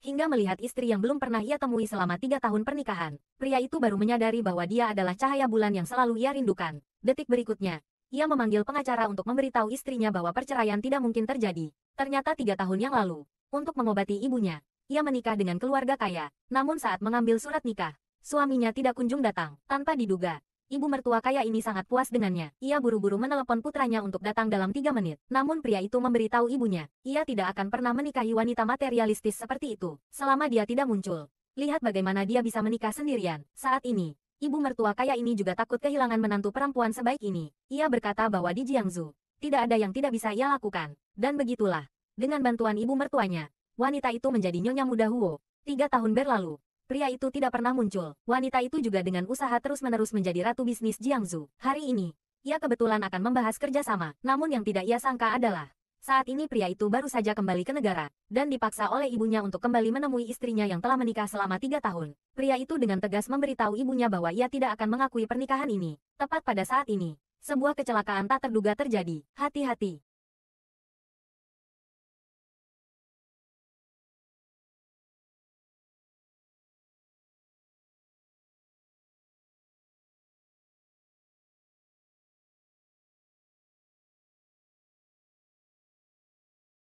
hingga melihat istri yang belum pernah ia temui selama tiga tahun pernikahan. Pria itu baru menyadari bahwa dia adalah cahaya bulan yang selalu ia rindukan. Detik berikutnya, ia memanggil pengacara untuk memberitahu istrinya bahwa perceraian tidak mungkin terjadi. Ternyata tiga tahun yang lalu, untuk mengobati ibunya, ia menikah dengan keluarga kaya. Namun saat mengambil surat nikah, suaminya tidak kunjung datang. Tanpa diduga, Ibu mertua kaya ini sangat puas dengannya. Ia buru-buru menelepon putranya untuk datang dalam tiga menit. Namun pria itu memberitahu ibunya, ia tidak akan pernah menikahi wanita materialistis seperti itu, selama dia tidak muncul. Lihat bagaimana dia bisa menikah sendirian. Saat ini, ibu mertua kaya ini juga takut kehilangan menantu perempuan sebaik ini. Ia berkata bahwa di Jiangsu, tidak ada yang tidak bisa ia lakukan. Dan begitulah, dengan bantuan ibu mertuanya, wanita itu menjadi nyonya muda Huo. Tiga tahun berlalu, pria itu tidak pernah muncul. Wanita itu juga dengan usaha terus-menerus menjadi ratu bisnis Jiangsu. Hari ini, ia kebetulan akan membahas kerjasama, namun yang tidak ia sangka adalah, saat ini pria itu baru saja kembali ke negara, dan dipaksa oleh ibunya untuk kembali menemui istrinya yang telah menikah selama tiga tahun. Pria itu dengan tegas memberitahu ibunya bahwa ia tidak akan mengakui pernikahan ini. Tepat pada saat ini, sebuah kecelakaan tak terduga terjadi. Hati-hati.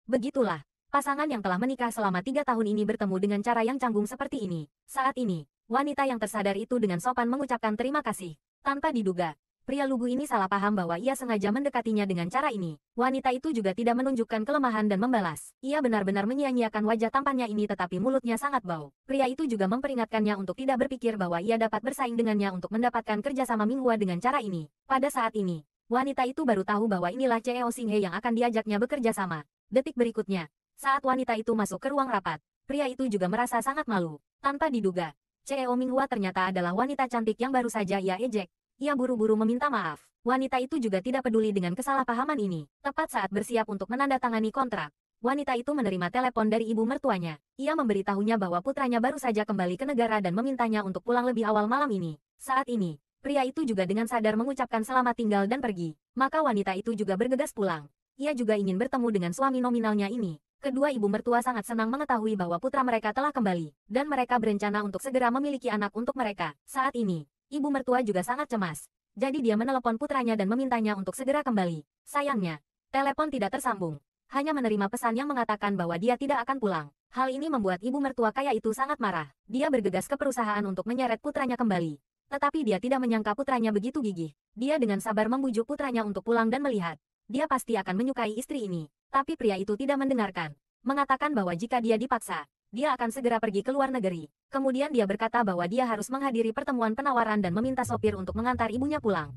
Begitulah, pasangan yang telah menikah selama tiga tahun ini bertemu dengan cara yang canggung seperti ini. Saat ini, wanita yang tersadar itu dengan sopan mengucapkan terima kasih. Tanpa diduga, pria lugu ini salah paham bahwa ia sengaja mendekatinya dengan cara ini. Wanita itu juga tidak menunjukkan kelemahan dan membalas. Ia benar-benar menyia-nyiakan wajah tampannya ini tetapi mulutnya sangat bau. Pria itu juga memperingatkannya untuk tidak berpikir bahwa ia dapat bersaing dengannya untuk mendapatkan kerjasama Minghua dengan cara ini. Pada saat ini, wanita itu baru tahu bahwa inilah CEO Singhe yang akan diajaknya bekerja sama. Detik berikutnya, saat wanita itu masuk ke ruang rapat, pria itu juga merasa sangat malu. Tanpa diduga, CEO Minghua ternyata adalah wanita cantik yang baru saja ia ejek. Ia buru-buru meminta maaf. Wanita itu juga tidak peduli dengan kesalahpahaman ini. Tepat saat bersiap untuk menandatangani kontrak, wanita itu menerima telepon dari ibu mertuanya. Ia memberitahunya bahwa putranya baru saja kembali ke negara dan memintanya untuk pulang lebih awal malam ini. Saat ini, pria itu juga dengan sadar mengucapkan selamat tinggal dan pergi. Maka wanita itu juga bergegas pulang ia juga ingin bertemu dengan suami nominalnya ini. Kedua ibu mertua sangat senang mengetahui bahwa putra mereka telah kembali, dan mereka berencana untuk segera memiliki anak untuk mereka. Saat ini, ibu mertua juga sangat cemas. Jadi dia menelepon putranya dan memintanya untuk segera kembali. Sayangnya, telepon tidak tersambung. Hanya menerima pesan yang mengatakan bahwa dia tidak akan pulang. Hal ini membuat ibu mertua kaya itu sangat marah. Dia bergegas ke perusahaan untuk menyeret putranya kembali. Tetapi dia tidak menyangka putranya begitu gigih. Dia dengan sabar membujuk putranya untuk pulang dan melihat dia pasti akan menyukai istri ini. Tapi pria itu tidak mendengarkan. Mengatakan bahwa jika dia dipaksa, dia akan segera pergi ke luar negeri. Kemudian dia berkata bahwa dia harus menghadiri pertemuan penawaran dan meminta sopir untuk mengantar ibunya pulang.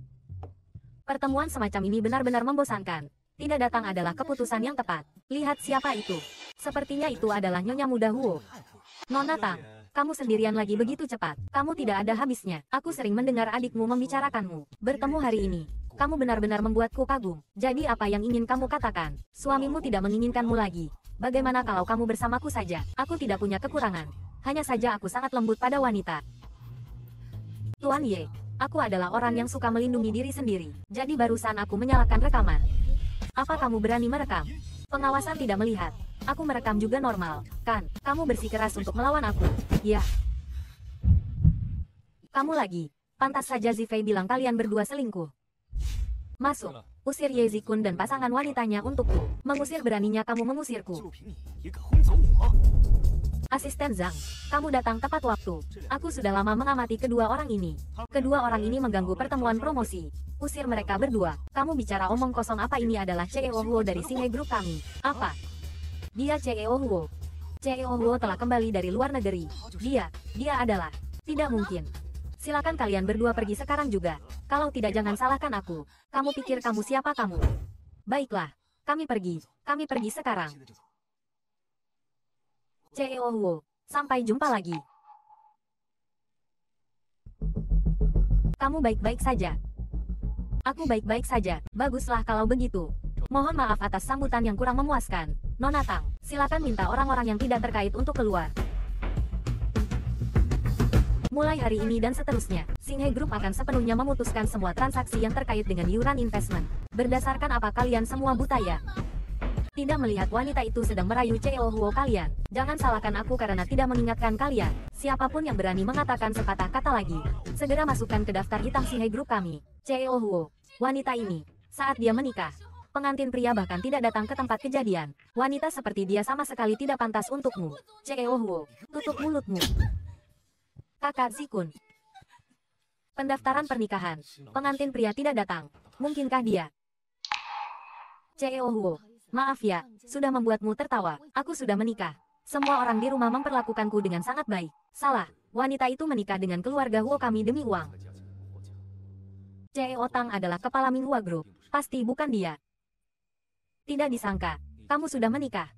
Pertemuan semacam ini benar-benar membosankan. Tidak datang adalah keputusan yang tepat. Lihat siapa itu. Sepertinya itu adalah Nyonya Muda Huo. Nona Tang kamu sendirian lagi begitu cepat. Kamu tidak ada habisnya. Aku sering mendengar adikmu membicarakanmu. Bertemu hari ini, kamu benar-benar membuatku kagum. Jadi apa yang ingin kamu katakan? Suamimu tidak menginginkanmu lagi. Bagaimana kalau kamu bersamaku saja? Aku tidak punya kekurangan. Hanya saja aku sangat lembut pada wanita. Tuan Ye, aku adalah orang yang suka melindungi diri sendiri. Jadi barusan aku menyalakan rekaman. Apa kamu berani merekam? Pengawasan tidak melihat. Aku merekam juga normal, kan? Kamu bersikeras untuk melawan aku. Ya. Kamu lagi. Pantas saja Zifei bilang kalian berdua selingkuh. Masuk. Usir Ye Zikun dan pasangan wanitanya untukku. Mengusir beraninya kamu mengusirku. Ah. Asisten Zhang, kamu datang tepat waktu. Aku sudah lama mengamati kedua orang ini. Kedua orang ini mengganggu pertemuan promosi. Usir mereka berdua. Kamu bicara omong kosong apa ini adalah CEO Huo dari Singe Group kami. Apa? Dia CEO Huo. CEO Huo telah kembali dari luar negeri. Dia, dia adalah. Tidak mungkin. Silakan kalian berdua pergi sekarang juga. Kalau tidak jangan salahkan aku. Kamu pikir kamu siapa kamu? Baiklah, kami pergi. Kami pergi sekarang. CEO Huo, sampai jumpa lagi. Kamu baik-baik saja. Aku baik-baik saja. Baguslah kalau begitu. Mohon maaf atas sambutan yang kurang memuaskan. Nona Tang, silakan minta orang-orang yang tidak terkait untuk keluar. Mulai hari ini dan seterusnya, Singhe Group akan sepenuhnya memutuskan semua transaksi yang terkait dengan yuran investment. Berdasarkan apa kalian semua buta ya? Tidak melihat wanita itu sedang merayu CEO Huo kalian. Jangan salahkan aku karena tidak mengingatkan kalian. Siapapun yang berani mengatakan sepatah kata lagi, segera masukkan ke daftar hitam Singhe Group kami. CEO Huo, wanita ini, saat dia menikah, pengantin pria bahkan tidak datang ke tempat kejadian. Wanita seperti dia sama sekali tidak pantas untukmu. CEO Huo, tutup mulutmu. Zikun. Pendaftaran pernikahan. Pengantin pria tidak datang. Mungkinkah dia? CEO Huo. Maaf ya, sudah membuatmu tertawa. Aku sudah menikah. Semua orang di rumah memperlakukanku dengan sangat baik. Salah, wanita itu menikah dengan keluarga Huo kami demi uang. CEO Tang adalah kepala Minghua Group. Pasti bukan dia. Tidak disangka, kamu sudah menikah.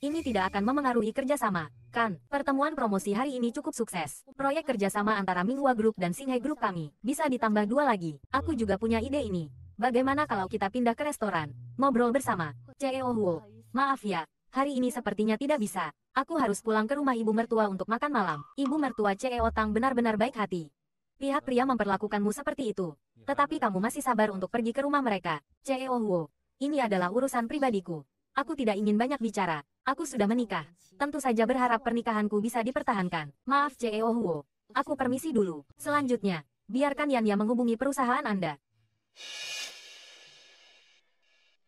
Ini tidak akan memengaruhi kerjasama. Kan, pertemuan promosi hari ini cukup sukses. Proyek kerjasama antara Minghua Group dan Singhai Group kami, bisa ditambah dua lagi. Aku juga punya ide ini. Bagaimana kalau kita pindah ke restoran? Ngobrol bersama. CEO Huo. Maaf ya, hari ini sepertinya tidak bisa. Aku harus pulang ke rumah ibu mertua untuk makan malam. Ibu mertua CEO Tang benar-benar baik hati. Pihak pria memperlakukanmu seperti itu. Tetapi kamu masih sabar untuk pergi ke rumah mereka. CEO Huo. Ini adalah urusan pribadiku. Aku tidak ingin banyak bicara. Aku sudah menikah. Tentu saja berharap pernikahanku bisa dipertahankan. Maaf CEO Huo. Aku permisi dulu. Selanjutnya, biarkan Yan Yang menghubungi perusahaan Anda.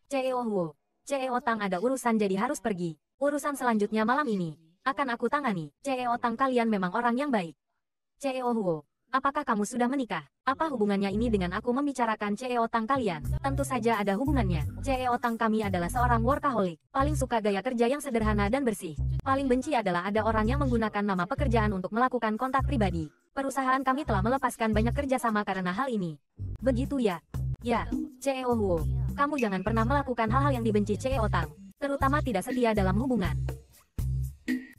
CEO Huo. CEO Tang ada urusan jadi harus pergi. Urusan selanjutnya malam ini. Akan aku tangani. CEO Tang kalian memang orang yang baik. CEO Huo. Apakah kamu sudah menikah? Apa hubungannya ini dengan aku membicarakan CEO Tang kalian? Tentu saja ada hubungannya. CEO Tang kami adalah seorang workaholic, paling suka gaya kerja yang sederhana dan bersih. Paling benci adalah ada orang yang menggunakan nama pekerjaan untuk melakukan kontak pribadi. Perusahaan kami telah melepaskan banyak kerjasama karena hal ini. Begitu ya? Ya, CEO Huo. Kamu jangan pernah melakukan hal-hal yang dibenci CEO Tang, terutama tidak setia dalam hubungan.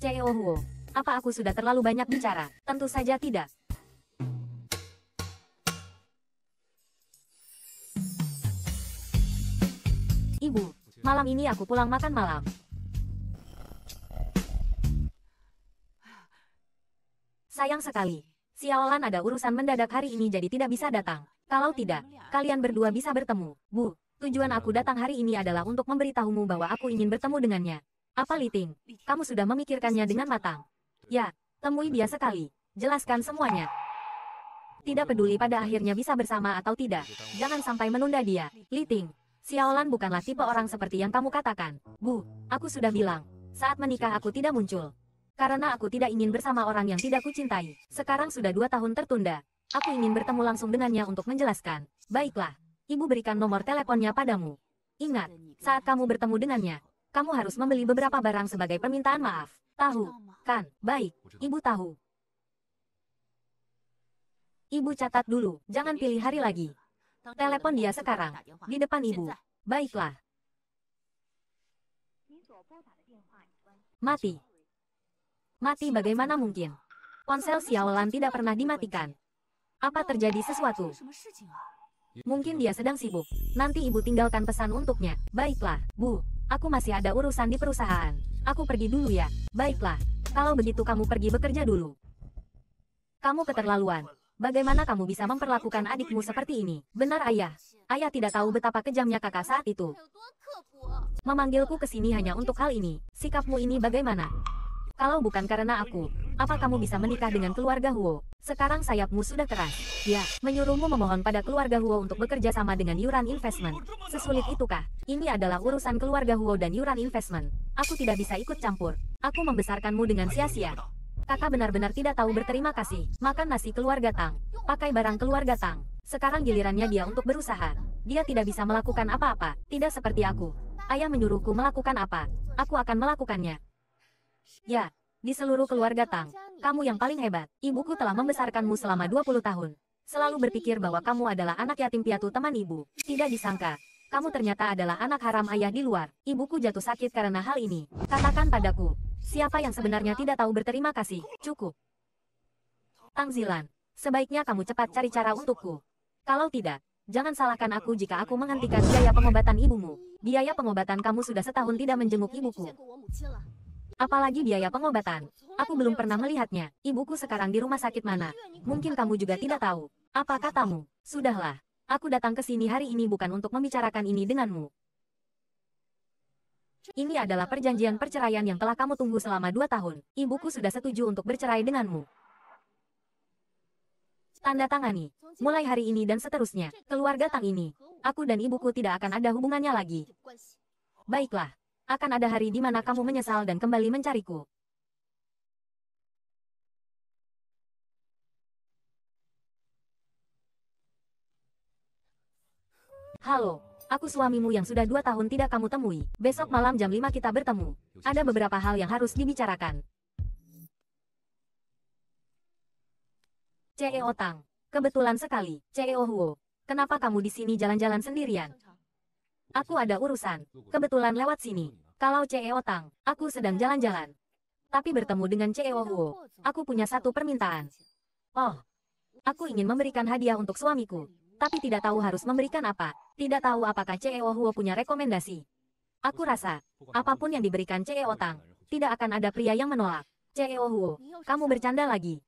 CEO Huo, apa aku sudah terlalu banyak bicara? Tentu saja tidak. ibu. Malam ini aku pulang makan malam. Sayang sekali. Xiaolan ada urusan mendadak hari ini jadi tidak bisa datang. Kalau tidak, kalian berdua bisa bertemu. Bu, tujuan aku datang hari ini adalah untuk memberitahumu bahwa aku ingin bertemu dengannya. Apa Liting? Kamu sudah memikirkannya dengan matang. Ya, temui dia sekali. Jelaskan semuanya. Tidak peduli pada akhirnya bisa bersama atau tidak. Jangan sampai menunda dia. Liting, Xiaolan bukanlah tipe orang seperti yang kamu katakan. Bu, aku sudah bilang, saat menikah aku tidak muncul. Karena aku tidak ingin bersama orang yang tidak kucintai. Sekarang sudah dua tahun tertunda. Aku ingin bertemu langsung dengannya untuk menjelaskan. Baiklah, ibu berikan nomor teleponnya padamu. Ingat, saat kamu bertemu dengannya, kamu harus membeli beberapa barang sebagai permintaan maaf. Tahu, kan? Baik, ibu tahu. Ibu catat dulu, jangan pilih hari lagi. Telepon dia sekarang. Di depan ibu. Baiklah. Mati. Mati bagaimana mungkin? Ponsel Xiaolan tidak pernah dimatikan. Apa terjadi sesuatu? Mungkin dia sedang sibuk. Nanti ibu tinggalkan pesan untuknya. Baiklah, Bu. Aku masih ada urusan di perusahaan. Aku pergi dulu ya. Baiklah. Kalau begitu kamu pergi bekerja dulu. Kamu keterlaluan. Bagaimana kamu bisa memperlakukan adikmu seperti ini? Benar ayah. Ayah tidak tahu betapa kejamnya kakak saat itu. Memanggilku ke sini hanya untuk hal ini. Sikapmu ini bagaimana? Kalau bukan karena aku, apa kamu bisa menikah dengan keluarga Huo? Sekarang sayapmu sudah keras. Ya, menyuruhmu memohon pada keluarga Huo untuk bekerja sama dengan Yuran Investment. Sesulit itukah? Ini adalah urusan keluarga Huo dan Yuran Investment. Aku tidak bisa ikut campur. Aku membesarkanmu dengan sia-sia. Kakak benar-benar tidak tahu berterima kasih. Makan nasi keluarga Tang. Pakai barang keluarga Tang. Sekarang gilirannya dia untuk berusaha. Dia tidak bisa melakukan apa-apa. Tidak seperti aku. Ayah menyuruhku melakukan apa. Aku akan melakukannya. Ya, di seluruh keluarga Tang, kamu yang paling hebat. Ibuku telah membesarkanmu selama 20 tahun. Selalu berpikir bahwa kamu adalah anak yatim piatu teman ibu. Tidak disangka, kamu ternyata adalah anak haram ayah di luar. Ibuku jatuh sakit karena hal ini. Katakan padaku, Siapa yang sebenarnya tidak tahu berterima kasih? Cukup. Tang Zilan. sebaiknya kamu cepat cari cara untukku. Kalau tidak, jangan salahkan aku jika aku menghentikan biaya pengobatan ibumu. Biaya pengobatan kamu sudah setahun tidak menjenguk ibuku. Apalagi biaya pengobatan. Aku belum pernah melihatnya. Ibuku sekarang di rumah sakit mana? Mungkin kamu juga tidak tahu. Apa katamu? Sudahlah. Aku datang ke sini hari ini bukan untuk membicarakan ini denganmu. Ini adalah perjanjian perceraian yang telah kamu tunggu selama dua tahun. Ibuku sudah setuju untuk bercerai denganmu. Tanda tangani. Mulai hari ini dan seterusnya, keluarga Tang ini, aku dan ibuku tidak akan ada hubungannya lagi. Baiklah, akan ada hari di mana kamu menyesal dan kembali mencariku. Halo, Aku suamimu yang sudah dua tahun tidak kamu temui. Besok malam jam 5 kita bertemu. Ada beberapa hal yang harus dibicarakan. CEO Tang. Kebetulan sekali, CEO Huo. Kenapa kamu di sini jalan-jalan sendirian? Aku ada urusan. Kebetulan lewat sini. Kalau CEO Tang, aku sedang jalan-jalan. Tapi bertemu dengan CEO Huo, aku punya satu permintaan. Oh, aku ingin memberikan hadiah untuk suamiku tapi tidak tahu harus memberikan apa, tidak tahu apakah CEO Huo punya rekomendasi. Aku rasa, apapun yang diberikan CEO Tang, tidak akan ada pria yang menolak. CEO Huo, kamu bercanda lagi.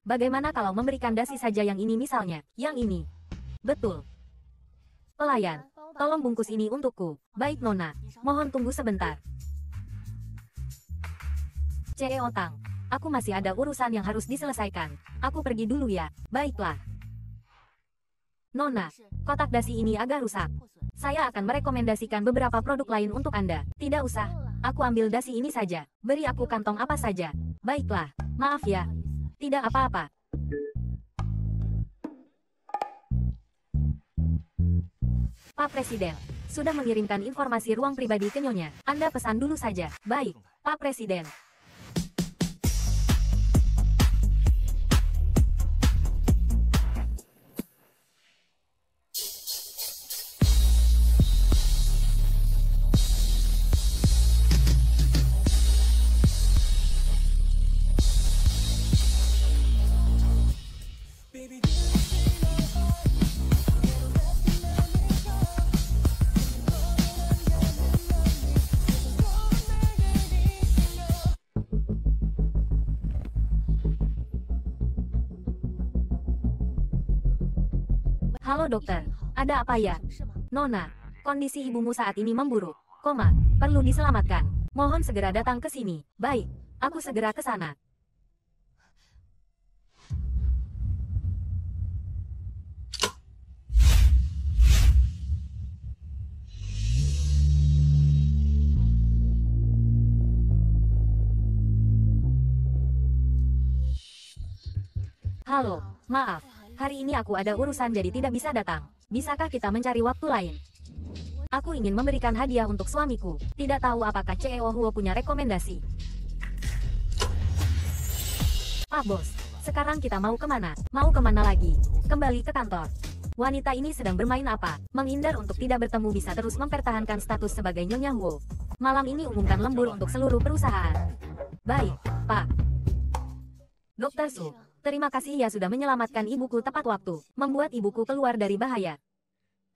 Bagaimana kalau memberikan dasi saja yang ini misalnya, yang ini? Betul. Pelayan, tolong bungkus ini untukku. Baik Nona, mohon tunggu sebentar. CEO Tang, aku masih ada urusan yang harus diselesaikan. Aku pergi dulu ya. Baiklah. Nona, kotak dasi ini agak rusak. Saya akan merekomendasikan beberapa produk lain untuk Anda. Tidak usah, aku ambil dasi ini saja. Beri aku kantong apa saja. Baiklah, maaf ya. Tidak apa-apa. Pak Presiden, sudah mengirimkan informasi ruang pribadi ke Nyonya. Anda pesan dulu saja. Baik, Pak Presiden. dokter. Ada apa ya? Nona, kondisi ibumu saat ini memburuk. Koma, perlu diselamatkan. Mohon segera datang ke sini. Baik, aku segera ke sana. Halo, maaf, Hari ini aku ada urusan jadi tidak bisa datang. Bisakah kita mencari waktu lain? Aku ingin memberikan hadiah untuk suamiku. Tidak tahu apakah CEO Huo punya rekomendasi. Pak ah, Bos, sekarang kita mau kemana? Mau kemana lagi? Kembali ke kantor. Wanita ini sedang bermain apa? Menghindar untuk tidak bertemu bisa terus mempertahankan status sebagai Nyonya Huo. Malam ini umumkan lembur untuk seluruh perusahaan. Baik, Pak. Dokter Su, Terima kasih ya sudah menyelamatkan ibuku tepat waktu, membuat ibuku keluar dari bahaya.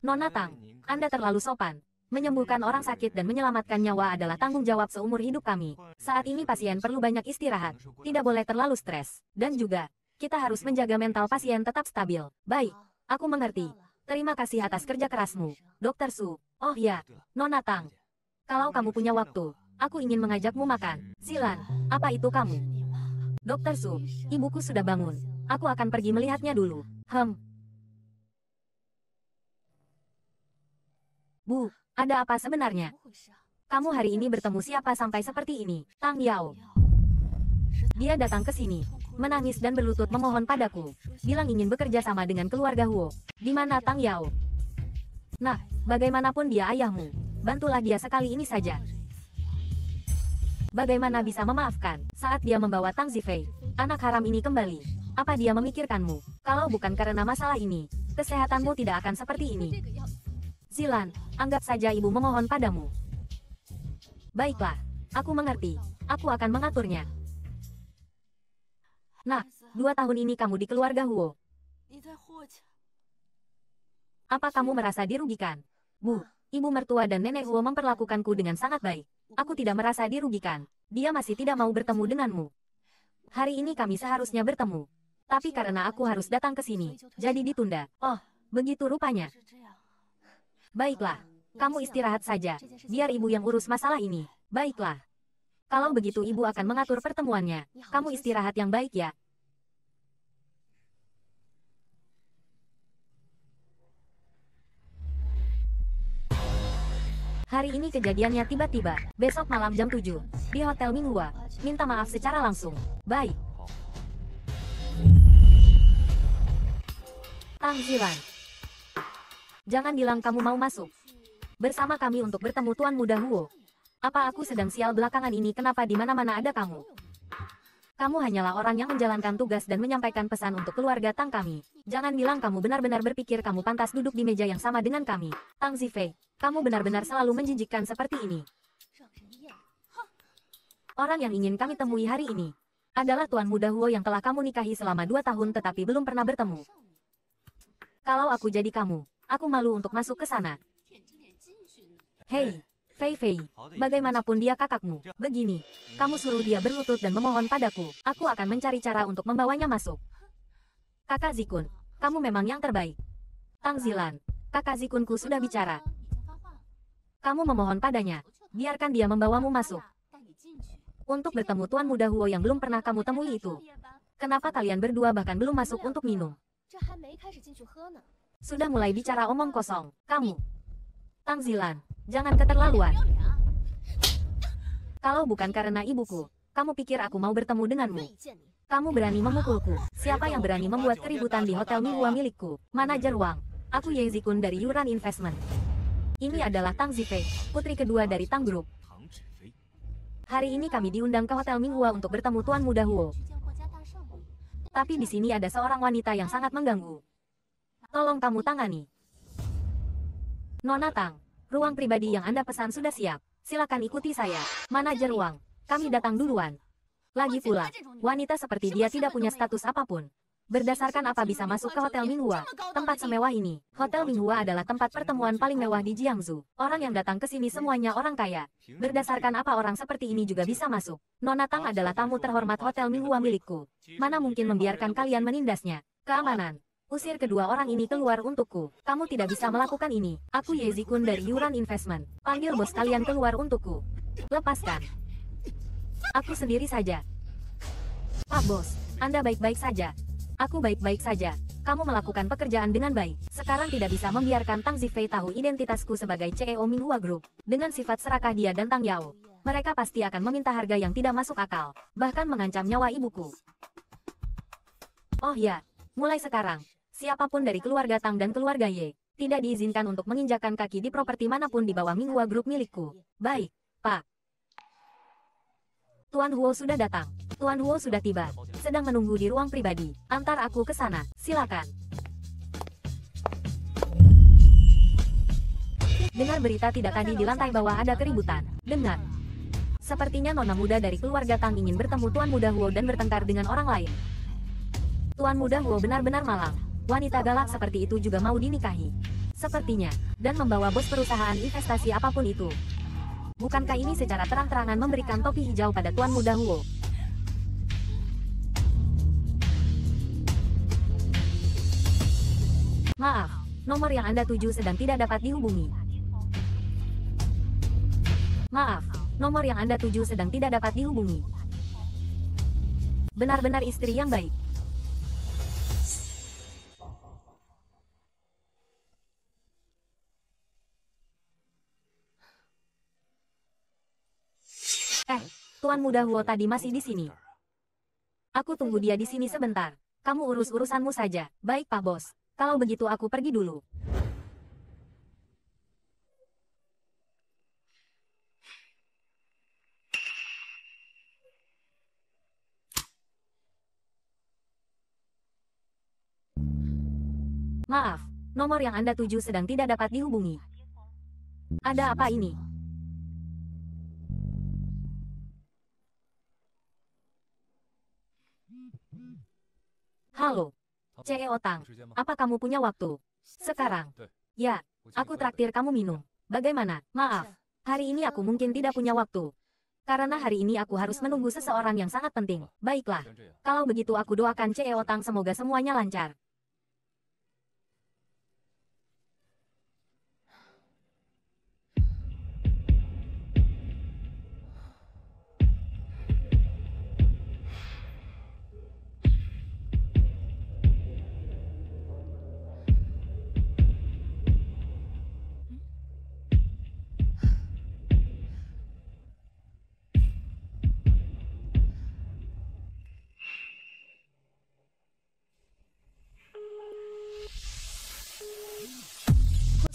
Nona Tang, Anda terlalu sopan. Menyembuhkan orang sakit dan menyelamatkan nyawa adalah tanggung jawab seumur hidup kami. Saat ini pasien perlu banyak istirahat, tidak boleh terlalu stres, dan juga, kita harus menjaga mental pasien tetap stabil. Baik, aku mengerti. Terima kasih atas kerja kerasmu, Dokter Su. Oh ya, Nona Tang. Kalau kamu punya waktu, aku ingin mengajakmu makan. Silan, apa itu kamu? Dokter Su, ibuku sudah bangun. Aku akan pergi melihatnya dulu. Hem. Bu, ada apa sebenarnya? Kamu hari ini bertemu siapa sampai seperti ini? Tang Yao. Dia datang ke sini, menangis dan berlutut memohon padaku, bilang ingin bekerja sama dengan keluarga Huo. Di mana Tang Yao? Nah, bagaimanapun dia ayahmu, bantulah dia sekali ini saja. Bagaimana bisa memaafkan? Saat dia membawa Tang Zifei, anak haram ini kembali. Apa dia memikirkanmu? Kalau bukan karena masalah ini, kesehatanmu tidak akan seperti ini. Zilan, anggap saja ibu memohon padamu. Baiklah, aku mengerti. Aku akan mengaturnya. Nah, dua tahun ini kamu di keluarga Huo. Apa kamu merasa dirugikan? Bu, ibu mertua dan nenek Huo memperlakukanku dengan sangat baik. Aku tidak merasa dirugikan. Dia masih tidak mau bertemu denganmu. Hari ini kami seharusnya bertemu. Tapi karena aku harus datang ke sini, jadi ditunda. Oh, begitu rupanya. Baiklah, kamu istirahat saja. Biar ibu yang urus masalah ini. Baiklah. Kalau begitu ibu akan mengatur pertemuannya. Kamu istirahat yang baik ya. Hari ini kejadiannya tiba-tiba, besok malam jam 7, di Hotel Minghua, minta maaf secara langsung. Baik. Tang Zilan. Jangan bilang kamu mau masuk. Bersama kami untuk bertemu Tuan Muda Huo. Apa aku sedang sial belakangan ini kenapa di mana-mana ada kamu? Kamu hanyalah orang yang menjalankan tugas dan menyampaikan pesan untuk keluarga Tang kami. Jangan bilang kamu benar-benar berpikir kamu pantas duduk di meja yang sama dengan kami. Tang Zifei, kamu benar-benar selalu menjijikkan seperti ini. Orang yang ingin kami temui hari ini adalah Tuan Muda Huo yang telah kamu nikahi selama dua tahun tetapi belum pernah bertemu. Kalau aku jadi kamu, aku malu untuk masuk ke sana. Hei, Fei Fei, bagaimanapun dia kakakmu, begini. Kamu suruh dia berlutut dan memohon padaku, aku akan mencari cara untuk membawanya masuk. Kakak Zikun, kamu memang yang terbaik. Tang Zilan, kakak Zikunku sudah bicara. Kamu memohon padanya, biarkan dia membawamu masuk. Untuk bertemu Tuan Muda Huo yang belum pernah kamu temui itu. Kenapa kalian berdua bahkan belum masuk untuk minum? Sudah mulai bicara omong kosong, kamu. Tang Zilan, jangan keterlaluan. Kalau bukan karena ibuku, kamu pikir aku mau bertemu denganmu? Kamu berani memukulku. Siapa yang berani membuat keributan di hotel Miwa milikku? Manajer Wang. Aku Ye Zikun dari Yuran Investment. Ini adalah Tang Zifei, putri kedua dari Tang Group. Hari ini kami diundang ke Hotel Minghua untuk bertemu Tuan Muda Huo. Tapi di sini ada seorang wanita yang sangat mengganggu. Tolong kamu tangani. Nona Tang, ruang pribadi yang Anda pesan sudah siap. Silakan ikuti saya, manajer ruang. Kami datang duluan. Lagi pula, wanita seperti dia tidak punya status apapun. Berdasarkan apa bisa masuk ke Hotel Minghua, tempat semewah ini. Hotel Minghua adalah tempat pertemuan paling mewah di Jiangsu. Orang yang datang ke sini semuanya orang kaya. Berdasarkan apa orang seperti ini juga bisa masuk. Nona Tang adalah tamu terhormat Hotel Minghua milikku. Mana mungkin membiarkan kalian menindasnya. Keamanan. Usir kedua orang ini keluar untukku. Kamu tidak bisa melakukan ini. Aku Yezi Kun dari Yuran Investment. Panggil bos kalian keluar untukku. Lepaskan. Aku sendiri saja. Pak bos, Anda baik-baik saja. Aku baik-baik saja. Kamu melakukan pekerjaan dengan baik. Sekarang tidak bisa membiarkan Tang Zifei tahu identitasku sebagai CEO Minghua Group. Dengan sifat serakah dia dan Tang Yao, mereka pasti akan meminta harga yang tidak masuk akal. Bahkan mengancam nyawa ibuku. Oh ya, mulai sekarang, Siapapun dari keluarga Tang dan keluarga Ye, tidak diizinkan untuk menginjakan kaki di properti manapun di bawah Minghua Group milikku. Baik, Pak. Tuan Huo sudah datang. Tuan Huo sudah tiba. Sedang menunggu di ruang pribadi. Antar aku ke sana, silakan. Dengar berita tidak tadi di lantai bawah ada keributan. Dengar. Sepertinya nona muda dari keluarga Tang ingin bertemu Tuan Muda Huo dan bertengkar dengan orang lain. Tuan Muda Huo benar-benar malang wanita galak seperti itu juga mau dinikahi. Sepertinya, dan membawa bos perusahaan investasi apapun itu. Bukankah ini secara terang-terangan memberikan topi hijau pada Tuan Muda Huo? Maaf, nomor yang Anda tuju sedang tidak dapat dihubungi. Maaf, nomor yang Anda tuju sedang tidak dapat dihubungi. Benar-benar istri yang baik. Tuan muda Huo tadi masih di sini. Aku tunggu dia di sini sebentar. Kamu urus urusanmu saja. Baik Pak Bos. Kalau begitu aku pergi dulu. Maaf, nomor yang Anda tuju sedang tidak dapat dihubungi. Ada apa ini? Halo. CEO Tang, apa kamu punya waktu? Sekarang. Ya, aku traktir kamu minum. Iya. Bagaimana? Maaf. Iya. Hari ini aku mungkin tidak punya waktu. Karena hari ini aku harus iya, menunggu seseorang yang sangat penting. Baiklah. Ya. Kalau begitu aku doakan CEO Tang semoga semuanya lancar.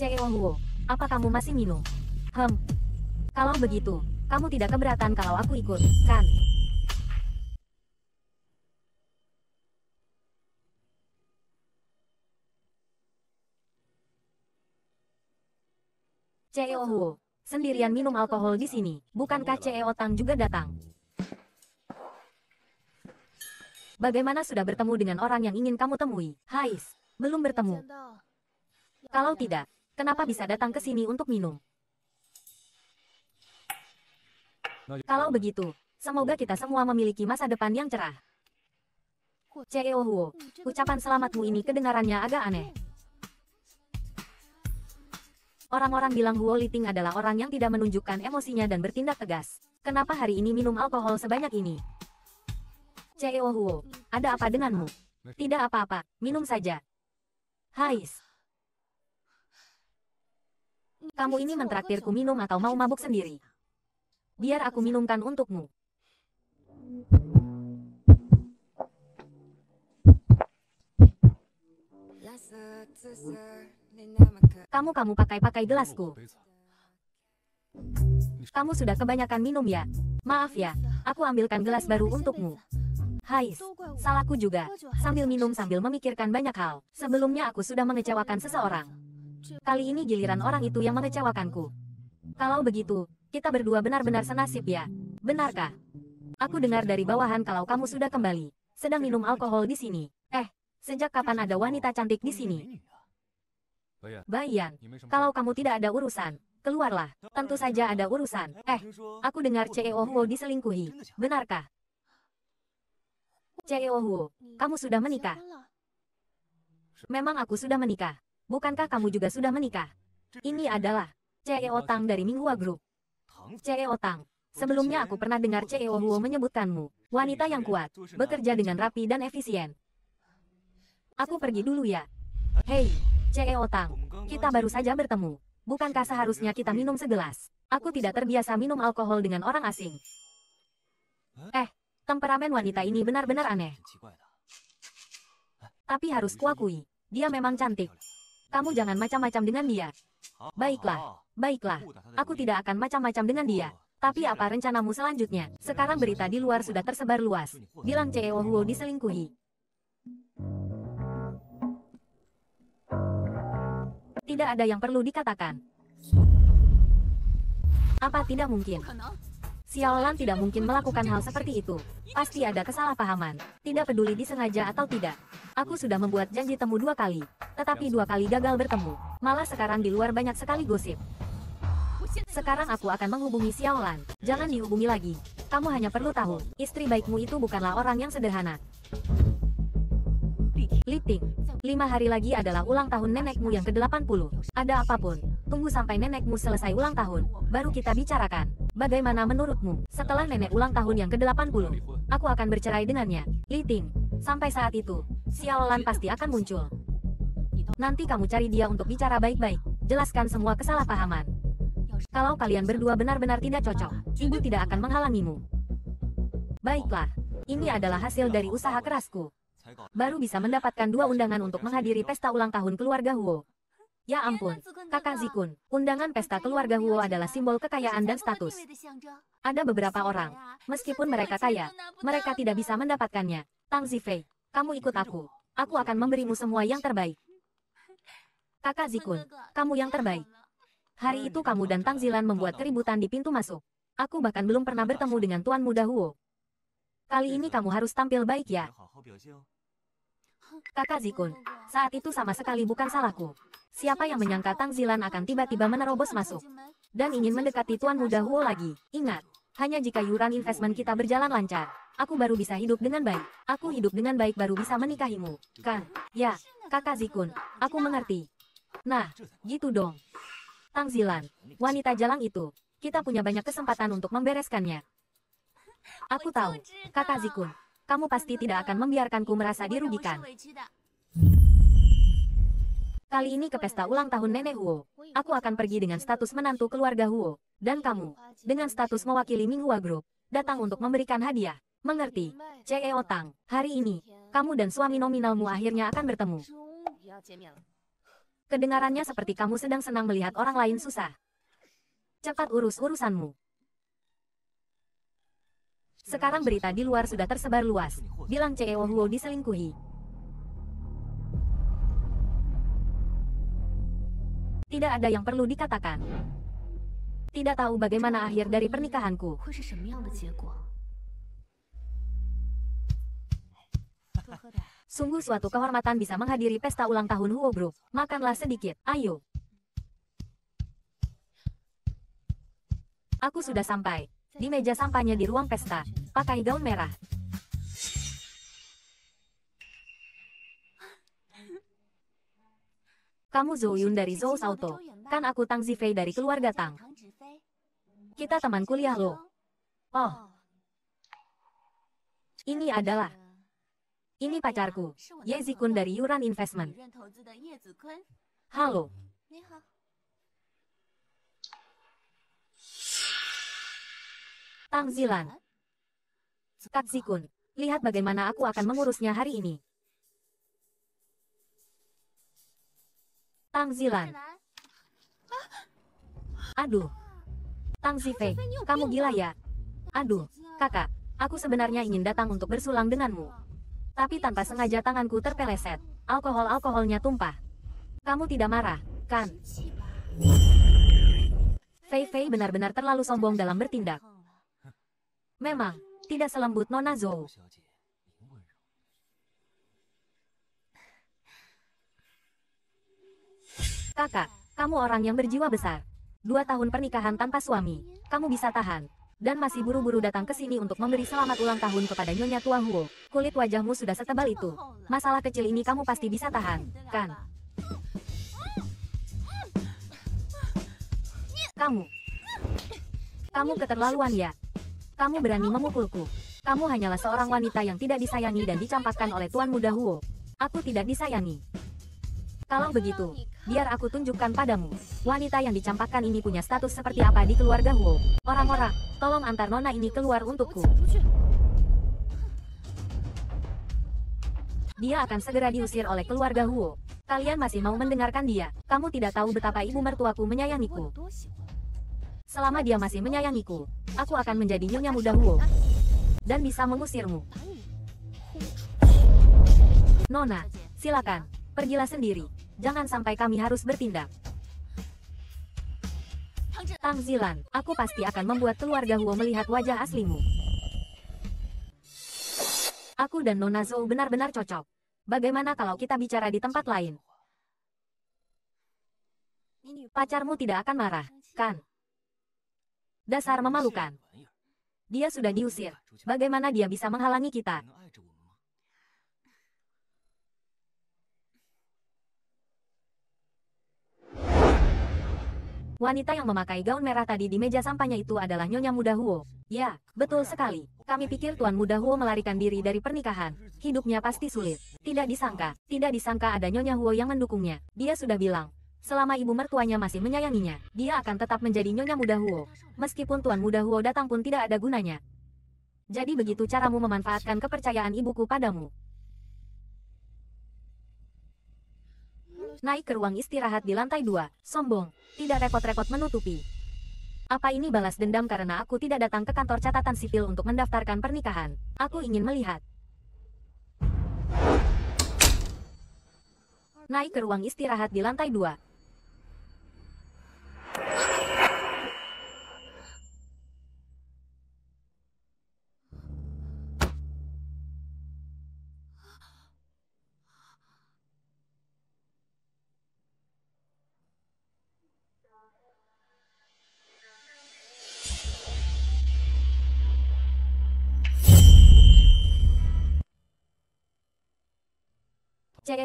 Ceeohuo, apa kamu masih minum? Hem. Kalau begitu, kamu tidak keberatan kalau aku ikut, kan? CEO Huo, sendirian minum alkohol di sini, bukankah CEO Tang juga datang? Bagaimana sudah bertemu dengan orang yang ingin kamu temui, Hais? Belum bertemu. Kalau tidak, Kenapa bisa datang ke sini untuk minum? Kalau begitu, semoga kita semua memiliki masa depan yang cerah. CEO Huo, ucapan selamatmu ini kedengarannya agak aneh. Orang-orang bilang Huo Liting adalah orang yang tidak menunjukkan emosinya dan bertindak tegas. Kenapa hari ini minum alkohol sebanyak ini? CEO Huo, ada apa denganmu? Tidak apa-apa, minum saja. Hais. Kamu ini mentraktirku minum atau mau mabuk sendiri? Biar aku minumkan untukmu. Kamu-kamu pakai-pakai gelasku. Kamu sudah kebanyakan minum ya? Maaf ya, aku ambilkan gelas baru untukmu. Hai, salahku juga, sambil minum sambil memikirkan banyak hal. Sebelumnya aku sudah mengecewakan seseorang. Kali ini giliran orang itu yang mengecewakanku. Kalau begitu, kita berdua benar-benar senasib ya. Benarkah? Aku dengar dari bawahan kalau kamu sudah kembali. Sedang minum alkohol di sini. Eh, sejak kapan ada wanita cantik di sini? Bayan, kalau kamu tidak ada urusan, keluarlah. Tentu saja ada urusan. Eh, aku dengar CEO oh Huo diselingkuhi. Benarkah? CEO oh Huo, kamu sudah menikah? Memang aku sudah menikah. Bukankah kamu juga sudah menikah? Ini adalah CEO Tang dari Minghua Group. CEO Tang, sebelumnya aku pernah dengar CEO Huo menyebutkanmu, wanita yang kuat, bekerja dengan rapi dan efisien. Aku pergi dulu ya. Hei, CEO Tang, kita baru saja bertemu. Bukankah seharusnya kita minum segelas? Aku tidak terbiasa minum alkohol dengan orang asing. Eh, temperamen wanita ini benar-benar aneh. Tapi harus kuakui, dia memang cantik. Kamu jangan macam-macam dengan dia. Baiklah, oh, baiklah. Aku tidak akan macam-macam dengan dia. Oh, Tapi apa rencanamu selanjutnya? Oh, Sekarang berita di luar sudah tersebar luas. Bilang Ceo Huo diselingkuhi. Tidak ada yang perlu dikatakan. Apa tidak mungkin? Xiaolan tidak mungkin melakukan hal seperti itu. Pasti ada kesalahpahaman. Tidak peduli disengaja atau tidak. Aku sudah membuat janji temu dua kali. Tetapi dua kali gagal bertemu. Malah sekarang di luar banyak sekali gosip. Sekarang aku akan menghubungi Xiaolan. Jangan dihubungi lagi. Kamu hanya perlu tahu, istri baikmu itu bukanlah orang yang sederhana. Liting, lima hari lagi adalah ulang tahun nenekmu yang ke-80. Ada apapun, tunggu sampai nenekmu selesai ulang tahun, baru kita bicarakan. Bagaimana menurutmu? Setelah nenek ulang tahun yang ke-80, aku akan bercerai dengannya. Liting, sampai saat itu, Xiaolan pasti akan muncul. Nanti kamu cari dia untuk bicara baik-baik, jelaskan semua kesalahpahaman. Kalau kalian berdua benar-benar tidak cocok, ibu tidak akan menghalangimu. Baiklah, ini adalah hasil dari usaha kerasku. Baru bisa mendapatkan dua undangan untuk ya? menghadiri pesta ulang tahun keluarga Huo. Ya ampun, kakak Zikun, undangan pesta keluarga Huo adalah simbol kekayaan dan status. Ada beberapa orang, meskipun mereka kaya, mereka tidak bisa mendapatkannya. Tang Zifei, kamu ikut aku. Aku akan memberimu semua yang terbaik. Kakak Zikun, kamu yang terbaik. Hari itu kamu dan Tang Zilan membuat keributan di pintu masuk. Aku bahkan belum pernah bertemu dengan Tuan Muda Huo. Kali ini kamu harus tampil baik ya. Kakak Zikun, saat itu sama sekali bukan salahku. Siapa yang menyangka Tang Zilan akan tiba-tiba menerobos masuk dan ingin mendekati Tuan Muda Huo lagi. Ingat, hanya jika yuran investment kita berjalan lancar, aku baru bisa hidup dengan baik. Aku hidup dengan baik baru bisa menikahimu. Kan? Ya, Kakak Zikun, aku mengerti. Nah, gitu dong. Tang Zilan, wanita jalang itu, kita punya banyak kesempatan untuk membereskannya. Aku tahu, kakak Zikun, kamu pasti tidak akan membiarkanku merasa dirugikan. Kali ini ke pesta ulang tahun nenek Huo, aku akan pergi dengan status menantu keluarga Huo, dan kamu, dengan status mewakili Minghua Group, datang untuk memberikan hadiah. Mengerti, C.E. Otang, hari ini, kamu dan suami nominalmu akhirnya akan bertemu. Kedengarannya seperti kamu sedang senang melihat orang lain susah. Cepat urus urusanmu. Sekarang berita di luar sudah tersebar luas, bilang CEO Huo diselingkuhi. Tidak ada yang perlu dikatakan. Tidak tahu bagaimana akhir dari pernikahanku. Sungguh suatu kehormatan bisa menghadiri pesta ulang tahun Huo Bro. Makanlah sedikit, ayo. Aku sudah sampai. Di meja sampahnya di ruang pesta, pakai gaun merah. Kamu Zhou Yun dari Zhou Auto. Kan aku Tang Zifei dari keluarga Tang. Kita teman kuliah lo. Oh. Ini adalah. Ini pacarku, Ye Zikun dari Yuran Investment. Halo. Tang Zilan. Kak Zikun, lihat bagaimana aku akan mengurusnya hari ini. Tang Zilan. Aduh. Tang Zifei, kamu gila ya? Aduh, kakak, aku sebenarnya ingin datang untuk bersulang denganmu. Tapi tanpa sengaja tanganku terpeleset. Alkohol-alkoholnya tumpah. Kamu tidak marah, kan? Fei Fei benar-benar terlalu sombong dalam bertindak. Memang, tidak selembut Nona Zou. Kakak, kamu orang yang berjiwa besar. Dua tahun pernikahan tanpa suami, kamu bisa tahan. Dan masih buru-buru datang ke sini untuk memberi selamat ulang tahun kepada Nyonya Tua Huo. Kulit wajahmu sudah setebal itu. Masalah kecil ini kamu pasti bisa tahan, kan? Kamu. Kamu keterlaluan ya. Kamu berani memukulku. Kamu hanyalah seorang wanita yang tidak disayangi dan dicampakkan oleh Tuan Muda Huo. Aku tidak disayangi. Kalau begitu, biar aku tunjukkan padamu. Wanita yang dicampakkan ini punya status seperti apa di keluarga Huo. Orang-orang, tolong antar nona ini keluar untukku. Dia akan segera diusir oleh keluarga Huo. Kalian masih mau mendengarkan dia? Kamu tidak tahu betapa ibu mertuaku menyayangiku. Selama dia masih menyayangiku, aku akan menjadi nyonya muda Huo. Dan bisa mengusirmu. Nona, silakan, pergilah sendiri. Jangan sampai kami harus bertindak. Tang Zilan, aku pasti akan membuat keluarga Huo melihat wajah aslimu. Aku dan Nona Zhou benar-benar cocok. Bagaimana kalau kita bicara di tempat lain? Pacarmu tidak akan marah, kan? Dasar memalukan. Dia sudah diusir. Bagaimana dia bisa menghalangi kita? Wanita yang memakai gaun merah tadi di meja sampahnya itu adalah Nyonya Muda Huo. Ya, betul sekali. Kami pikir Tuan Muda Huo melarikan diri dari pernikahan. Hidupnya pasti sulit. Tidak disangka, tidak disangka ada Nyonya Huo yang mendukungnya. Dia sudah bilang, Selama ibu mertuanya masih menyayanginya, dia akan tetap menjadi nyonya muda Huo. Meskipun tuan muda Huo datang pun tidak ada gunanya. Jadi begitu caramu memanfaatkan kepercayaan ibuku padamu. Naik ke ruang istirahat di lantai dua, sombong, tidak repot-repot menutupi. Apa ini balas dendam karena aku tidak datang ke kantor catatan sipil untuk mendaftarkan pernikahan? Aku ingin melihat. Naik ke ruang istirahat di lantai dua,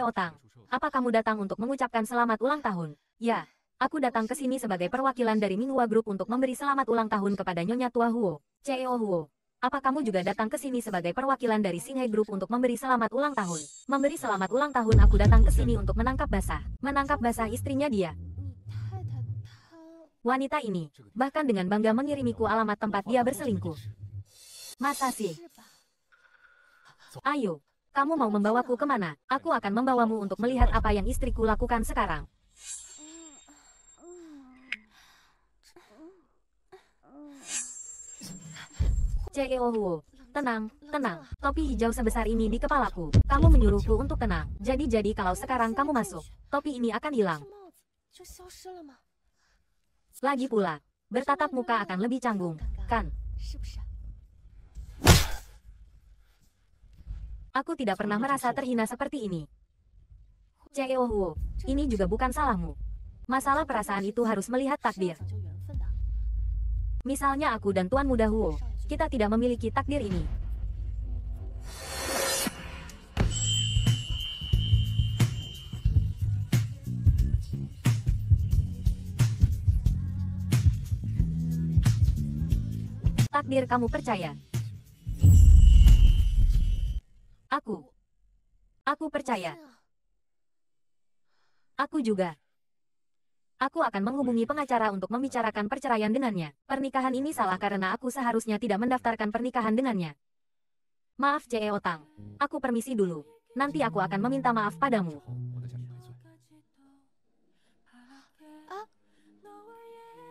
Otang, Apa kamu datang untuk mengucapkan selamat ulang tahun? Ya, aku datang ke sini sebagai perwakilan dari Minghua Group untuk memberi selamat ulang tahun kepada Nyonya Tua Huo, CEO Huo. Apa kamu juga datang ke sini sebagai perwakilan dari Singhai Group untuk memberi selamat ulang tahun? Memberi selamat ulang tahun aku datang ke sini untuk menangkap basah. Menangkap basah istrinya dia. Wanita ini, bahkan dengan bangga mengirimiku alamat tempat dia berselingkuh. Masa sih? Ayo, kamu mau membawaku kemana? Aku akan membawamu untuk melihat apa yang istriku lakukan sekarang. CEO Huo, tenang, tenang. Topi hijau sebesar ini di kepalaku. Kamu menyuruhku untuk tenang. Jadi-jadi kalau sekarang kamu masuk, topi ini akan hilang. Lagi pula, bertatap muka akan lebih canggung, kan? Aku tidak pernah merasa terhina seperti ini. Ceohuo, ini juga bukan salahmu. Masalah perasaan itu harus melihat takdir. Misalnya aku dan Tuan Muda Huo, kita tidak memiliki takdir ini. Takdir kamu percaya, Aku. Aku percaya. Aku juga. Aku akan menghubungi pengacara untuk membicarakan perceraian dengannya. Pernikahan ini salah karena aku seharusnya tidak mendaftarkan pernikahan dengannya. Maaf CEO Otang. Aku permisi dulu. Nanti aku akan meminta maaf padamu.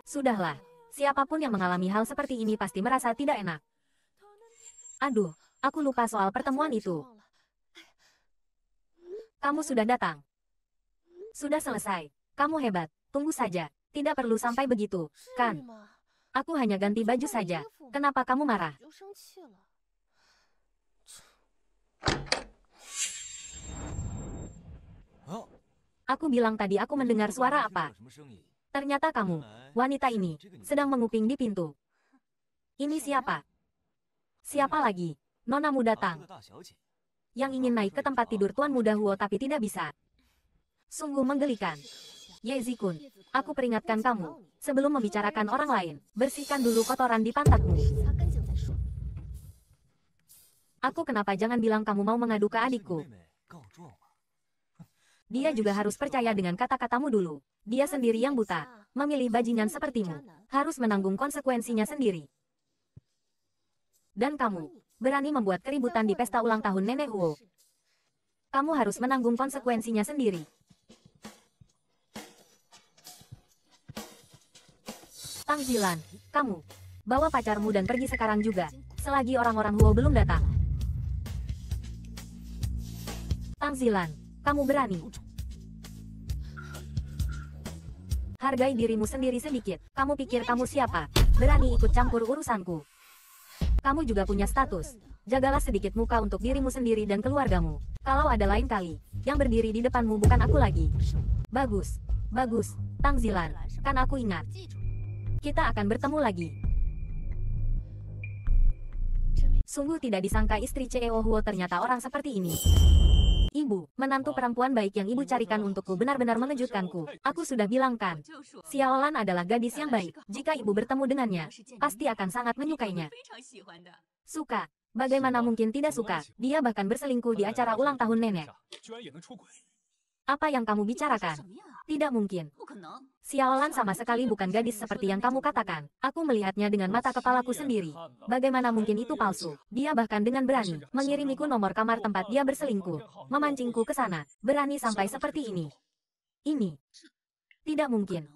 Sudahlah. Siapapun yang mengalami hal seperti ini pasti merasa tidak enak. Aduh, aku lupa soal pertemuan itu. Kamu sudah datang. Sudah selesai. Kamu hebat. Tunggu saja. Tidak perlu sampai begitu, kan? Aku hanya ganti baju saja. Kenapa kamu marah? Aku bilang tadi aku mendengar suara apa. Ternyata kamu, wanita ini, sedang menguping di pintu. Ini siapa? Siapa lagi? Nonamu datang yang ingin naik ke tempat tidur Tuan Muda Huo tapi tidak bisa. Sungguh menggelikan. Ye Zikun, aku peringatkan kamu, sebelum membicarakan orang lain, bersihkan dulu kotoran di pantatmu. Aku kenapa jangan bilang kamu mau mengadu ke adikku? Dia juga harus percaya dengan kata-katamu dulu. Dia sendiri yang buta, memilih bajingan sepertimu, harus menanggung konsekuensinya sendiri. Dan kamu, berani membuat keributan di pesta ulang tahun Nenek Huo. Kamu harus menanggung konsekuensinya sendiri. Tang Zilan, kamu, bawa pacarmu dan pergi sekarang juga, selagi orang-orang Huo belum datang. Tang Zilan, kamu berani. Hargai dirimu sendiri sedikit, kamu pikir kamu siapa, berani ikut campur urusanku. Kamu juga punya status. Jagalah sedikit muka untuk dirimu sendiri dan keluargamu. Kalau ada lain kali, yang berdiri di depanmu bukan aku lagi. Bagus. Bagus, Tang Zilan. Kan aku ingat. Kita akan bertemu lagi. Sungguh tidak disangka istri CEO Huo ternyata orang seperti ini. Ibu, menantu perempuan baik yang ibu carikan untukku benar-benar mengejutkanku. Aku sudah bilangkan, Xiaolan adalah gadis yang baik. Jika ibu bertemu dengannya, pasti akan sangat menyukainya. Suka. Bagaimana mungkin tidak suka, dia bahkan berselingkuh di acara ulang tahun nenek. Apa yang kamu bicarakan? Tidak mungkin. Xiaolan sama sekali bukan gadis seperti yang kamu katakan. Aku melihatnya dengan mata kepalaku sendiri. Bagaimana mungkin itu palsu? Dia bahkan dengan berani mengirimiku nomor kamar tempat dia berselingkuh. Memancingku ke sana. Berani sampai seperti ini. Ini. Tidak mungkin.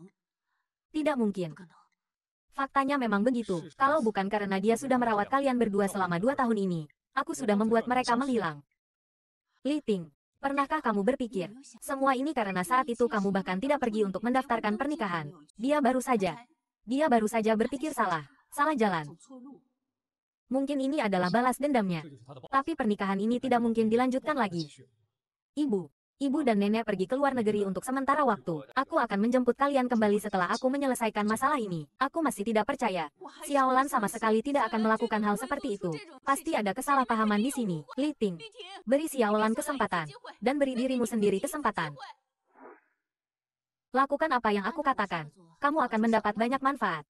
Tidak mungkin. Faktanya memang begitu. Kalau bukan karena dia sudah merawat kalian berdua selama dua tahun ini, aku sudah membuat mereka menghilang. Ting. Pernahkah kamu berpikir, semua ini karena saat itu kamu bahkan tidak pergi untuk mendaftarkan pernikahan. Dia baru saja. Dia baru saja berpikir salah, salah jalan. Mungkin ini adalah balas dendamnya. Tapi pernikahan ini tidak mungkin dilanjutkan lagi. Ibu, ibu dan nenek pergi ke luar negeri untuk sementara waktu. Aku akan menjemput kalian kembali setelah aku menyelesaikan masalah ini. Aku masih tidak percaya. Xiaolan sama sekali tidak akan melakukan hal seperti itu. Pasti ada kesalahpahaman di sini. Li Ting, beri Xiaolan kesempatan. Dan beri dirimu sendiri kesempatan. Lakukan apa yang aku katakan. Kamu akan mendapat banyak manfaat.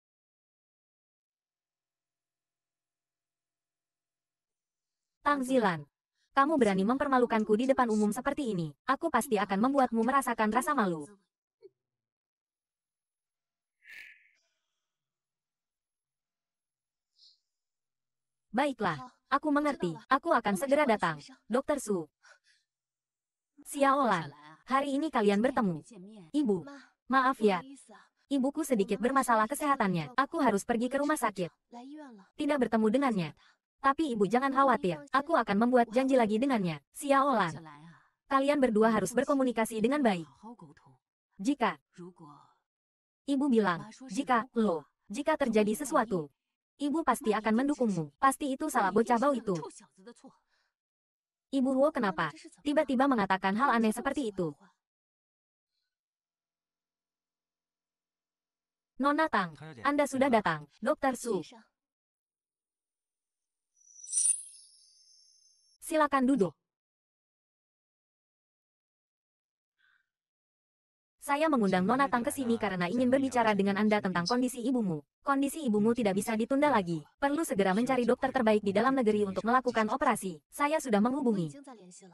Tang Zilan. Kamu berani mempermalukanku di depan umum seperti ini. Aku pasti akan membuatmu merasakan rasa malu. Baiklah, aku mengerti. Aku akan segera datang. Dokter Su. Xiaolan, hari ini kalian bertemu. Ibu, maaf ya. Ibuku sedikit bermasalah kesehatannya. Aku harus pergi ke rumah sakit. Tidak bertemu dengannya. Tapi ibu jangan khawatir, aku akan membuat janji lagi dengannya, Lan. Kalian berdua harus berkomunikasi dengan baik. Jika, ibu bilang, jika, lo, jika terjadi sesuatu, ibu pasti akan mendukungmu, pasti itu salah bocah bau itu. Ibu Huo kenapa, tiba-tiba mengatakan hal aneh seperti itu. Nona Tang, Anda sudah datang, Dokter Su. Silakan duduk. Saya mengundang Nona Tang ke sini karena ingin berbicara dengan Anda tentang kondisi ibumu. Kondisi ibumu tidak bisa ditunda lagi. Perlu segera mencari dokter terbaik di dalam negeri untuk melakukan operasi. Saya sudah menghubungi.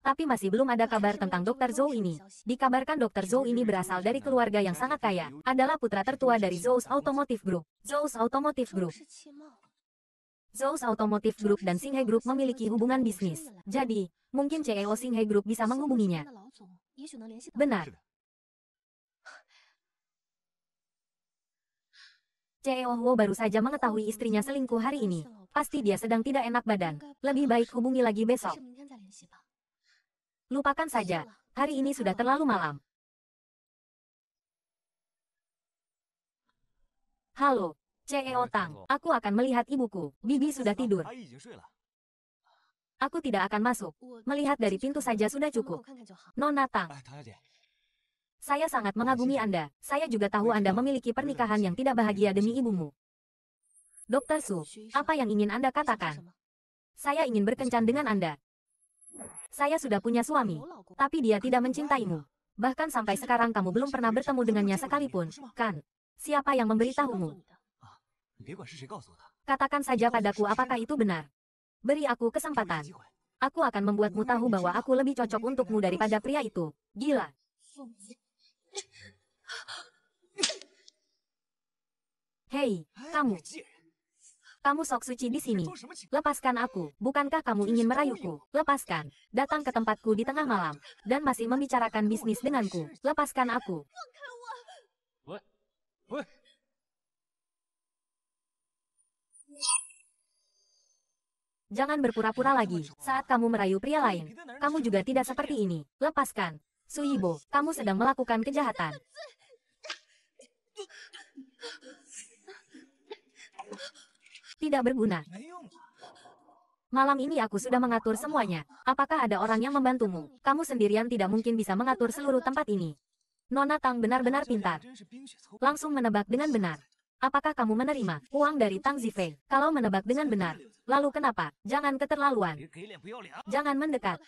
Tapi masih belum ada kabar tentang dokter Zhou ini. Dikabarkan dokter Zhou ini berasal dari keluarga yang sangat kaya. Adalah putra tertua dari Zhou's Automotive Group. Zhou's Automotive Group Zeus Automotive Group dan Singhai Group memiliki hubungan bisnis. Jadi, mungkin CEO Singhai Group bisa menghubunginya. Benar. CEO Huo baru saja mengetahui istrinya selingkuh hari ini. Pasti dia sedang tidak enak badan. Lebih baik hubungi lagi besok. Lupakan saja. Hari ini sudah terlalu malam. Halo, Ceo Tang, aku akan melihat ibuku. Bibi sudah tidur. Aku tidak akan masuk. Melihat dari pintu saja sudah cukup. Kan Nona Tang. Ah, Saya sangat mengagumi Anda. Saya juga tahu Anda memiliki pernikahan yang tidak bahagia demi ibumu. Dokter Su, apa yang ingin Anda katakan? Saya ingin berkencan dengan Anda. Saya sudah punya suami, tapi dia tidak mencintaimu. Bahkan sampai sekarang kamu belum pernah bertemu dengannya sekalipun, kan? Siapa yang memberitahumu? Katakan saja padaku apakah itu benar. Beri aku kesempatan. Aku akan membuatmu tahu bahwa aku lebih cocok untukmu daripada pria itu. Gila. Hei, kamu. Kamu sok suci di sini. Lepaskan aku. Bukankah kamu ingin merayuku? Lepaskan. Datang ke tempatku di tengah malam. Dan masih membicarakan bisnis denganku. Lepaskan aku. Jangan berpura-pura lagi. Saat kamu merayu pria lain, kamu juga tidak seperti ini. Lepaskan. Suibo, kamu sedang melakukan kejahatan. Tidak berguna. Malam ini aku sudah mengatur semuanya. Apakah ada orang yang membantumu? Kamu sendirian tidak mungkin bisa mengatur seluruh tempat ini. Nona Tang benar-benar pintar. Langsung menebak dengan benar. Apakah kamu menerima uang dari Tang Zifei? Kalau menebak dengan benar, lalu kenapa? Jangan keterlaluan. Jangan mendekat.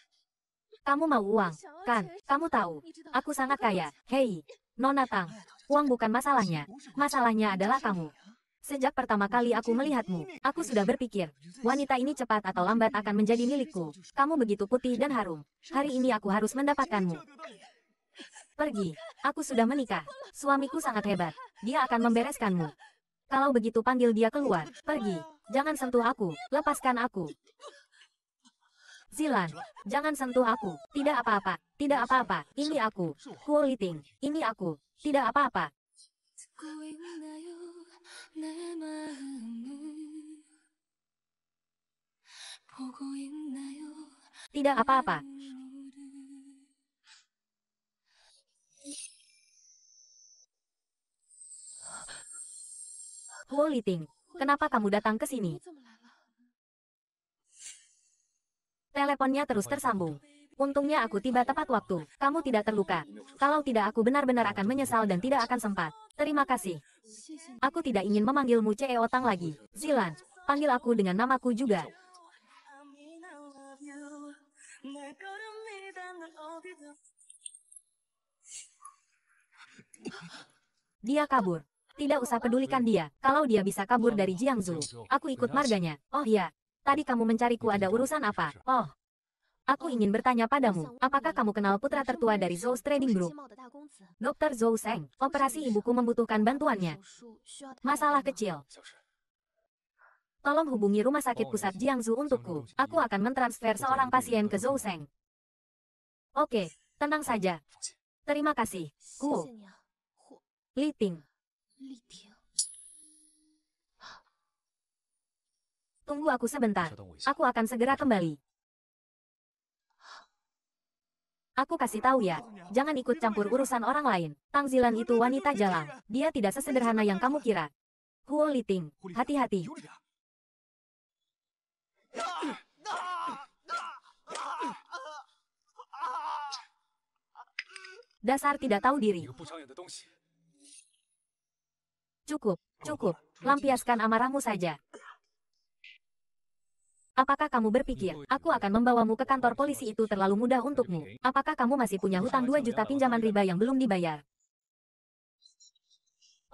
Kamu mau uang, kan? Kamu tahu, aku sangat kaya. Hei, Nona Tang, uang bukan masalahnya. Masalahnya adalah kamu. Sejak pertama kali aku melihatmu, aku sudah berpikir, wanita ini cepat atau lambat akan menjadi milikku. Kamu begitu putih dan harum. Hari ini aku harus mendapatkanmu. Pergi, aku sudah menikah. Suamiku sangat hebat. Dia akan membereskanmu. Kalau begitu panggil dia keluar. Pergi, jangan sentuh aku. Lepaskan aku. Zilan, jangan sentuh aku. Tidak apa-apa, tidak apa-apa. Ini aku. Kuo Liting, ini aku. Tidak apa-apa. Tidak apa-apa. Wo kenapa kamu datang ke sini? Teleponnya terus tersambung. Untungnya aku tiba tepat waktu. Kamu tidak terluka. Kalau tidak aku benar-benar akan menyesal dan tidak akan sempat. Terima kasih. Aku tidak ingin memanggilmu CEO Otang lagi. Zilan, panggil aku dengan namaku juga. Dia kabur. Tidak usah pedulikan dia, kalau dia bisa kabur dari Jiangsu. Aku ikut marganya. Oh ya, tadi kamu mencariku ada urusan apa? Oh, Aku ingin bertanya padamu, apakah kamu kenal putra tertua dari Zhou Trading Group? Dr. Zhou Seng, operasi ibuku membutuhkan bantuannya. Masalah kecil. Tolong hubungi rumah sakit pusat Jiangsu untukku. Aku akan mentransfer seorang pasien ke Zhou Seng. Oke, tenang saja. Terima kasih. Ku. Liting. Tunggu aku sebentar. Aku akan segera kembali. Aku kasih tahu ya, jangan ikut campur urusan orang lain. Tangzilan itu wanita jalan. Dia tidak sesederhana yang kamu kira. Huo Liting, hati-hati. Dasar tidak tahu diri. Cukup, cukup, lampiaskan amarahmu saja. Apakah kamu berpikir, aku akan membawamu ke kantor polisi itu terlalu mudah untukmu? Apakah kamu masih punya hutang 2 juta pinjaman riba yang belum dibayar?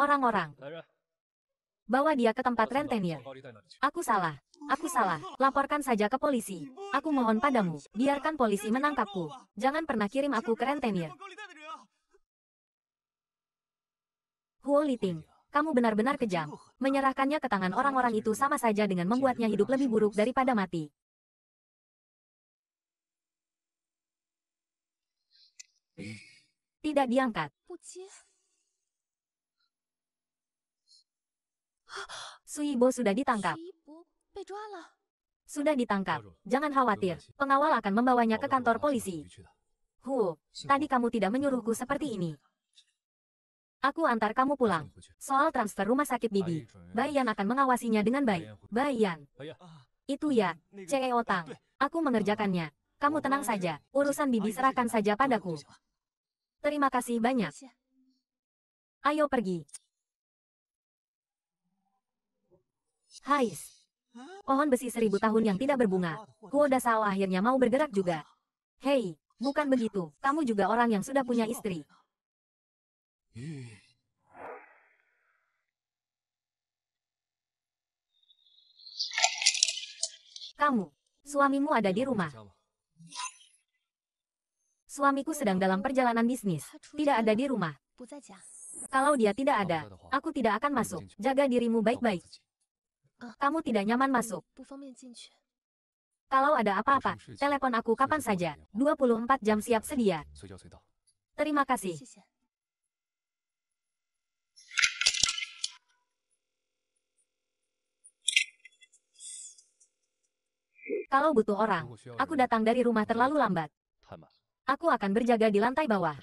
Orang-orang, bawa dia ke tempat rentenir. Aku salah, aku salah, laporkan saja ke polisi. Aku mohon padamu, biarkan polisi menangkapku. Jangan pernah kirim aku ke rentenir. Huo Liting, oh iya kamu benar-benar kejam. Menyerahkannya ke tangan orang-orang itu sama saja dengan membuatnya hidup lebih buruk daripada mati. Tidak diangkat. Suibo sudah ditangkap. Sudah ditangkap. Jangan khawatir. Pengawal akan membawanya ke kantor polisi. Hu, tadi kamu tidak menyuruhku seperti ini. Aku antar kamu pulang. Soal transfer rumah sakit Bibi, Bayan akan mengawasinya dengan baik. Bayan. Itu ya, CEO Tang. Aku mengerjakannya. Kamu tenang saja, urusan Bibi serahkan saja padaku. Terima kasih banyak. Ayo pergi. Hais. Pohon besi seribu tahun yang tidak berbunga. Kuo sawah akhirnya mau bergerak juga. Hei, bukan begitu. Kamu juga orang yang sudah punya istri. Kamu, suamimu ada di rumah. Suamiku sedang dalam perjalanan bisnis, tidak ada di rumah. Kalau dia tidak ada, aku tidak akan masuk. Jaga dirimu baik-baik. Kamu tidak nyaman masuk. Kalau ada apa-apa, telepon aku kapan saja, 24 jam siap sedia. Terima kasih. Kalau butuh orang, aku datang dari rumah terlalu lambat. Aku akan berjaga di lantai bawah.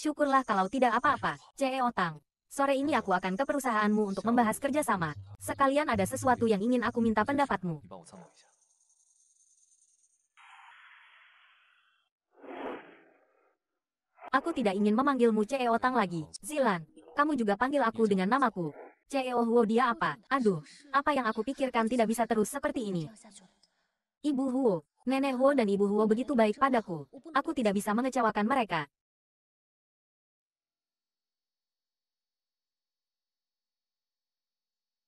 Syukurlah kalau tidak apa-apa, CE Otang. Sore ini aku akan ke perusahaanmu untuk membahas kerjasama. Sekalian ada sesuatu yang ingin aku minta pendapatmu. Aku tidak ingin memanggilmu CE Otang lagi. Zilan, kamu juga panggil aku dengan namaku. CEO Huo dia apa? Aduh, apa yang aku pikirkan tidak bisa terus seperti ini. Ibu Huo, Nenek Huo dan Ibu Huo begitu baik padaku. Aku tidak bisa mengecewakan mereka.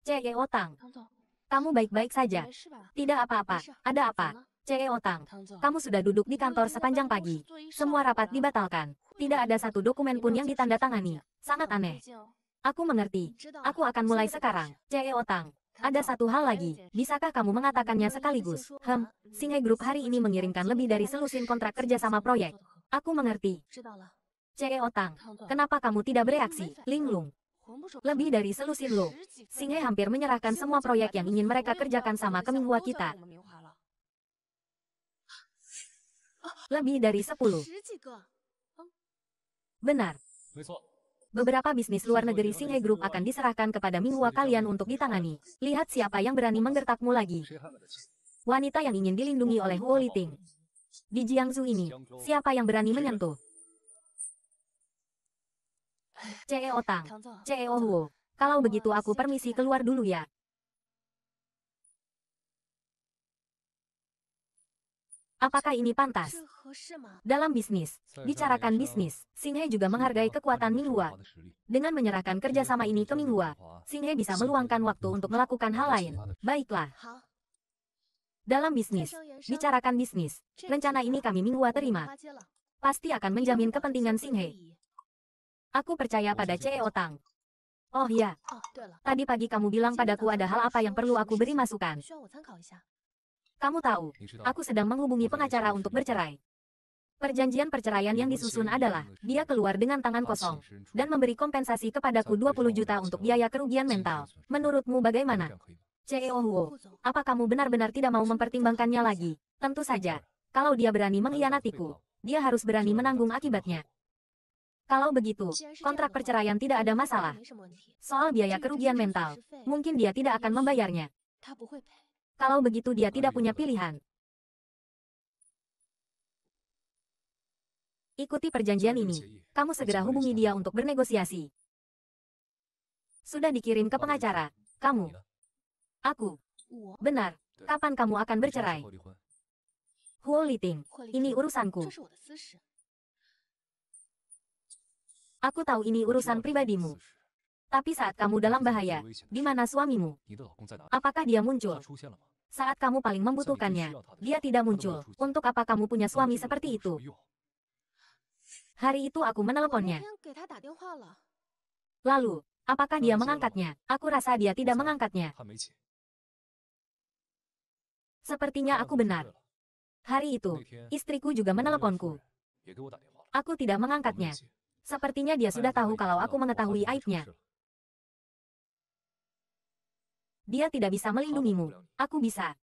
Cee Otang. Kamu baik-baik saja. Tidak apa-apa. Ada apa? Cee Otang. Kamu sudah duduk di kantor sepanjang pagi. Semua rapat dibatalkan. Tidak ada satu dokumen pun yang ditandatangani. Sangat aneh. Aku mengerti. Aku akan mulai sekarang. Cee Otang. Ada satu hal lagi, bisakah kamu mengatakannya sekaligus? Hem, Singhai Group hari ini mengirimkan lebih dari selusin kontrak kerjasama proyek. Aku mengerti. Cee Otang, kenapa kamu tidak bereaksi? Linglung, lebih dari selusin lo, Singhe hampir menyerahkan semua proyek yang ingin mereka kerjakan sama ke Minghua kita. Lebih dari sepuluh. Benar. Beberapa bisnis luar negeri Singhe Group akan diserahkan kepada Minghua kalian untuk ditangani. Lihat siapa yang berani menggertakmu lagi. Wanita yang ingin dilindungi oleh Huo Liting. Di Jiangsu ini, siapa yang berani menyentuh? CEO Tang. CEO Wu. Kalau begitu aku permisi keluar dulu ya. Apakah ini pantas? Dalam bisnis, bicarakan bisnis, Singhe juga menghargai kekuatan Minghua. Dengan menyerahkan kerjasama ini ke Minghua, Singhe bisa meluangkan waktu untuk melakukan hal lain. Baiklah. Dalam bisnis, bicarakan bisnis, rencana ini kami Minghua terima. Pasti akan menjamin kepentingan Singhe. Aku percaya pada CEO Tang. Oh ya, tadi pagi kamu bilang padaku ada hal apa yang perlu aku beri masukan. Kamu tahu, aku sedang menghubungi pengacara untuk bercerai. Perjanjian perceraian yang disusun adalah, dia keluar dengan tangan kosong, dan memberi kompensasi kepadaku 20 juta untuk biaya kerugian mental. Menurutmu bagaimana? CEO Huo, apa kamu benar-benar tidak mau mempertimbangkannya lagi? Tentu saja, kalau dia berani mengkhianatiku, dia harus berani menanggung akibatnya. Kalau begitu, kontrak perceraian tidak ada masalah. Soal biaya kerugian mental, mungkin dia tidak akan membayarnya. Kalau begitu dia tidak gitu, punya pilihan. Ikuti perjanjian ini. Iya. Kamu segera hubungi dia untuk bernegosiasi. Sudah dikirim ke pengacara. Kamu. Iya. Aku. Benar. Kapan kamu akan bercerai? Huo Liting, ini urusanku. Aku tahu ini urusan pribadimu. Tapi saat kamu dalam bahaya, di mana suamimu? Apakah dia muncul? Saat kamu paling membutuhkannya, dia tidak muncul. Untuk apa kamu punya suami seperti itu? Hari itu aku menelponnya. Lalu, apakah dia mengangkatnya? Aku rasa dia tidak mengangkatnya. Sepertinya aku benar. Hari itu, istriku juga meneleponku. Aku tidak mengangkatnya. Sepertinya dia sudah tahu kalau aku mengetahui aibnya. Dia tidak bisa melindungimu. Aku bisa.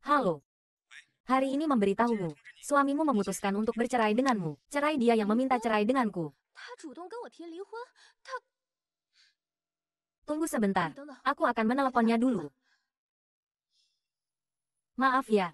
Halo. Hari ini memberitahumu, suamimu memutuskan untuk bercerai denganmu. Cerai dia yang meminta cerai denganku. Tunggu sebentar, aku akan meneleponnya dulu. Maaf ya.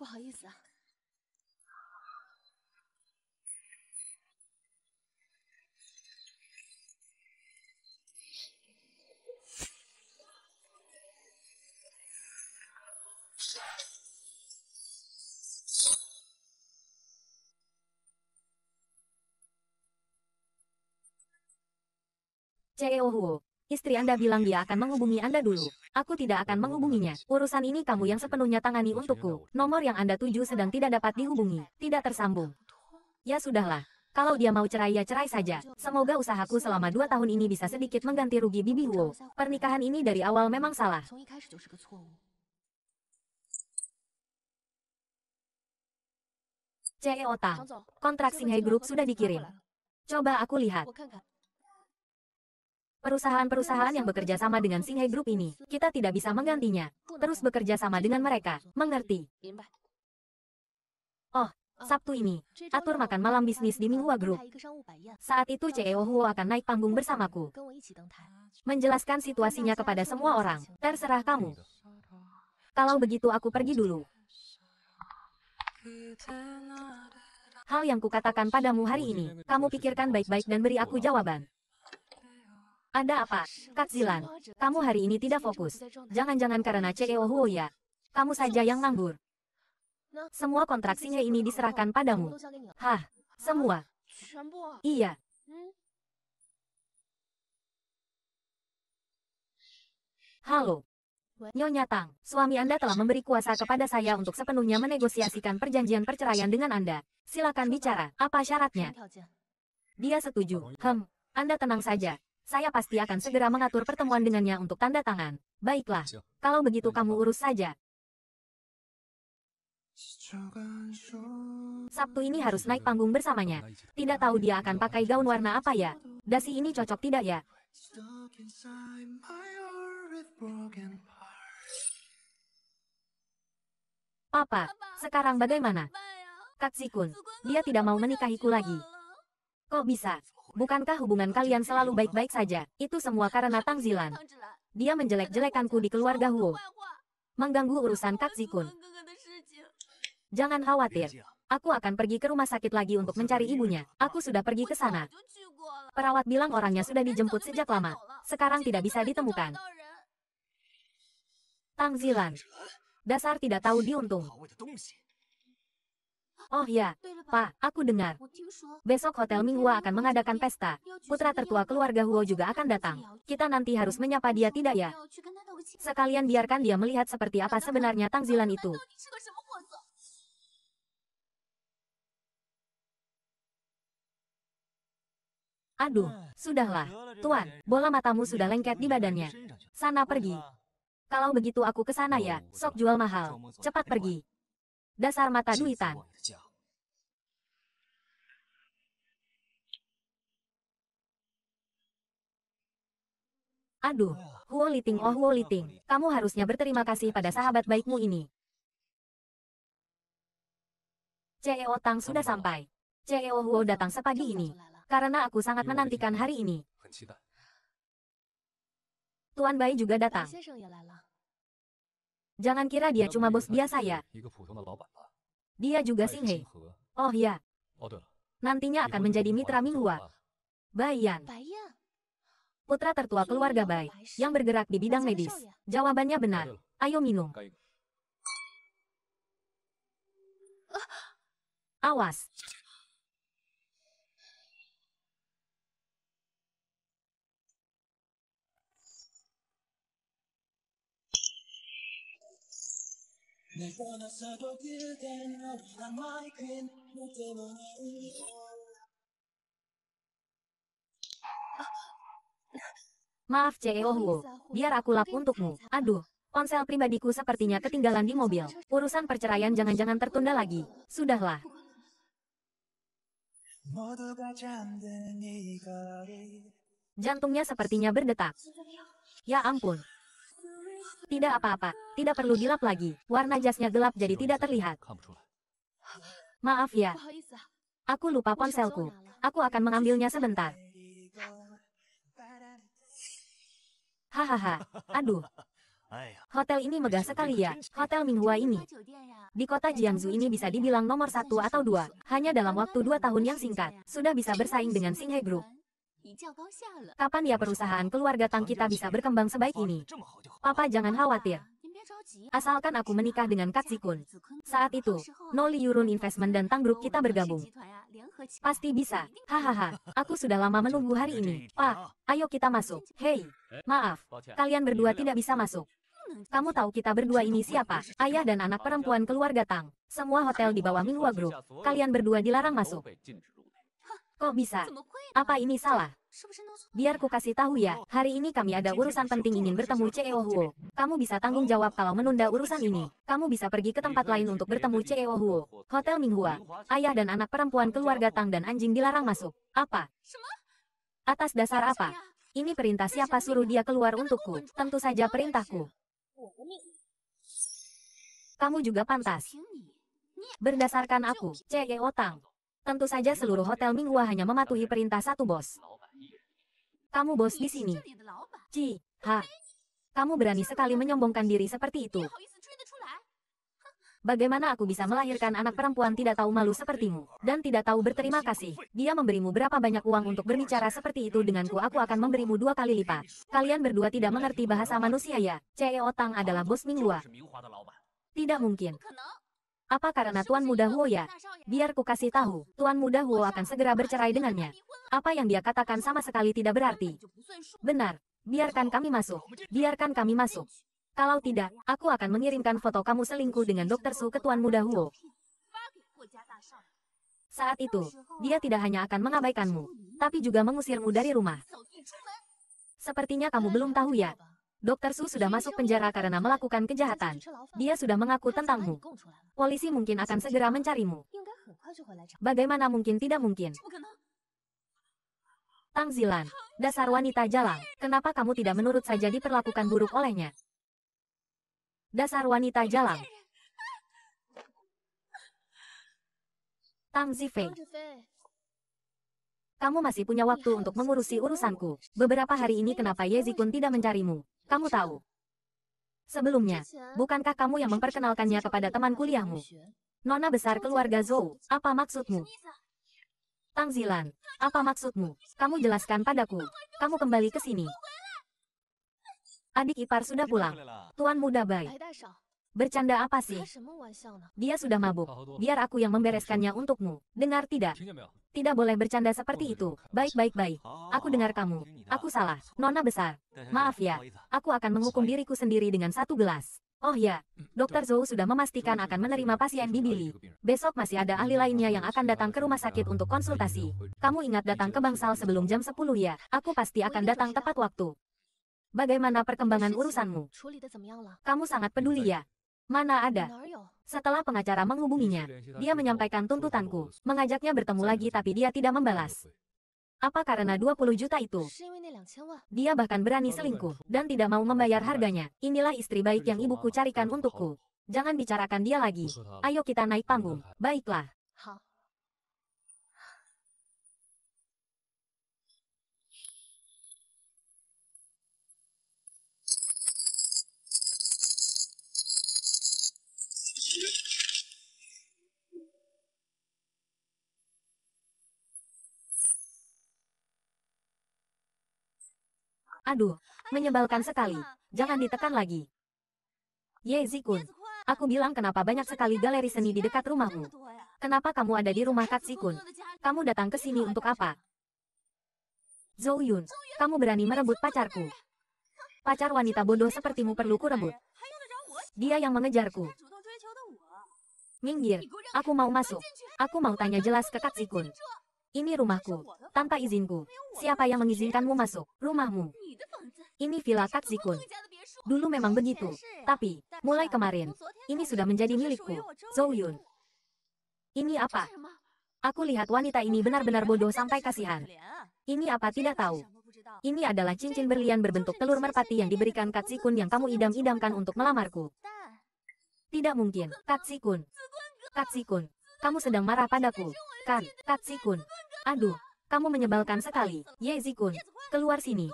Ceo Huo Istri Anda bilang dia akan menghubungi Anda dulu. Aku tidak akan menghubunginya. Urusan ini kamu yang sepenuhnya tangani untukku. Nomor yang Anda tuju sedang tidak dapat dihubungi. Tidak tersambung. Ya sudahlah. Kalau dia mau cerai ya cerai saja. Semoga usahaku selama dua tahun ini bisa sedikit mengganti rugi Bibi Huo. Pernikahan ini dari awal memang salah. CEO Tang, kontrak Singhai Group sudah dikirim. Coba aku lihat. Perusahaan-perusahaan yang bekerja sama dengan Singhai Group ini, kita tidak bisa menggantinya. Terus bekerja sama dengan mereka, mengerti? Oh, Sabtu ini, atur makan malam bisnis di Minghua Group. Saat itu CEO Huo akan naik panggung bersamaku. Menjelaskan situasinya kepada semua orang, terserah kamu. Kalau begitu aku pergi dulu. Hal yang kukatakan padamu hari ini, kamu pikirkan baik-baik dan beri aku jawaban. Ada apa? Kak Zilan? kamu hari ini tidak fokus. Jangan-jangan karena CEO Huo ya. Kamu saja yang nganggur. Semua kontraksinya ini diserahkan padamu. Hah, semua. Iya. Halo. Nyonya Tang, suami Anda telah memberi kuasa kepada saya untuk sepenuhnya menegosiasikan perjanjian perceraian dengan Anda. Silakan bicara, apa syaratnya? Dia setuju. Hem, Anda tenang saja. Saya pasti akan segera mengatur pertemuan dengannya untuk tanda tangan. Baiklah, kalau begitu kamu urus saja. Sabtu ini harus naik panggung bersamanya. Tidak tahu dia akan pakai gaun warna apa ya? Dasi ini cocok tidak ya? Papa, sekarang bagaimana? Katsikun, dia tidak mau menikahiku lagi. Kok bisa? Bukankah hubungan kalian selalu baik-baik saja? Itu semua karena Tang Zilan. Dia menjelek-jelekanku di keluarga Huo. Mengganggu urusan Kak Zikun. Jangan khawatir. Aku akan pergi ke rumah sakit lagi untuk mencari ibunya. Aku sudah pergi ke sana. Perawat bilang orangnya sudah dijemput sejak lama. Sekarang tidak bisa ditemukan. Tang Zilan, Dasar tidak tahu diuntung. Oh ya, Pak, aku dengar. Besok Hotel Minghua akan mengadakan pesta. Putra tertua keluarga Huo juga akan datang. Kita nanti harus menyapa dia tidak ya? Sekalian biarkan dia melihat seperti apa sebenarnya tangzilan itu. Aduh, sudahlah. Tuan, bola matamu sudah lengket di badannya. Sana pergi. Kalau begitu aku ke sana ya, sok jual mahal. Cepat pergi. Dasar mata duitan. Aduh, Huo Liting oh Huo Liting, kamu harusnya berterima kasih pada sahabat baikmu ini. CEO Tang sudah sampai. CEO Huo datang sepagi ini, karena aku sangat iya, menantikan iya. hari ini. Tuan Bai juga datang. Jangan kira dia cuma bos biasa ya. Dia juga singhe. Oh ya. Nantinya akan menjadi mitra Minghua. Bayan. Putra tertua keluarga Bai, yang bergerak di bidang medis. Ya? Jawabannya benar. Ayo minum. Awas. Maaf CEO biar aku lap untukmu. Aduh, ponsel pribadiku sepertinya ketinggalan di mobil. Urusan perceraian jangan-jangan tertunda lagi. Sudahlah. Jantungnya sepertinya berdetak. Ya ampun, tidak apa-apa, tidak perlu dilap lagi. Warna jasnya gelap jadi tidak terlihat. Maaf ya. Aku lupa ponselku. Aku akan mengambilnya sebentar. Hahaha, aduh. Hotel ini megah sekali ya, Hotel Minghua ini. Di kota Jiangsu ini bisa dibilang nomor satu atau dua, hanya dalam waktu dua tahun yang singkat, sudah bisa bersaing dengan Singhe Group. Kapan ya perusahaan keluarga Tang kita bisa berkembang sebaik ini? Papa jangan khawatir. Asalkan aku menikah dengan Kak Zikun. Saat itu, Noli Yurun Investment dan Tang Group kita bergabung. Pasti bisa. Hahaha, aku sudah lama menunggu hari ini. Pak, ayo kita masuk. Hei, maaf, kalian berdua tidak bisa masuk. Kamu tahu kita berdua ini siapa? Ayah dan anak perempuan keluarga Tang. Semua hotel di bawah Minghua Group. Kalian berdua dilarang masuk. Kok bisa? Apa ini salah? Biar ku kasih tahu ya, hari ini kami ada urusan penting ingin bertemu CEO Huo. Kamu bisa tanggung oh. jawab kalau menunda urusan ini. Kamu bisa pergi ke tempat lain untuk bertemu CEO Huo. Hotel Minghua, ayah dan anak perempuan keluarga Tang dan anjing dilarang masuk. Apa? Atas dasar apa? Ini perintah siapa suruh dia keluar kan untukku? Tentu saja ya, perintahku. Oh, Kamu juga pantas. Berdasarkan aku, CEO Tang. Tentu saja seluruh hotel Minghua hanya mematuhi perintah satu bos. Kamu bos di sini. Ji, ha. Kamu berani sekali menyombongkan diri seperti itu. Bagaimana aku bisa melahirkan anak perempuan tidak tahu malu sepertimu, dan tidak tahu berterima kasih. Dia memberimu berapa banyak uang untuk berbicara seperti itu denganku aku akan memberimu dua kali lipat. Kalian berdua tidak mengerti bahasa manusia ya, CEO Tang adalah bos Minghua. Tidak mungkin. Apa karena Tuan Muda Huo ya? Biar ku kasih tahu, Tuan Muda Huo akan segera bercerai dengannya. Apa yang dia katakan sama sekali tidak berarti. Benar, biarkan kami masuk. Biarkan kami masuk. Kalau tidak, aku akan mengirimkan foto kamu selingkuh dengan Dokter Su ke Tuan Muda Huo. Saat itu, dia tidak hanya akan mengabaikanmu, tapi juga mengusirmu dari rumah. Sepertinya kamu belum tahu ya, Dokter Su sudah masuk penjara karena melakukan kejahatan. Dia sudah mengaku tentangmu. Polisi mungkin akan segera mencarimu. Bagaimana mungkin tidak mungkin? Tang Zilan, dasar wanita jalang, kenapa kamu tidak menurut saja diperlakukan buruk olehnya? Dasar wanita jalang, Tang Zifei. Kamu masih punya iya, waktu untuk mengurusi urusanku. Beberapa hari ini iya, kenapa iya, Yezikun tidak mencarimu? Kamu tahu. Sebelumnya, bukankah kamu yang memperkenalkannya kepada teman kuliahmu? Nona besar keluarga Zhou, apa maksudmu? Tang Zilan, apa maksudmu? Kamu jelaskan padaku. Kamu kembali ke sini. Adik ipar sudah pulang. Tuan muda baik. Bercanda apa sih? Dia sudah mabuk. Biar aku yang membereskannya untukmu. Dengar tidak? Tidak boleh bercanda seperti itu. Baik, baik, baik. Aku dengar kamu. Aku salah. Nona besar. Maaf ya. Aku akan menghukum diriku sendiri dengan satu gelas. Oh ya, Dokter Zhou sudah memastikan akan menerima pasien di Billy. Besok masih ada ahli lainnya yang akan datang ke rumah sakit untuk konsultasi. Kamu ingat datang ke Bangsal sebelum jam 10 ya. Aku pasti akan datang tepat waktu. Bagaimana perkembangan urusanmu? Kamu sangat peduli ya. Mana ada? Setelah pengacara menghubunginya, dia menyampaikan tuntutanku, mengajaknya bertemu lagi tapi dia tidak membalas. Apa karena 20 juta itu? Dia bahkan berani selingkuh, dan tidak mau membayar harganya. Inilah istri baik yang ibuku carikan untukku. Jangan bicarakan dia lagi. Ayo kita naik panggung. Baiklah. Aduh, menyebalkan sekali. Jangan iya, iya, ditekan iya. lagi. Ye Zikun. Aku bilang kenapa banyak sekali galeri seni di dekat rumahmu. Ya. Kenapa kamu ada di rumah Katsikun? Kamu datang ke sini untuk apa? Zhou Yun, kamu berani merebut pacarku. Pacar wanita bodoh sepertimu perlu kurebut. Dia yang mengejarku. Minggir, aku mau masuk. Aku mau tanya jelas ke Katsikun. Ini rumahku. Tanpa izinku. Siapa yang mengizinkanmu masuk? Rumahmu. Ini Villa Katsikun. Dulu memang begitu. Tapi, mulai kemarin, ini sudah menjadi milikku. Zhou Yun. Ini apa? Aku lihat wanita ini benar-benar bodoh sampai kasihan. Ini apa tidak tahu? Ini adalah cincin berlian berbentuk telur merpati yang diberikan Katsikun yang kamu idam-idamkan untuk melamarku. Tidak mungkin, Katsikun. Katsikun, kamu sedang marah padaku, kan, Tatsikun? Aduh, kamu menyebalkan sekali, Yezikun. Keluar sini.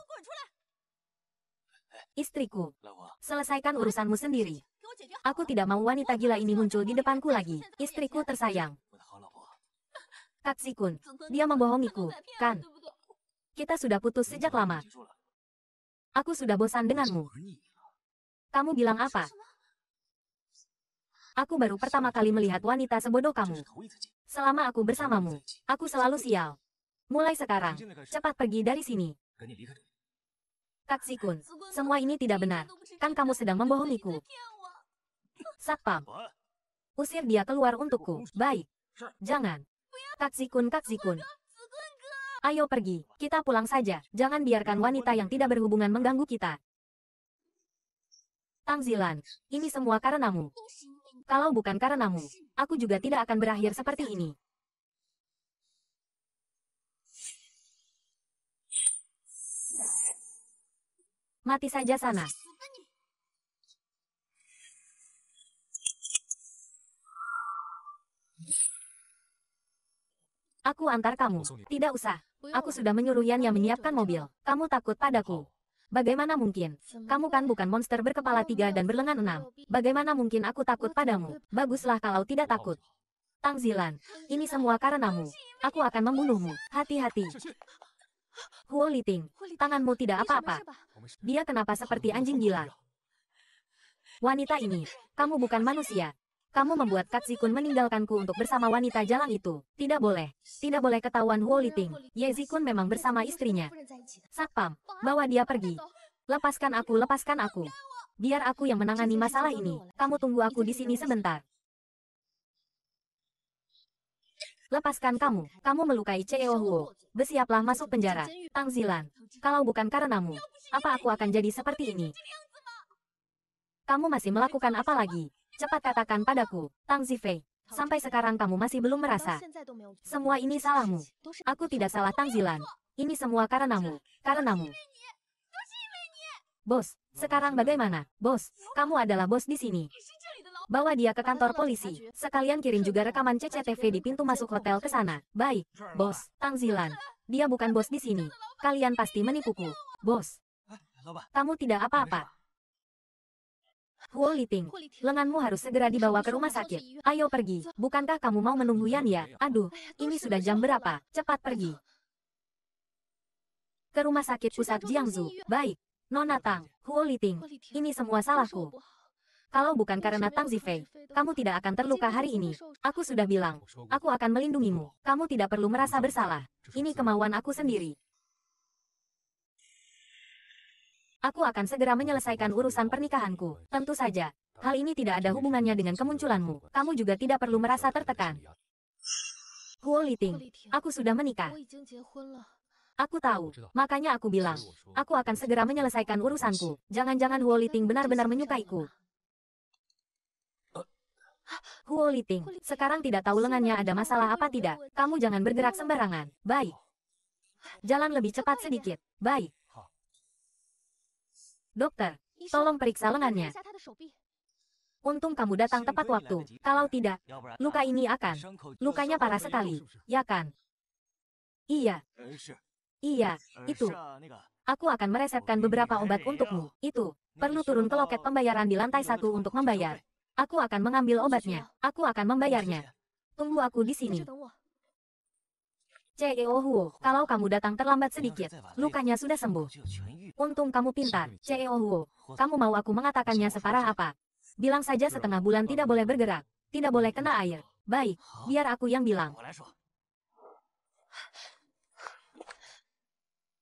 Istriku, selesaikan urusanmu sendiri. Aku tidak mau wanita gila ini muncul di depanku lagi, istriku tersayang. Tatsikun, dia membohongiku, kan? Kita sudah putus sejak lama. Aku sudah bosan denganmu. Kamu bilang apa? Aku baru pertama kali melihat wanita sebodoh kamu. Selama aku bersamamu, aku selalu sial. Mulai sekarang, cepat pergi dari sini. Kak semua ini tidak benar. Kan kamu sedang membohongiku. Satpam. Usir dia keluar untukku. Baik. Jangan. Kak Sikun, Ayo pergi, kita pulang saja. Jangan biarkan wanita yang tidak berhubungan mengganggu kita. Tangzilan, ini semua karenamu. Kalau bukan karenamu, aku juga tidak akan berakhir seperti ini. Mati saja sana. Aku antar kamu. Tidak usah. Aku sudah menyuruh Yan yang menyiapkan mobil. Kamu takut padaku. Bagaimana mungkin? Kamu kan bukan monster berkepala tiga dan berlengan enam. Bagaimana mungkin aku takut padamu? Baguslah kalau tidak takut. Tangzilan, ini semua karenamu. Aku akan membunuhmu. Hati-hati. Huo Liting, tanganmu tidak apa-apa. Dia kenapa seperti anjing gila? Wanita ini, kamu bukan manusia. Kamu membuat Katsikun meninggalkanku untuk bersama wanita jalan itu. Tidak boleh. Tidak boleh ketahuan Woliting. Ye Zikun memang bersama istrinya. Satpam, bawa dia pergi. Lepaskan aku, lepaskan aku. Biar aku yang menangani masalah ini. Kamu tunggu aku di sini sebentar. Lepaskan kamu. Kamu melukai CEO Huo. Bersiaplah masuk penjara. Tang Zilan. Kalau bukan karenamu, apa aku akan jadi seperti ini? Kamu masih melakukan apa lagi? Cepat katakan padaku, Tang Zifei. Sampai sekarang kamu masih belum merasa. Semua ini salahmu. Aku tidak salah Tang Zilan. Ini semua karenamu, karenamu. Bos, sekarang bagaimana? Bos, kamu adalah bos di sini. Bawa dia ke kantor polisi. Sekalian kirim juga rekaman CCTV di pintu masuk hotel ke sana. Baik, bos, Tang Zilan. Dia bukan bos di sini. Kalian pasti menipuku. Bos, kamu tidak apa-apa. Huo Liting, lenganmu harus segera dibawa ke rumah sakit. Ayo pergi, bukankah kamu mau menunggu Yan ya? Aduh, ini sudah jam berapa, cepat pergi. Ke rumah sakit pusat Jiangsu, baik. Nona Tang, Huo Liting, ini semua salahku. Kalau bukan karena Tang Zifei, kamu tidak akan terluka hari ini. Aku sudah bilang, aku akan melindungimu. Kamu tidak perlu merasa bersalah. Ini kemauan aku sendiri. Aku akan segera menyelesaikan urusan pernikahanku. Tentu saja, hal ini tidak ada hubungannya dengan kemunculanmu. Kamu juga tidak perlu merasa tertekan. Huo Liting, aku sudah menikah. Aku tahu, makanya aku bilang, aku akan segera menyelesaikan urusanku. Jangan-jangan Huo Liting benar-benar menyukaiku. Huo Liting, sekarang tidak tahu lengannya ada masalah apa tidak. Kamu jangan bergerak sembarangan. Baik. Jalan lebih cepat sedikit. Baik. Dokter, tolong periksa lengannya. Untung kamu datang tepat waktu. Kalau tidak, luka ini akan. Lukanya parah sekali, ya kan? Iya. Iya, itu. Aku akan meresepkan beberapa obat untukmu. Itu, perlu turun ke loket pembayaran di lantai satu untuk membayar. Aku akan mengambil obatnya. Aku akan membayarnya. Tunggu aku di sini. CEO Huo, kalau kamu datang terlambat sedikit, lukanya sudah sembuh. Untung kamu pintar, CEO Huo. Kamu mau aku mengatakannya separah apa? Bilang saja setengah bulan tidak boleh bergerak, tidak boleh kena air. Baik, biar aku yang bilang.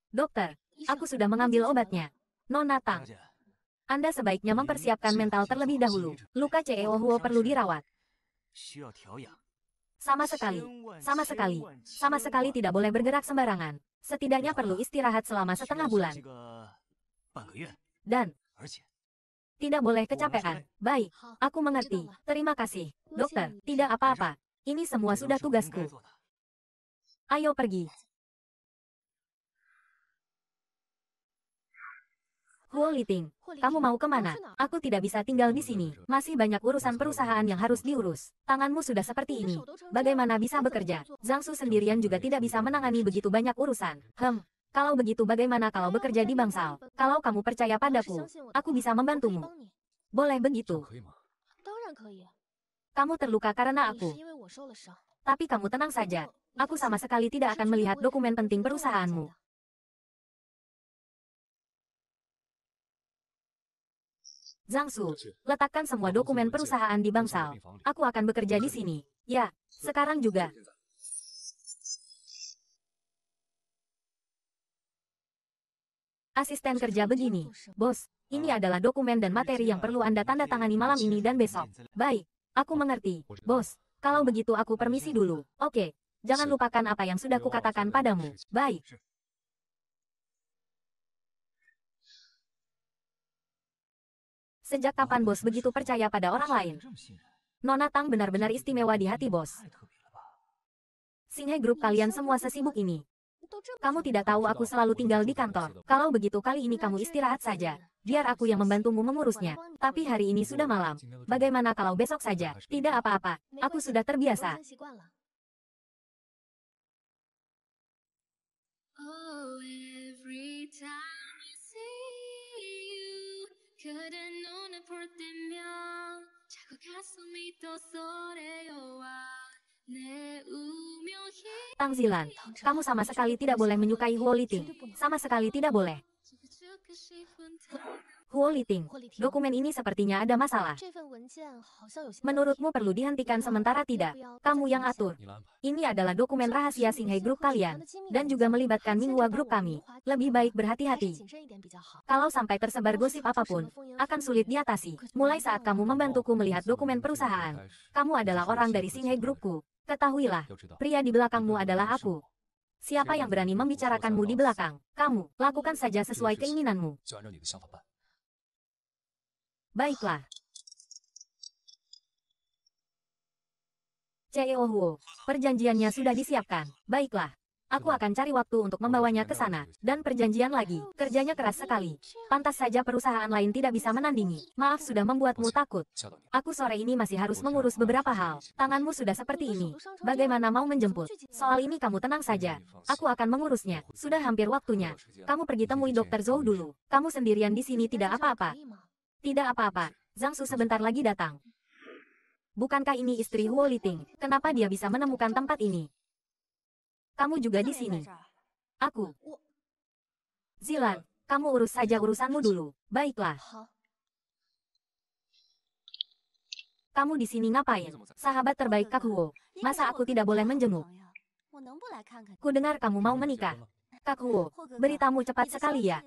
Dokter, iya, aku sudah mengambil obatnya. Nona Tang. Iya. Anda sebaiknya iya, mempersiapkan mental terlebih dahulu. Luka CEO Huo perlu dirawat. Sama sekali. Sama sekali. Sama sekali tidak boleh bergerak sembarangan. Setidaknya perlu istirahat selama setengah bulan. Dan tidak boleh kecapean. Baik, aku mengerti. Terima kasih. Dokter, tidak apa-apa. Ini semua sudah tugasku. Ayo pergi. Huo Liting, kamu mau kemana? Aku tidak bisa tinggal di sini. Masih banyak urusan perusahaan yang harus diurus. Tanganmu sudah seperti ini. Bagaimana bisa bekerja? Zhang Su sendirian juga tidak bisa menangani begitu banyak urusan. Hem, kalau begitu bagaimana kalau bekerja di bangsal? Kalau kamu percaya padaku, aku bisa membantumu. Boleh begitu. Kamu terluka karena aku. Tapi kamu tenang saja. Aku sama sekali tidak akan melihat dokumen penting perusahaanmu. Zhang Su, letakkan semua dokumen perusahaan di bangsal. Aku akan bekerja di sini. Ya, sekarang juga. Asisten kerja begini. Bos, ini ah. adalah dokumen dan materi yang perlu ah. Anda tanda tangani malam ini dan besok. Baik, aku mengerti. Bos, kalau begitu aku permisi dulu. Oke, jangan lupakan apa yang sudah kukatakan padamu. Baik. Sejak kapan bos begitu percaya pada orang lain? Nona Tang benar-benar istimewa di hati bos. Sinhe grup kalian semua sesibuk ini. Kamu tidak tahu aku selalu tinggal di kantor. Kalau begitu kali ini kamu istirahat saja. Biar aku yang membantumu mengurusnya. Tapi hari ini sudah malam. Bagaimana kalau besok saja? Tidak apa-apa. Aku sudah terbiasa. Oh, every time. Tang Zilan, kamu sama sekali tidak boleh menyukai Huoliting. Sama sekali tidak boleh. Huo Liting, dokumen ini sepertinya ada masalah. Menurutmu perlu dihentikan sementara tidak? Kamu yang atur. Ini adalah dokumen rahasia Singhai Group kalian, dan juga melibatkan Minghua Group kami. Lebih baik berhati-hati. Kalau sampai tersebar gosip apapun, akan sulit diatasi. Mulai saat kamu membantuku melihat dokumen perusahaan, kamu adalah orang dari Singhai Groupku. Ketahuilah, ya pria di belakangmu adalah aku. Siapa yang berani membicarakanmu di belakang? Kamu, lakukan saja sesuai iya, keinginanmu. Baiklah. CEO Huo, perjanjiannya sudah disiapkan. Baiklah. Aku akan cari waktu untuk membawanya ke sana. Dan perjanjian lagi, kerjanya keras sekali. Pantas saja perusahaan lain tidak bisa menandingi. Maaf sudah membuatmu takut. Aku sore ini masih harus mengurus beberapa hal. Tanganmu sudah seperti ini. Bagaimana mau menjemput? Soal ini kamu tenang saja. Aku akan mengurusnya. Sudah hampir waktunya. Kamu pergi temui dokter Zhou dulu. Kamu sendirian di sini tidak apa-apa. Tidak apa-apa, Zhang Su sebentar lagi datang. Bukankah ini istri Huo Liting? Kenapa dia bisa menemukan tempat ini? Kamu juga di sini. Aku. Zilan, kamu urus saja urusanmu dulu. Baiklah. Kamu di sini ngapain? Sahabat terbaik Kak Huo, masa aku tidak boleh menjenguk? Ku dengar kamu mau menikah. Kak Huo, beritamu cepat sekali ya.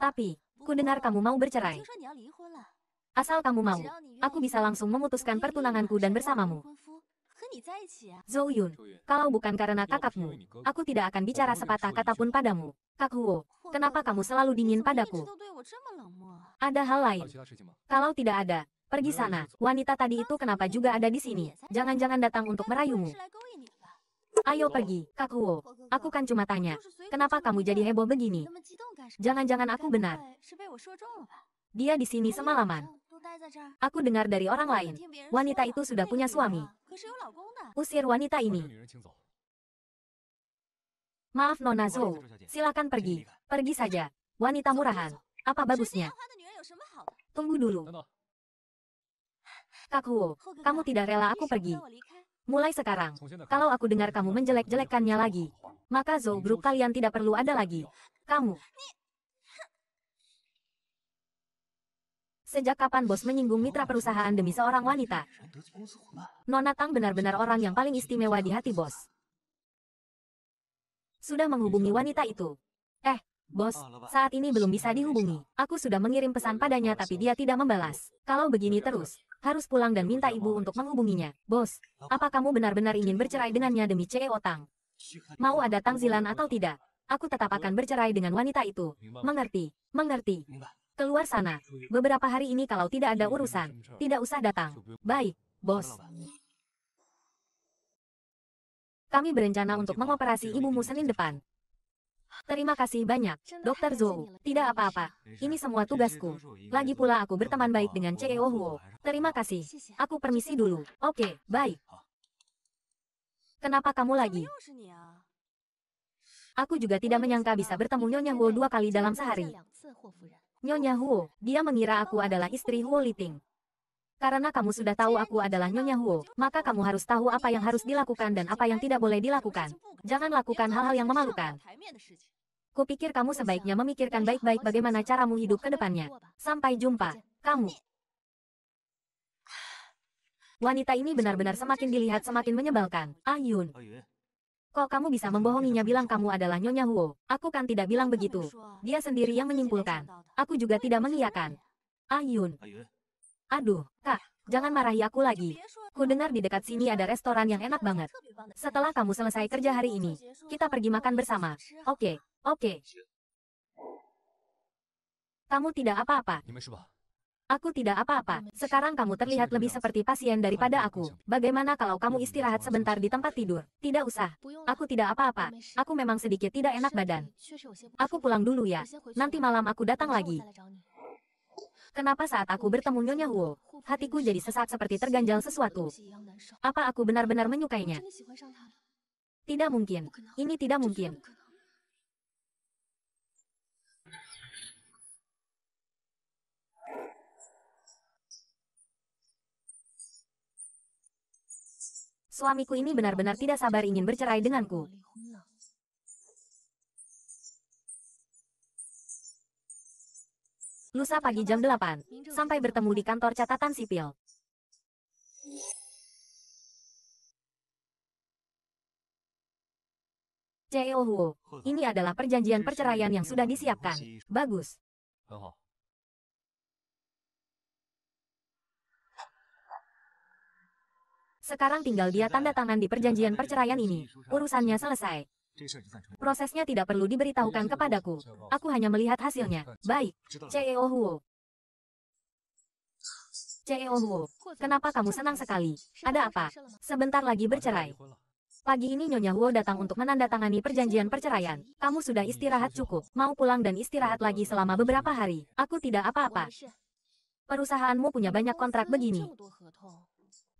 Tapi, ku dengar kamu mau bercerai. Asal kamu mau, aku bisa langsung memutuskan pertunanganku dan bersamamu. Zhou Yun, kalau bukan karena kakakmu, aku tidak akan bicara sepatah kata pun padamu. Kak Huo, kenapa kamu selalu dingin padaku? Ada hal lain. Kalau tidak ada, pergi sana. Wanita tadi itu kenapa juga ada di sini? Jangan-jangan datang untuk merayumu. Ayo pergi, Kakuo. Aku kan cuma tanya, kenapa kamu jadi heboh begini? Jangan-jangan aku benar. Dia di sini semalaman. Aku dengar dari orang lain, wanita itu sudah punya suami. Usir wanita ini. Maaf Nona Zhou, silakan pergi. Pergi saja, wanita murahan. Apa bagusnya? Tunggu dulu. Kakuo, kamu tidak rela aku pergi. Mulai sekarang, kalau aku dengar kamu menjelek-jelekkannya lagi, maka Zou Group kalian tidak perlu ada lagi. Kamu. Sejak kapan bos menyinggung mitra perusahaan demi seorang wanita? Nona Tang benar-benar orang yang paling istimewa di hati bos. Sudah menghubungi wanita itu. Eh, Bos, oh, saat ini belum bisa ya, dihubungi. Aku sudah mengirim pesan padanya tapi dia tidak membalas. Kalau begini terus, harus pulang dan minta ibu untuk menghubunginya. Bos, apa kamu benar-benar ingin bercerai dengannya demi CEO Tang? Mau ada tangzilan atau tidak? Aku tetap akan bercerai dengan wanita itu. Mengerti, mengerti. Keluar sana. Beberapa hari ini kalau tidak ada urusan, tidak usah datang. Baik, bos. Kami berencana untuk mengoperasi ibumu Senin depan. Terima kasih banyak, Dokter Zhou. Tidak apa-apa. Ini semua tugasku. Iya, lagi pula aku berteman baik dengan CEO Huo. Terima kasih. Aku permisi dulu. Oke, baik. Ah. Kenapa kamu lagi? Ya? Aku juga tidak menyangka bisa bertemu Nyonya kan Huo dua kali dalam sehari. Ya. Nyonya Huo, dia mengira aku adalah istri Huo Liting. Karena kamu sudah tahu aku adalah Nyonya Huo, maka kamu harus tahu apa yang harus dilakukan dan apa yang tidak boleh dilakukan. Jangan lakukan hal-hal yang memalukan. Kupikir kamu sebaiknya memikirkan baik-baik bagaimana caramu hidup ke depannya. Sampai jumpa, kamu. Wanita ini benar-benar semakin dilihat semakin menyebalkan. Ayun. Ah, Kok kamu bisa membohonginya bilang kamu adalah Nyonya Huo? Aku kan tidak bilang begitu. Dia sendiri yang menyimpulkan. Aku juga tidak mengiyakan. Ayun. Ah, Aduh, kak, jangan marahi aku lagi. Ku dengar di dekat sini ada restoran yang enak banget. Setelah kamu selesai kerja hari ini, kita pergi makan bersama. Oke, okay, oke. Okay. Kamu tidak apa-apa. Aku tidak apa-apa. Sekarang kamu terlihat lebih seperti pasien daripada aku. Bagaimana kalau kamu istirahat sebentar di tempat tidur? Tidak usah. Aku tidak apa-apa. Aku memang sedikit tidak enak badan. Aku pulang dulu ya. Nanti malam aku datang lagi. Kenapa saat aku bertemu Nyonya Huo, hatiku jadi sesak seperti terganjal sesuatu? Apa aku benar-benar menyukainya? Tidak mungkin. Ini tidak mungkin. Suamiku ini benar-benar tidak sabar ingin bercerai denganku. lusa pagi jam 8. Sampai bertemu di kantor catatan sipil. CEO Huo, ini adalah perjanjian perceraian yang sudah disiapkan. Bagus. Sekarang tinggal dia tanda tangan di perjanjian perceraian ini. Urusannya selesai. Prosesnya tidak perlu diberitahukan kepadaku. Aku hanya melihat hasilnya. Baik. CEO Huo. CEO Huo, kenapa kamu senang sekali? Ada apa? Sebentar lagi bercerai. Pagi ini Nyonya Huo datang untuk menandatangani perjanjian perceraian. Kamu sudah istirahat cukup, mau pulang dan istirahat lagi selama beberapa hari. Aku tidak apa-apa. Perusahaanmu punya banyak kontrak begini.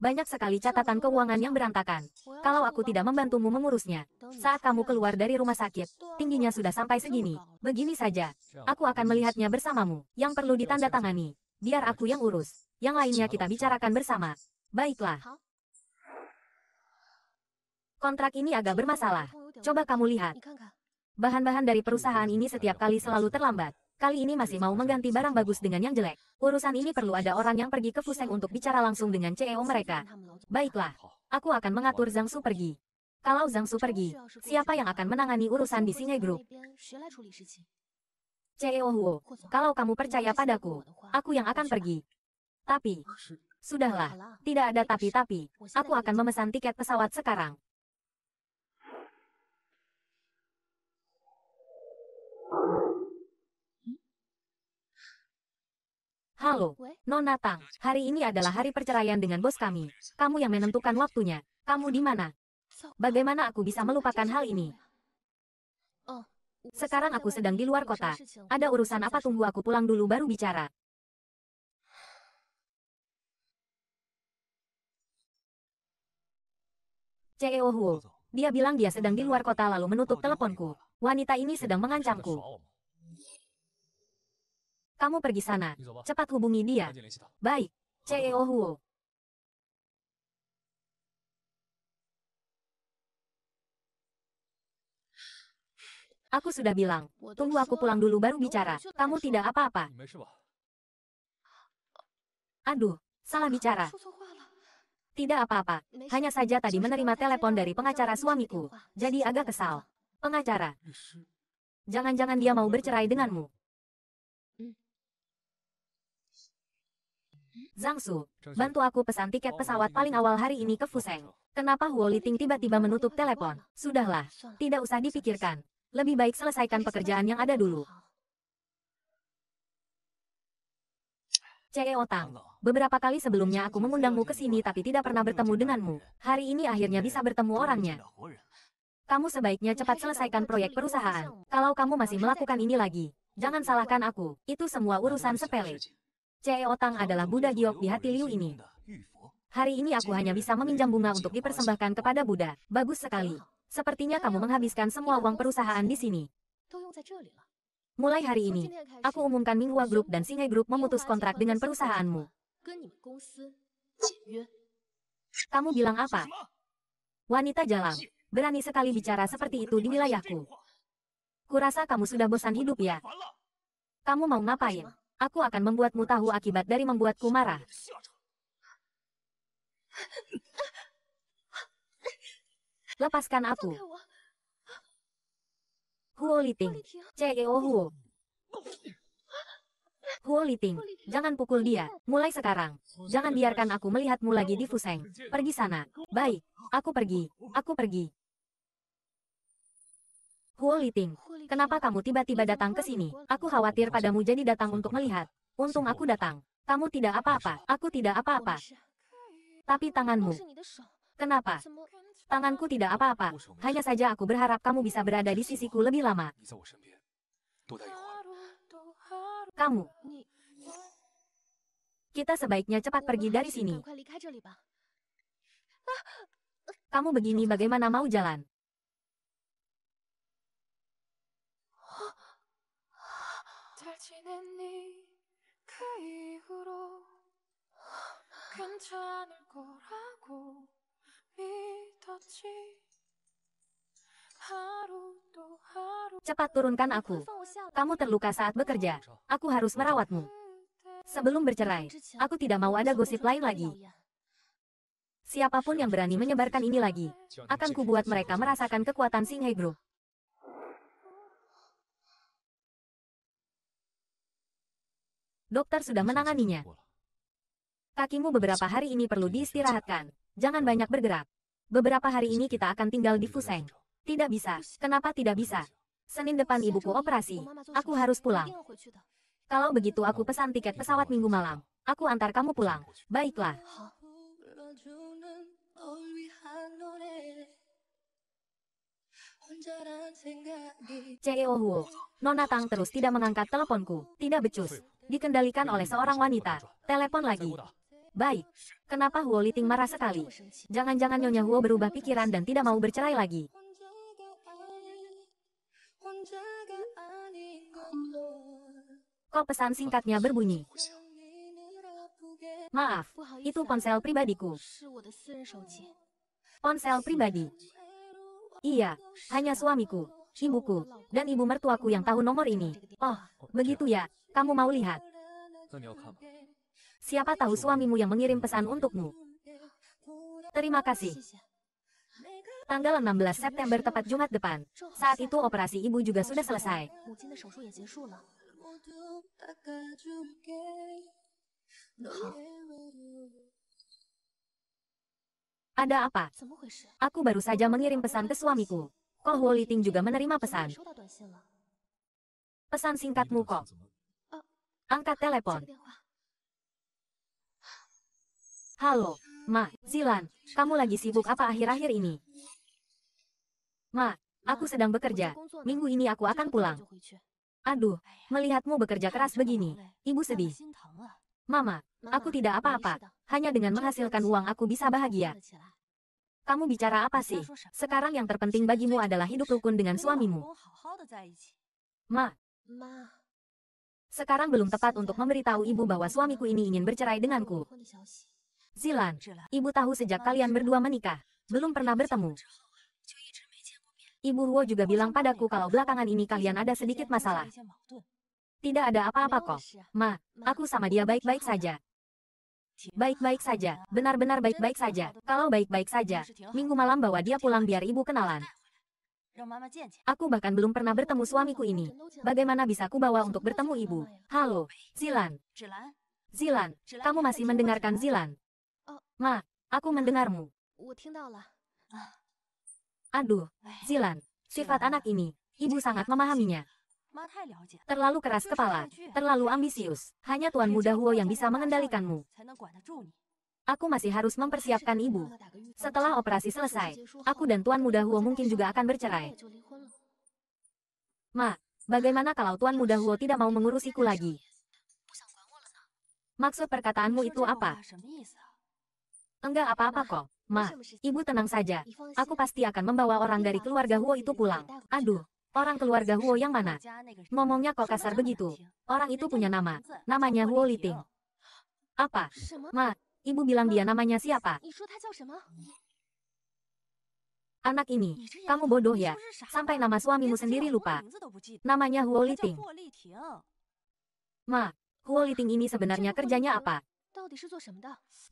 Banyak sekali catatan keuangan yang berantakan. Kalau aku tidak membantumu mengurusnya, saat kamu keluar dari rumah sakit, tingginya sudah sampai segini. Begini saja, aku akan melihatnya bersamamu. Yang perlu ditandatangani, biar aku yang urus. Yang lainnya kita bicarakan bersama. Baiklah. Kontrak ini agak bermasalah. Coba kamu lihat. Bahan-bahan dari perusahaan ini setiap kali selalu terlambat. Kali ini masih mau mengganti barang bagus dengan yang jelek. Urusan ini perlu ada orang yang pergi ke Fuseng untuk bicara langsung dengan CEO mereka. Baiklah, aku akan mengatur Zhang Su pergi. Kalau Zhang Su pergi, siapa yang akan menangani urusan di Singai Group? CEO Huo, kalau kamu percaya padaku, aku yang akan pergi. Tapi, sudahlah, tidak ada tapi-tapi, aku akan memesan tiket pesawat sekarang. Halo, Nona Tang. Hari ini adalah hari perceraian dengan bos kami. Kamu yang menentukan waktunya. Kamu di mana? Bagaimana aku bisa melupakan hal ini? Oh, Sekarang aku sedang di luar kota. Ada urusan apa tunggu aku pulang dulu baru bicara. CEO Hu. Dia bilang dia sedang di luar kota lalu menutup oh, teleponku. Wanita ini sedang iya, iya, iya, mengancamku. Kamu pergi sana. Cepat hubungi dia. Baik. CEO Huo. Aku sudah bilang, tunggu aku pulang dulu baru bicara. Kamu tidak apa-apa. Aduh, salah bicara. Tidak apa-apa, hanya saja tadi menerima telepon dari pengacara suamiku, jadi agak kesal. Pengacara, jangan-jangan dia mau bercerai denganmu. Zhang Su, bantu aku pesan tiket pesawat paling awal hari ini ke Fuseng. Kenapa Huo Liting tiba-tiba menutup telepon? Sudahlah, tidak usah dipikirkan. Lebih baik selesaikan pekerjaan yang ada dulu. CEO Tang, beberapa kali sebelumnya aku mengundangmu ke sini tapi tidak pernah bertemu denganmu. Hari ini akhirnya bisa bertemu orangnya. Kamu sebaiknya cepat selesaikan proyek perusahaan. Kalau kamu masih melakukan ini lagi, jangan salahkan aku. Itu semua urusan sepele. Cie Otang adalah Buddha giok di hati Liu ini. Hari ini aku hanya bisa meminjam bunga untuk dipersembahkan kepada Buddha. Bagus sekali. Sepertinya kamu menghabiskan semua uang perusahaan di sini. Mulai hari ini, aku umumkan Minghua Group dan Singai Group memutus kontrak dengan perusahaanmu. Kamu bilang apa? Wanita jalan, berani sekali bicara seperti itu di wilayahku. Kurasa kamu sudah bosan hidup ya? Kamu mau ngapain? Aku akan membuatmu tahu akibat dari membuatku marah. Lepaskan aku. Huo Liting. CEO Huo. Huo Liting, jangan pukul dia. Mulai sekarang. Jangan biarkan aku melihatmu lagi di Fuseng. Pergi sana. Baik, aku pergi. Aku pergi. Huo Liting, kenapa kamu tiba-tiba datang ke sini? Aku khawatir padamu jadi datang untuk melihat. Untung aku datang. Kamu tidak apa-apa, aku tidak apa-apa. Tapi tanganmu. Kenapa? Tanganku tidak apa-apa, hanya saja aku berharap kamu bisa berada di sisiku lebih lama. Kamu. Kita sebaiknya cepat pergi dari sini. Kamu begini bagaimana mau jalan? Cepat turunkan aku. Kamu terluka saat bekerja. Aku harus merawatmu. Sebelum bercerai, aku tidak mau ada gosip lain lagi. Siapapun yang berani menyebarkan ini lagi, akan kubuat mereka merasakan kekuatan Singhai Group. dokter sudah menanganinya. Kakimu beberapa hari ini perlu diistirahatkan. Jangan banyak bergerak. Beberapa hari ini kita akan tinggal di Fuseng. Tidak bisa. Kenapa tidak bisa? Senin depan ibuku operasi. Aku harus pulang. Kalau begitu aku pesan tiket pesawat minggu malam. Aku antar kamu pulang. Baiklah. CEO oh Huo, Nona Tang terus tidak mengangkat teleponku, tidak becus. Dikendalikan oleh seorang wanita. Telepon lagi. Baik. Kenapa Huo Liting marah sekali? Jangan-jangan Nyonya Huo berubah pikiran dan tidak mau bercerai lagi. Kok pesan singkatnya berbunyi? Maaf, itu ponsel pribadiku. Ponsel pribadi. Iya, hanya suamiku ibuku, dan ibu mertuaku yang tahu nomor ini. Oh, begitu ya, kamu mau lihat. Siapa tahu suamimu yang mengirim pesan untukmu. Terima kasih. Tanggal 16 September tepat Jumat depan. Saat itu operasi ibu juga sudah selesai. Ada apa? Aku baru saja mengirim pesan ke suamiku. Kok Huo juga menerima pesan. Pesan singkatmu kok. Angkat telepon. Halo, Ma, Zilan, kamu lagi sibuk apa akhir-akhir ini? Ma, aku sedang bekerja. Minggu ini aku akan pulang. Aduh, melihatmu bekerja keras begini. Ibu sedih. Mama, aku tidak apa-apa. Hanya dengan menghasilkan uang aku bisa bahagia. Kamu bicara apa sih? Sekarang yang terpenting bagimu adalah hidup rukun dengan suamimu. Ma. Sekarang belum tepat untuk memberitahu ibu bahwa suamiku ini ingin bercerai denganku. Zilan, ibu tahu sejak kalian berdua menikah, belum pernah bertemu. Ibu Huo juga bilang padaku kalau belakangan ini kalian ada sedikit masalah. Tidak ada apa-apa kok. Ma, aku sama dia baik-baik saja. Baik-baik saja, benar-benar baik-baik saja. Kalau baik-baik saja, minggu malam bawa dia pulang biar ibu kenalan. Aku bahkan belum pernah bertemu suamiku ini. Bagaimana bisa ku bawa untuk bertemu ibu? Halo, Zilan. Zilan, kamu masih mendengarkan Zilan? Ma, aku mendengarmu. Aduh, Zilan, sifat anak ini, ibu sangat memahaminya. Terlalu keras kepala, terlalu ambisius, hanya Tuan Muda Huo yang bisa mengendalikanmu. Aku masih harus mempersiapkan ibu. Setelah operasi selesai, aku dan Tuan Muda Huo mungkin juga akan bercerai. Ma, bagaimana kalau Tuan Muda Huo tidak mau mengurusiku lagi? Maksud perkataanmu itu apa? Enggak apa-apa kok. Ma, ibu tenang saja. Aku pasti akan membawa orang dari keluarga Huo itu pulang. Aduh, Orang keluarga Huo yang mana? Ngomongnya kok kasar begitu. Orang itu punya nama. Namanya Huo Liting. Apa? Ma, ibu bilang dia namanya siapa? Anak ini, kamu bodoh ya. Sampai nama suamimu sendiri lupa. Namanya Huo Liting. Ma, Huo Liting ini sebenarnya kerjanya apa?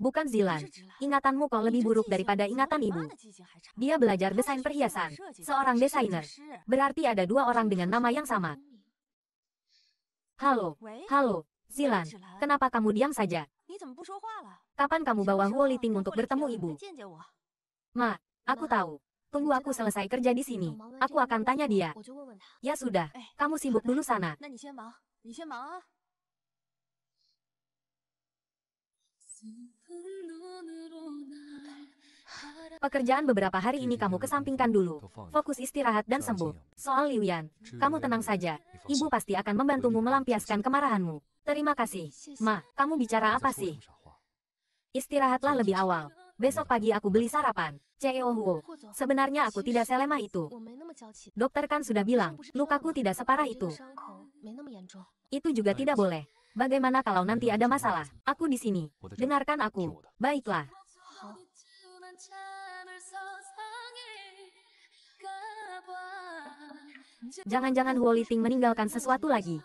Bukan Zilan. Ingatanmu kau lebih buruk daripada ingatan ibu. Dia belajar desain perhiasan. Seorang desainer. Berarti ada dua orang dengan nama yang sama. Halo, halo, Zilan. Kenapa kamu diam saja? Kapan kamu bawa Huo Liting untuk bertemu ibu? Ma, aku tahu. Tunggu aku selesai kerja di sini. Aku akan tanya dia. Ya sudah, kamu sibuk dulu sana. Pekerjaan beberapa hari ini kamu kesampingkan dulu. Fokus istirahat dan sembuh. Soal Liu Yan, kamu tenang saja. Ibu pasti akan membantumu melampiaskan kemarahanmu. Terima kasih. Ma, kamu bicara apa sih? Istirahatlah lebih awal. Besok pagi aku beli sarapan. CEO Huo, sebenarnya aku tidak selemah itu. Dokter kan sudah bilang, lukaku tidak separah itu. Itu juga tidak boleh. Bagaimana kalau nanti ada masalah? Aku di sini. Dengarkan aku. Baiklah. Jangan-jangan Liting meninggalkan sesuatu lagi.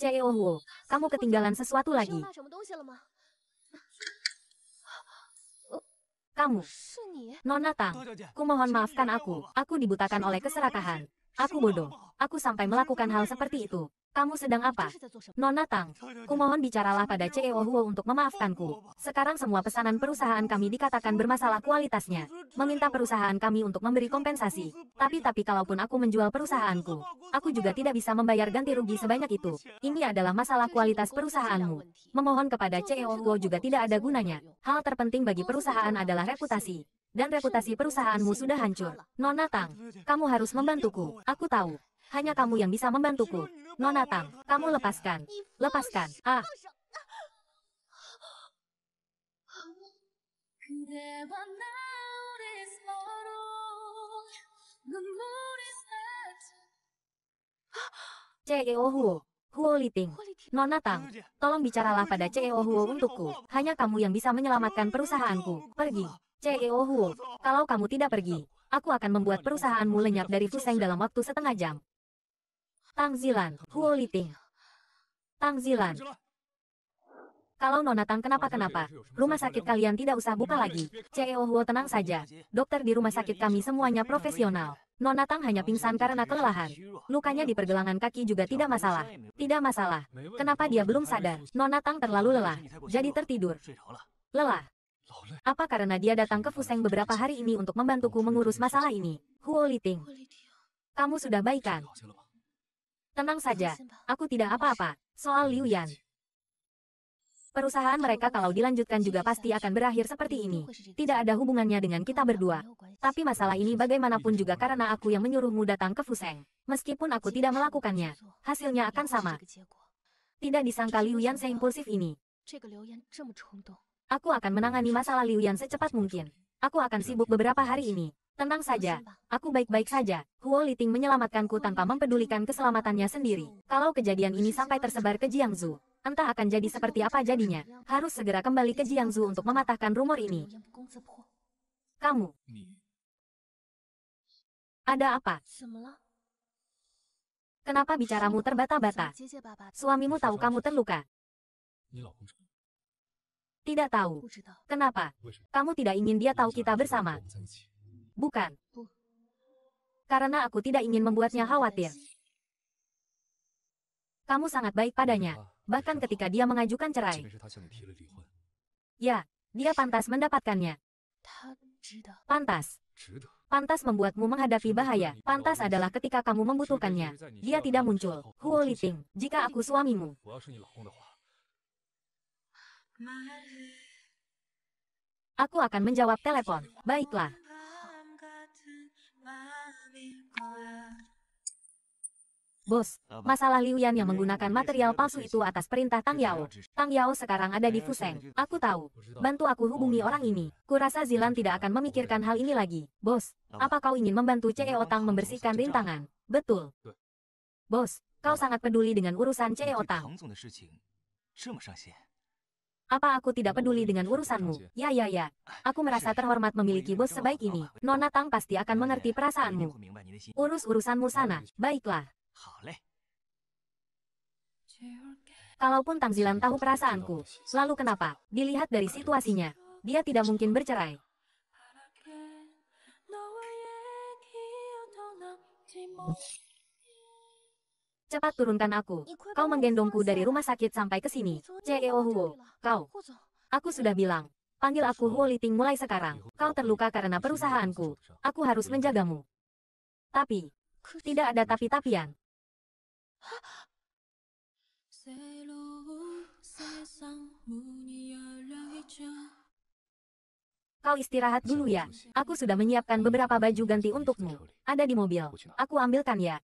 CEO Huo, kamu ketinggalan sesuatu lagi. Kamu. Ya? Nona Tang, kumohon maafkan aku. Aku dibutakan oleh keserakahan. Aku bodoh. Aku sampai melakukan hal seperti itu. Kamu sedang apa? Nona Tang, kumohon bicaralah pada CEO Huo untuk memaafkanku. Sekarang semua pesanan perusahaan kami dikatakan bermasalah kualitasnya. Meminta perusahaan kami untuk memberi kompensasi. Tapi-tapi kalaupun aku menjual perusahaanku, aku juga tidak bisa membayar ganti rugi sebanyak itu. Ini adalah masalah kualitas perusahaanmu. Memohon kepada CEO Huo juga tidak ada gunanya. Hal terpenting bagi perusahaan adalah reputasi dan reputasi perusahaanmu sudah hancur. Nona Tang, kamu harus membantuku. Aku tahu, hanya kamu yang bisa membantuku. Nona Tang, kamu lepaskan. Lepaskan. Ah. CEO Huo, Huo Liting, Nona Tang, tolong bicaralah pada CEO Huo untukku. Hanya kamu yang bisa menyelamatkan perusahaanku. Pergi. CEO Huo, kalau kamu tidak pergi, aku akan membuat perusahaanmu lenyap dari Fuseng dalam waktu setengah jam. Tang Zilan, Huo Liting. Tang Zilan. Kalau Nona Tang kenapa-kenapa, rumah sakit kalian tidak usah buka lagi. CEO Huo tenang saja, dokter di rumah sakit kami semuanya profesional. Nona Tang hanya pingsan karena kelelahan. Lukanya di pergelangan kaki juga tidak masalah. Tidak masalah. Kenapa dia belum sadar? Nona Tang terlalu lelah, jadi tertidur. Lelah. Apa karena dia datang ke Fuseng beberapa hari ini untuk membantuku mengurus masalah ini? Huo Liting. Kamu sudah baikan. Tenang saja, aku tidak apa-apa. Soal Liu Yan. Perusahaan mereka kalau dilanjutkan juga pasti akan berakhir seperti ini. Tidak ada hubungannya dengan kita berdua. Tapi masalah ini bagaimanapun juga karena aku yang menyuruhmu datang ke Fuseng. Meskipun aku tidak melakukannya, hasilnya akan sama. Tidak disangka Liu Yan seimpulsif ini. Aku akan menangani masalah Liu Yan secepat mungkin. Aku akan sibuk beberapa hari ini. Tenang saja, aku baik-baik saja. Huo Liting menyelamatkanku tanpa mempedulikan keselamatannya sendiri. Kalau kejadian ini sampai tersebar ke Jiang Zhu, entah akan jadi seperti apa jadinya. Harus segera kembali ke Jiang Zhu untuk mematahkan rumor ini. Kamu. Ada apa? Kenapa bicaramu terbata-bata? Suamimu tahu kamu terluka. Tidak tahu. Kenapa? Kamu tidak ingin dia tahu kita bersama? Bukan. Karena aku tidak ingin membuatnya khawatir. Kamu sangat baik padanya, ah, bahkan ketika dia mengajukan cerai. Ya, dia pantas mendapatkannya. Pantas. Pantas membuatmu menghadapi bahaya. Pantas adalah ketika kamu membutuhkannya. Dia tidak muncul. Huo Liting, jika aku suamimu. Aku akan menjawab telepon. Baiklah. Bos, masalah Liu yang menggunakan material palsu itu atas perintah Tang Yao. Iya, iya. Tang Yao sekarang ada di iya, Fuseng. Aku tahu. Bantu aku hubungi oh, orang ini. Kurasa Zilan tidak akan memikirkan hal ini lagi. Bos, apa kau ingin membantu CEO Tang membersihkan rintangan? Betul. Bos, kau sangat peduli dengan urusan CEO Tang. Apa aku tidak peduli dengan urusanmu? Ya ya ya. Aku merasa terhormat memiliki bos sebaik ini. Nona Tang pasti akan iya, mengerti iya. perasaanmu. Urus urusanmu iya, sana. Baiklah. Kalaupun Zilan tahu perasaanku, lalu kenapa? Dilihat dari situasinya, dia tidak mungkin bercerai. Oh. Cepat turunkan aku. Kau menggendongku dari rumah sakit sampai ke sini. CEO Huo, kau. Aku sudah bilang. Panggil aku Huo Liting mulai sekarang. Kau terluka karena perusahaanku. Aku harus menjagamu. Tapi. Tidak ada tapi-tapian. Kau istirahat dulu ya. Aku sudah menyiapkan beberapa baju ganti untukmu. Ada di mobil. Aku ambilkan ya.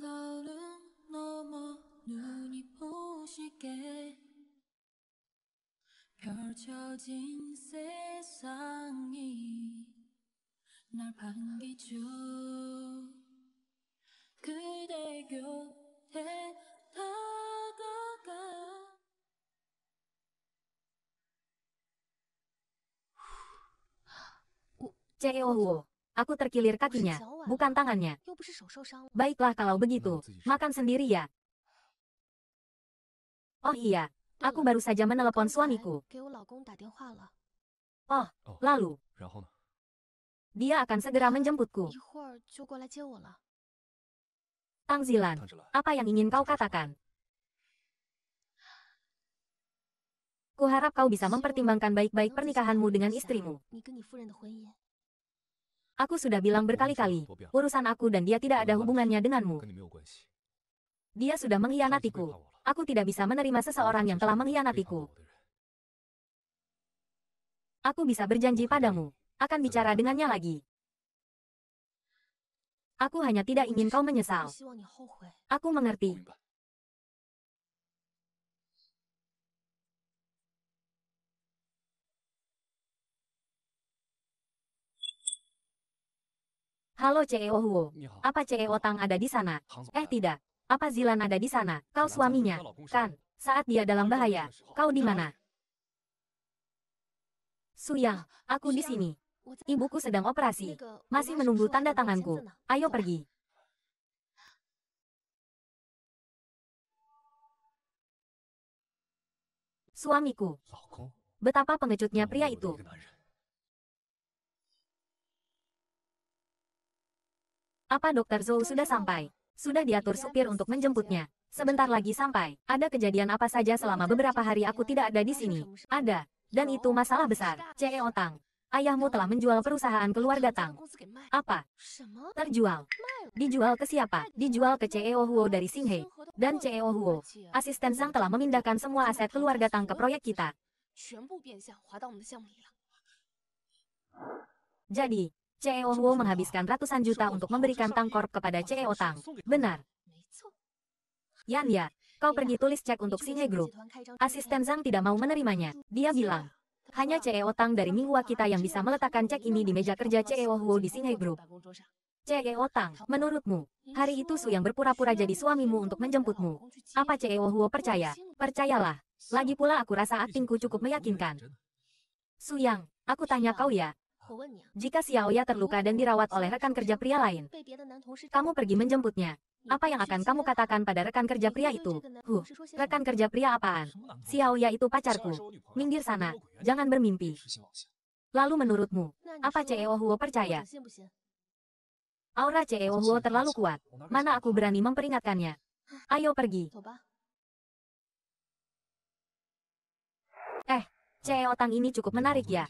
가을은 넘어 눈이 부시게 펼쳐진 세상이 날 반기죠 그대 곁에 다가가 옥제요 Aku terkilir kakinya, bukan tangannya. Baiklah kalau begitu, makan sendiri ya. Oh iya, aku baru saja menelepon kan, suamiku. Oh, lalu? Dia akan segera menjemputku. Tang Zilan, apa yang ingin kau katakan? Kuharap kau bisa mempertimbangkan baik-baik pernikahanmu dengan istrimu. Aku sudah bilang berkali-kali, urusan aku dan dia tidak ada hubungannya denganmu. Dia sudah mengkhianatiku. Aku tidak bisa menerima seseorang yang telah mengkhianatiku. Aku bisa berjanji padamu, akan bicara dengannya lagi. Aku hanya tidak ingin kau menyesal. Aku mengerti. Halo CEO Huo. Apa CEO Tang ada di sana? Eh tidak. Apa Zilan ada di sana? Kau suaminya, kan? Saat dia dalam bahaya, kau di mana? Suyang, aku di sini. Ibuku sedang operasi. Masih menunggu tanda tanganku. Ayo pergi. Suamiku. Betapa pengecutnya pria itu. Apa dokter Zhou sudah sampai? Sudah diatur supir untuk menjemputnya. Sebentar lagi sampai. Ada kejadian apa saja selama beberapa hari aku tidak ada di sini? Ada. Dan itu masalah besar. CEO Tang. Ayahmu telah menjual perusahaan keluarga Tang. Apa? Terjual. Dijual ke siapa? Dijual ke CEO Huo dari Singhe. Dan CEO Huo, asisten Zhang telah memindahkan semua aset keluarga Tang ke proyek kita. Jadi, CEO Wu menghabiskan ratusan juta untuk memberikan Tang kepada CEO Tang. Benar. Yan ya, kau pergi tulis cek untuk Sinye Group. Asisten Zhang tidak mau menerimanya. Dia bilang, hanya CEO Tang dari Minghua kita yang bisa meletakkan cek ini di meja kerja CEO Wu di Sinye Group. CEO Tang, menurutmu, hari itu Su yang berpura-pura jadi suamimu untuk menjemputmu. Apa CEO Huo percaya? Percayalah. Lagi pula aku rasa aktingku cukup meyakinkan. Su Yang, aku tanya kau ya, jika Xiaoya terluka dan dirawat oleh rekan kerja pria lain, kamu pergi menjemputnya. Apa yang akan kamu katakan pada rekan kerja pria itu? Huh, rekan kerja pria apaan? Xiaoya itu pacarku. Minggir sana, jangan bermimpi. Lalu menurutmu, apa CEO Huo percaya? Aura CEO Huo terlalu kuat. Mana aku berani memperingatkannya? Ayo pergi. Eh, CEO Tang ini cukup menarik ya.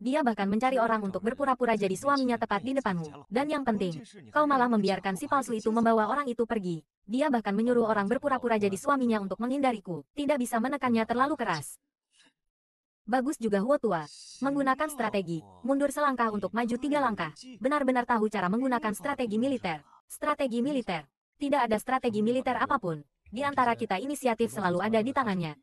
Dia bahkan mencari orang untuk berpura-pura jadi suaminya tepat di depanmu. Dan yang penting, kau malah membiarkan si palsu itu membawa orang itu pergi. Dia bahkan menyuruh orang berpura-pura jadi suaminya untuk menghindariku. Tidak bisa menekannya terlalu keras. Bagus juga Huo Tua. Menggunakan strategi, mundur selangkah untuk maju tiga langkah. Benar-benar tahu cara menggunakan strategi militer. Strategi militer. Tidak ada strategi militer apapun. Di antara kita inisiatif selalu ada di tangannya.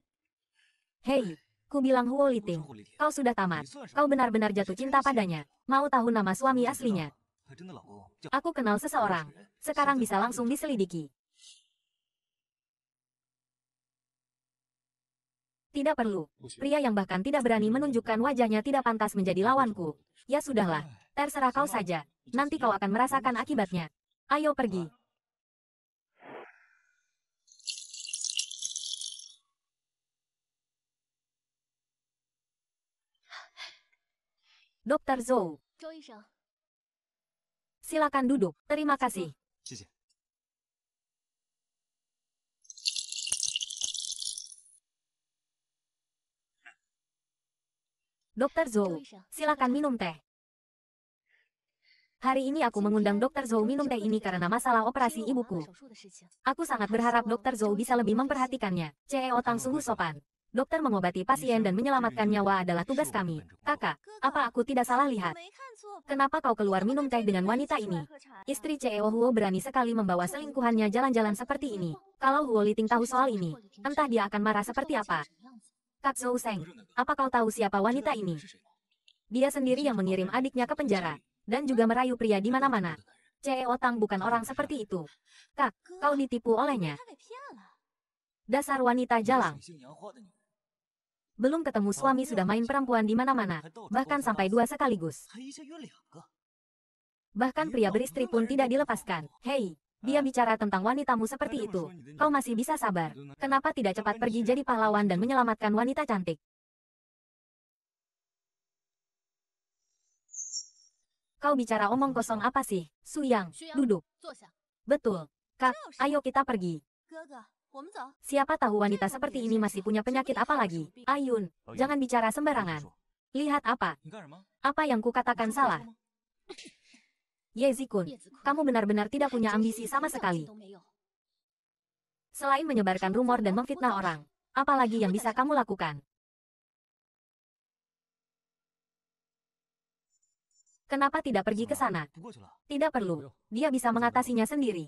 Hei, Ku bilang Huo Liting, kau sudah tamat. Kau benar-benar jatuh cinta padanya. Mau tahu nama suami aslinya? Aku kenal seseorang. Sekarang bisa langsung diselidiki. Tidak perlu. Pria yang bahkan tidak berani menunjukkan wajahnya tidak pantas menjadi lawanku. Ya sudahlah, terserah kau saja. Nanti kau akan merasakan akibatnya. Ayo pergi. Dokter Zhou. Silakan duduk. Terima kasih. Hmm, dokter Zhou, silakan minum teh. Hari ini aku mengundang Dokter Zhou minum teh ini karena masalah operasi ibuku. Aku sangat berharap Dokter Zhou bisa lebih memperhatikannya. CEO Tang sungguh sopan dokter mengobati pasien dan menyelamatkan nyawa adalah tugas kami. Kakak, apa aku tidak salah lihat? Kenapa kau keluar minum teh dengan wanita ini? Istri CEO Huo berani sekali membawa selingkuhannya jalan-jalan seperti ini. Kalau Huo Liting tahu soal ini, entah dia akan marah seperti apa. Kak Zhou Seng, apa kau tahu siapa wanita ini? Dia sendiri yang mengirim adiknya ke penjara, dan juga merayu pria di mana-mana. CEO Tang bukan orang seperti itu. Kak, kau ditipu olehnya. Dasar wanita jalang belum ketemu suami sudah main perempuan di mana-mana, bahkan sampai dua sekaligus. Bahkan pria beristri pun tidak dilepaskan. Hei, dia bicara tentang wanitamu seperti itu. Kau masih bisa sabar. Kenapa tidak cepat pergi jadi pahlawan dan menyelamatkan wanita cantik? Kau bicara omong kosong apa sih? Suyang, duduk. Betul. Kak, ayo kita pergi. Siapa tahu wanita seperti ini masih punya penyakit apa lagi? Ayun, jangan bicara sembarangan. Lihat apa? Apa yang kukatakan salah? Yezikun, kamu benar-benar tidak punya ambisi sama sekali. Selain menyebarkan rumor dan memfitnah orang, apalagi yang bisa kamu lakukan? Kenapa tidak pergi ke sana? Tidak perlu. Dia bisa mengatasinya sendiri.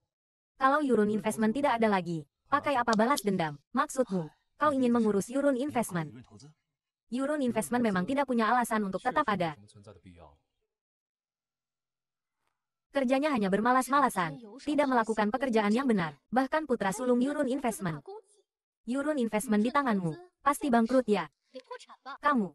Kalau Yurun Investment tidak ada lagi, pakai apa balas dendam? Maksudmu, kau ingin mengurus Yurun Investment? Yurun Investment memang tidak punya alasan untuk tetap ada. Kerjanya hanya bermalas-malasan, tidak melakukan pekerjaan yang benar, bahkan putra sulung Yurun Investment. Yurun Investment di tanganmu, pasti bangkrut ya. Kamu.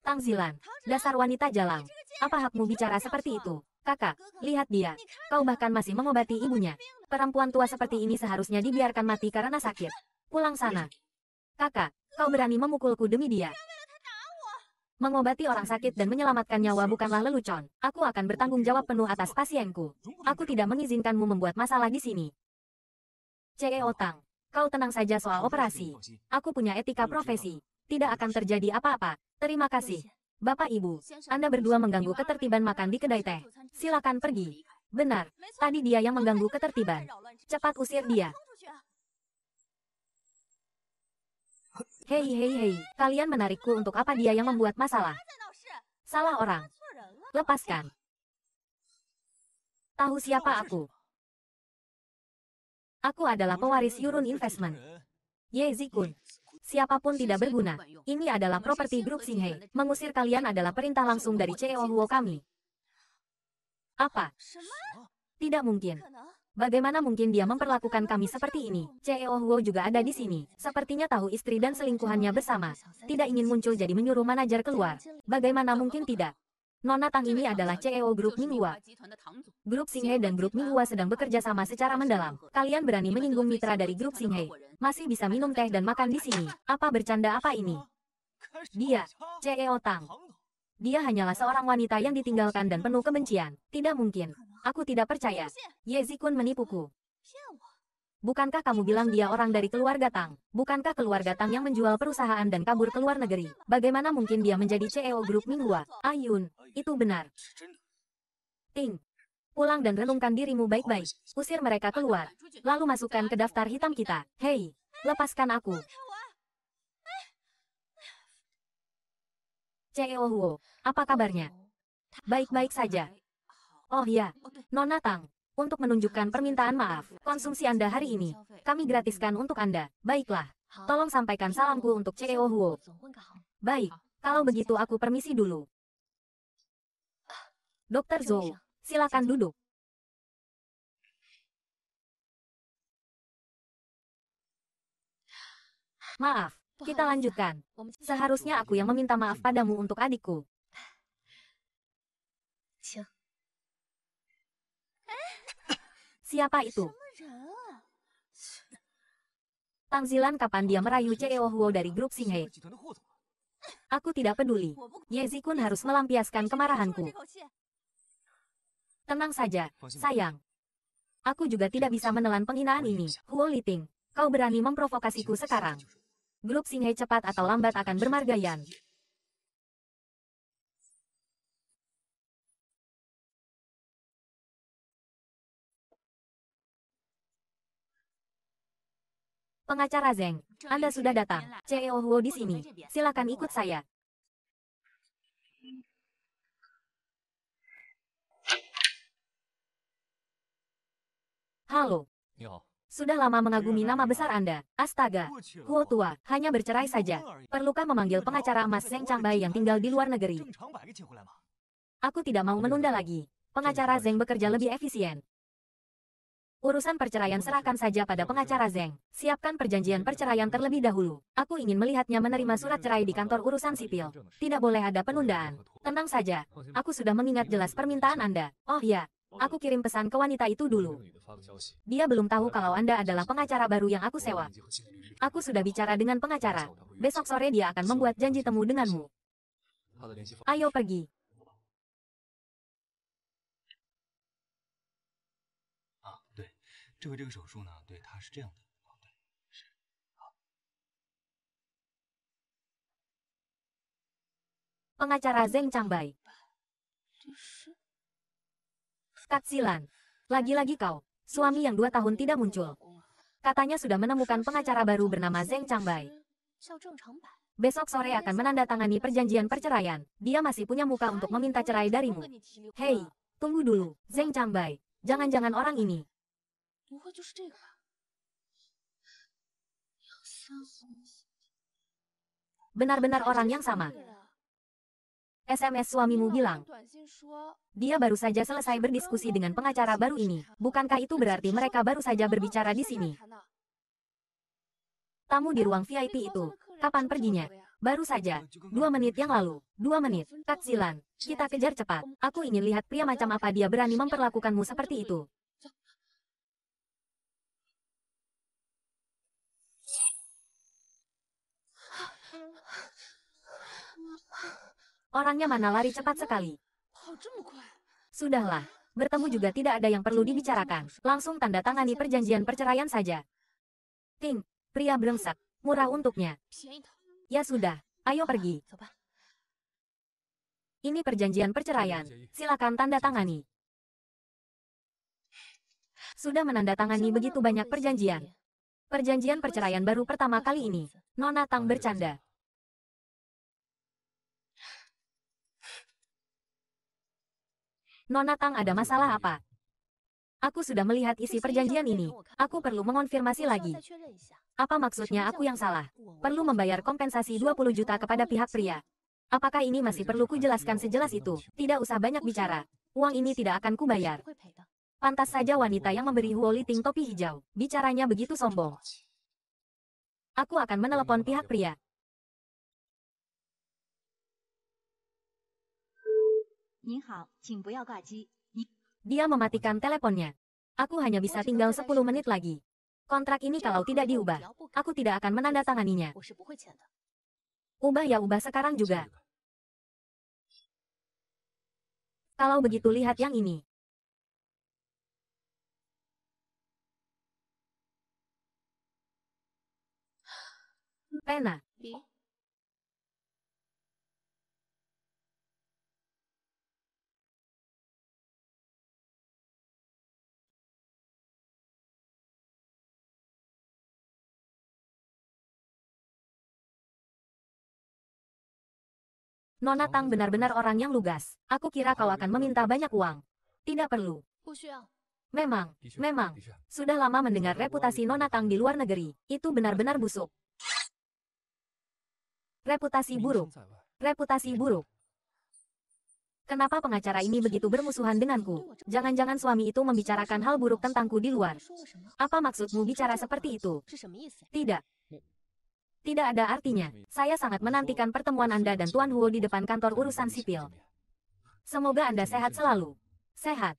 Tang Zilan, dasar wanita jalang. Apa hakmu bicara seperti itu? Kakak, lihat dia. Kau bahkan masih mengobati ibunya. Perempuan tua seperti ini seharusnya dibiarkan mati karena sakit. Pulang sana. Kakak, kau berani memukulku demi dia. Mengobati orang sakit dan menyelamatkan nyawa bukanlah lelucon. Aku akan bertanggung jawab penuh atas pasienku. Aku tidak mengizinkanmu membuat masalah di sini. CE Otang, kau tenang saja soal operasi. Aku punya etika profesi. Tidak akan terjadi apa-apa. Terima kasih. Bapak Ibu, Anda berdua mengganggu ketertiban makan di kedai teh. Silakan pergi. Benar, tadi dia yang mengganggu ketertiban. Cepat usir dia. Hei hei hei, kalian menarikku untuk apa dia yang membuat masalah? Salah orang. Lepaskan. Tahu siapa aku? Aku adalah pewaris Yurun Investment. Ye Zikun siapapun tidak berguna. Ini adalah properti grup Singhe. Mengusir kalian adalah perintah langsung dari CEO Huo kami. Apa? Tidak mungkin. Bagaimana mungkin dia memperlakukan kami seperti ini? CEO Huo juga ada di sini. Sepertinya tahu istri dan selingkuhannya bersama. Tidak ingin muncul jadi menyuruh manajer keluar. Bagaimana mungkin tidak? Nona Tang ini adalah CEO Grup Minghua. Grup Singhe dan Grup Minghua sedang bekerja sama secara mendalam. Kalian berani menyinggung mitra dari Grup Singhe. Masih bisa minum teh dan makan di sini. Apa bercanda apa ini? Dia, CEO Tang. Dia hanyalah seorang wanita yang ditinggalkan dan penuh kebencian. Tidak mungkin. Aku tidak percaya. Ye Zikun menipuku. Bukankah kamu bilang dia orang dari keluarga Tang? Bukankah keluarga Tang yang menjual perusahaan dan kabur ke luar negeri? Bagaimana mungkin dia menjadi CEO grup Minghua? Ayun, ah, itu benar. Ting, pulang dan renungkan dirimu baik-baik. Usir mereka keluar. Lalu masukkan ke daftar hitam kita. Hei, lepaskan aku. CEO Huo, apa kabarnya? Baik-baik saja. Oh ya, Nona Tang, untuk menunjukkan permintaan maaf. Konsumsi Anda hari ini, kami gratiskan untuk Anda. Baiklah, tolong sampaikan salamku untuk CEO Huo. Baik, kalau begitu aku permisi dulu. Dokter Zhou, silakan duduk. Maaf, kita lanjutkan. Seharusnya aku yang meminta maaf padamu untuk adikku. Siapa itu? Tangzilan kapan dia merayu Ceo oh Huo dari grup Singhe. Aku tidak peduli. Ye Zikun harus melampiaskan kemarahanku. Tenang saja, sayang. Aku juga tidak bisa menelan penghinaan ini. Huo Liting, kau berani memprovokasiku sekarang. Grup Singhe cepat atau lambat akan bermargayan. Pengacara Zeng, Anda sudah datang. CEO Huo di sini. Silakan ikut saya. Halo. Sudah lama mengagumi nama besar Anda. Astaga, Huo tua, hanya bercerai saja. Perlukah memanggil pengacara emas Zeng Changbai yang tinggal di luar negeri? Aku tidak mau menunda lagi. Pengacara Zeng bekerja lebih efisien. Urusan perceraian serahkan saja pada pengacara Zeng. Siapkan perjanjian perceraian terlebih dahulu. Aku ingin melihatnya menerima surat cerai di kantor urusan sipil. Tidak boleh ada penundaan. Tenang saja. Aku sudah mengingat jelas permintaan Anda. Oh ya, Aku kirim pesan ke wanita itu dulu. Dia belum tahu kalau Anda adalah pengacara baru yang aku sewa. Aku sudah bicara dengan pengacara. Besok sore dia akan membuat janji temu denganmu. Ayo pergi. 这回这个手术呢，对他是这样的，哦对，是，好。Pengacara Zeng Changbai. Silan, Lagi-lagi kau, suami yang dua tahun tidak muncul. Katanya sudah menemukan pengacara baru bernama Zeng Changbai. Besok sore akan menandatangani perjanjian perceraian. Dia masih punya muka untuk meminta cerai darimu. Hei, tunggu dulu, Zeng Changbai. Jangan-jangan orang ini 不会就是这个吧？Benar-benar orang yang sama. SMS suamimu bilang, dia baru saja selesai berdiskusi dengan pengacara baru ini. Bukankah itu berarti mereka baru saja berbicara di sini? Tamu di ruang VIP itu, kapan perginya? Baru saja, dua menit yang lalu, dua menit, Katsilan, kita kejar cepat. Aku ingin lihat pria macam apa dia berani memperlakukanmu seperti itu. Orangnya mana lari cepat sekali. Oh, Sudahlah, bertemu juga tidak ada yang perlu dibicarakan. Langsung tanda tangani perjanjian perceraian saja. Ting, pria berengsak, murah untuknya. Ya sudah, ayo pergi. Ini perjanjian perceraian, silakan tanda tangani. Sudah menandatangani begitu banyak perjanjian. Perjanjian perceraian baru pertama kali ini. Nona Tang bercanda. Nona Tang ada masalah apa? Aku sudah melihat isi perjanjian ini. Aku perlu mengonfirmasi lagi. Apa maksudnya aku yang salah? Perlu membayar kompensasi 20 juta kepada pihak pria. Apakah ini masih perlu jelaskan sejelas itu? Tidak usah banyak bicara. Uang ini tidak akan kubayar. Pantas saja wanita yang memberi Huoli Ting topi hijau. Bicaranya begitu sombong. Aku akan menelepon pihak pria. Dia mematikan teleponnya. Aku hanya bisa tinggal 10 menit lagi. Kontrak ini kalau tidak diubah, aku tidak akan menandatanganinya. Ubah ya ubah sekarang juga. Kalau begitu lihat yang ini. Pena. Nona Tang benar-benar orang yang lugas. Aku kira kau akan meminta banyak uang. Tidak perlu. Memang, memang. Sudah lama mendengar reputasi Nona Tang di luar negeri. Itu benar-benar busuk. Reputasi buruk. Reputasi buruk. Kenapa pengacara ini begitu bermusuhan denganku? Jangan-jangan suami itu membicarakan hal buruk tentangku di luar. Apa maksudmu bicara seperti itu? Tidak. Tidak ada artinya. Saya sangat menantikan pertemuan Anda dan Tuan Huo di depan kantor urusan sipil. Semoga Anda sehat selalu. Sehat.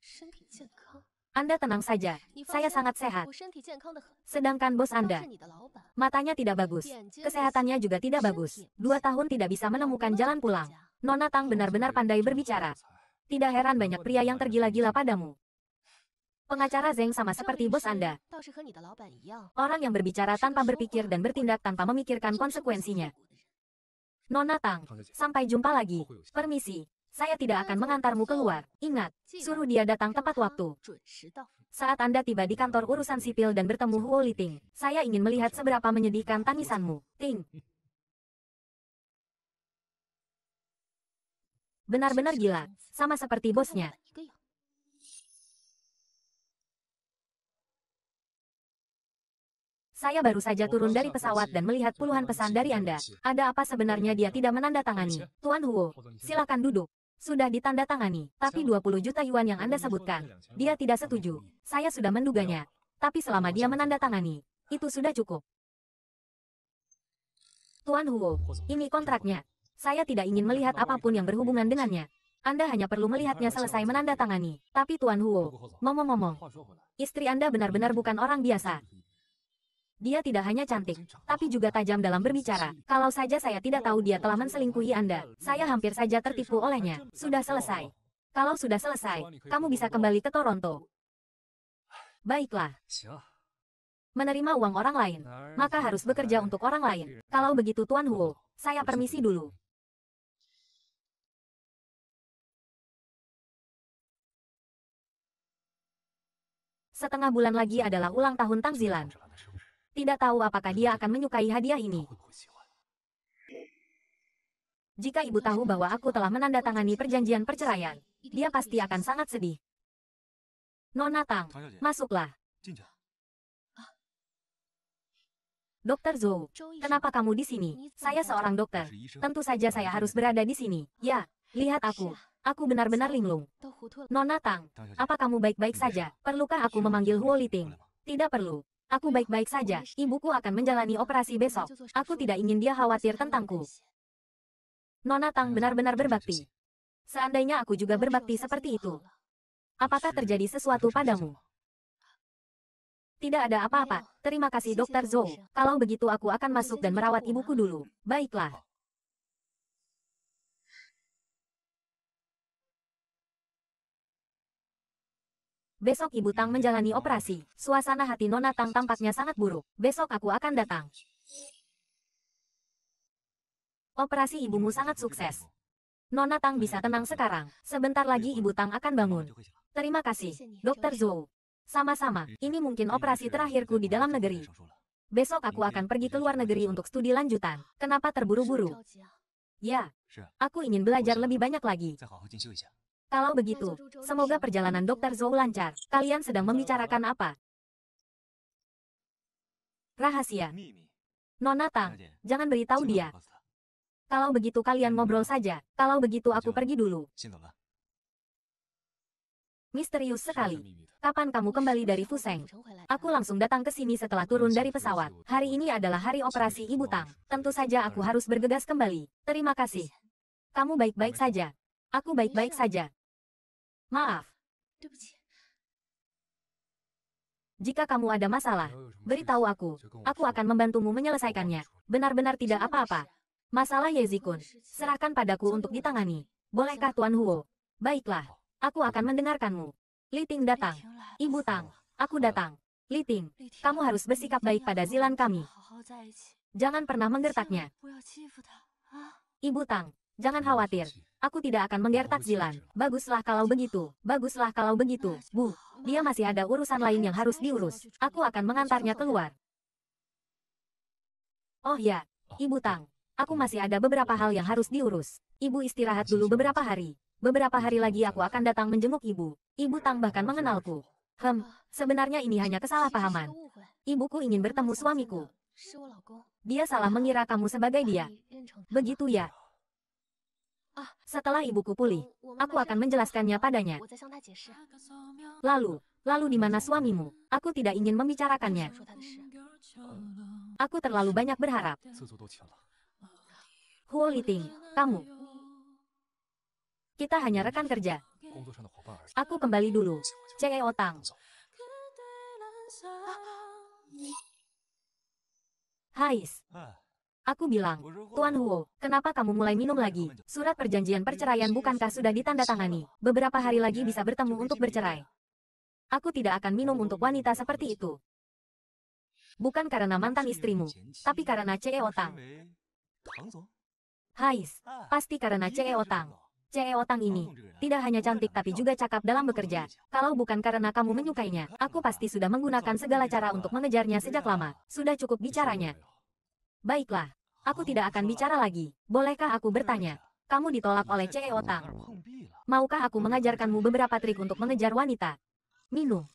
Anda tenang saja. Saya sangat sehat. Sedangkan bos Anda, matanya tidak bagus. Kesehatannya juga tidak bagus. Dua tahun tidak bisa menemukan jalan pulang. Nona Tang benar-benar pandai berbicara. Tidak heran banyak pria yang tergila-gila padamu. Pengacara Zeng sama seperti bos Anda. Orang yang berbicara tanpa berpikir dan bertindak tanpa memikirkan konsekuensinya. Nona Tang, sampai jumpa lagi. Permisi, saya tidak akan mengantarmu keluar. Ingat, suruh dia datang tepat waktu. Saat Anda tiba di kantor urusan sipil dan bertemu Huo Liting, saya ingin melihat seberapa menyedihkan tangisanmu. Ting. Benar-benar gila, sama seperti bosnya. Saya baru saja turun dari pesawat dan melihat puluhan pesan dari Anda. Ada apa sebenarnya dia tidak menandatangani? Tuan Huo, silakan duduk. Sudah ditandatangani, tapi 20 juta yuan yang Anda sebutkan. Dia tidak setuju. Saya sudah menduganya. Tapi selama dia menandatangani, itu sudah cukup. Tuan Huo, ini kontraknya. Saya tidak ingin melihat apapun yang berhubungan dengannya. Anda hanya perlu melihatnya selesai menandatangani. Tapi Tuan Huo, momo momo, istri Anda benar-benar bukan orang biasa. Dia tidak hanya cantik, tapi juga tajam dalam berbicara. Kalau saja saya tidak tahu dia telah menselingkuhi Anda, saya hampir saja tertipu olehnya. Sudah selesai. Kalau sudah selesai, kamu bisa kembali ke Toronto. Baiklah. Menerima uang orang lain, maka harus bekerja untuk orang lain. Kalau begitu Tuan Huo, saya permisi dulu. Setengah bulan lagi adalah ulang tahun Tang Zilan tidak tahu apakah dia akan menyukai hadiah ini. Jika ibu tahu bahwa aku telah menandatangani perjanjian perceraian, dia pasti akan sangat sedih. Nona Tang, masuklah. Dokter Zhou, kenapa kamu di sini? Saya seorang dokter. Tentu saja saya harus berada di sini. Ya, lihat aku. Aku benar-benar linglung. Nona Tang, apa kamu baik-baik saja? Perlukah aku memanggil Huo Liting? Tidak perlu. Aku baik-baik saja, ibuku akan menjalani operasi besok. Aku tidak ingin dia khawatir tentangku. Nona Tang benar-benar berbakti. Seandainya aku juga berbakti seperti itu. Apakah terjadi sesuatu padamu? Tidak ada apa-apa. Terima kasih Dokter Zhou. Kalau begitu aku akan masuk dan merawat ibuku dulu. Baiklah. Besok Ibu Tang menjalani operasi. Suasana hati Nona Tang tampaknya sangat buruk. Besok aku akan datang. Operasi ibumu sangat sukses. Nona Tang bisa tenang sekarang. Sebentar lagi Ibu Tang akan bangun. Terima kasih, Dokter Zhou. Sama-sama, ini mungkin operasi terakhirku di dalam negeri. Besok aku akan pergi ke luar negeri untuk studi lanjutan. Kenapa terburu-buru? Ya, aku ingin belajar lebih banyak lagi. Kalau begitu, semoga perjalanan Dokter Zhou lancar. Kalian sedang membicarakan apa? Rahasia. Nona Tang, jangan beritahu dia. Kalau begitu kalian ngobrol saja. Kalau begitu aku pergi dulu. Misterius sekali. Kapan kamu kembali dari Fuseng? Aku langsung datang ke sini setelah turun dari pesawat. Hari ini adalah hari operasi Ibu Tang. Tentu saja aku harus bergegas kembali. Terima kasih. Kamu baik-baik saja. Aku baik-baik saja. Maaf. jika kamu ada masalah, beritahu aku. Aku akan membantumu menyelesaikannya. Benar-benar tidak apa-apa. Masalah Yezikun, serahkan padaku untuk ditangani. Bolehkah Tuan Huo? Baiklah, aku akan mendengarkanmu. Liting datang. Ibu Tang, aku datang. Liting, kamu harus bersikap baik pada Zilan kami. Jangan pernah menggertaknya. Ibu Tang, jangan khawatir. Aku tidak akan menggertak Zilan. Baguslah kalau begitu. Baguslah kalau begitu. Bu, dia masih ada urusan lain yang harus diurus. Aku akan mengantarnya keluar. Oh ya, Ibu Tang. Aku masih ada beberapa hal yang harus diurus. Ibu istirahat dulu beberapa hari. Beberapa hari lagi aku akan datang menjenguk ibu. Ibu Tang bahkan mengenalku. Hem, sebenarnya ini hanya kesalahpahaman. Ibuku ingin bertemu suamiku. Dia salah mengira kamu sebagai dia. Begitu ya, Ah, setelah ibuku pulih, aku akan menjelaskannya padanya. Lalu, lalu di mana suamimu? Aku tidak ingin membicarakannya. Aku terlalu banyak berharap. Huo Liting, kamu. Kita hanya rekan kerja. Aku kembali dulu. Cee Otang. Hais. Ah. Aku bilang, Tuan Huo, kenapa kamu mulai minum lagi? Surat perjanjian perceraian bukankah sudah ditandatangani? Beberapa hari lagi bisa bertemu untuk bercerai. Aku tidak akan minum untuk wanita seperti itu. Bukan karena mantan istrimu, tapi karena CEO Otang. Hais, pasti karena CEO Tang. CEO Otang ini, tidak hanya cantik tapi juga cakap dalam bekerja. Kalau bukan karena kamu menyukainya, aku pasti sudah menggunakan segala cara untuk mengejarnya sejak lama. Sudah cukup bicaranya. Baiklah, aku tidak akan bicara lagi. Bolehkah aku bertanya? Kamu ditolak oleh CEO Tang. Maukah aku mengajarkanmu beberapa trik untuk mengejar wanita? Minum.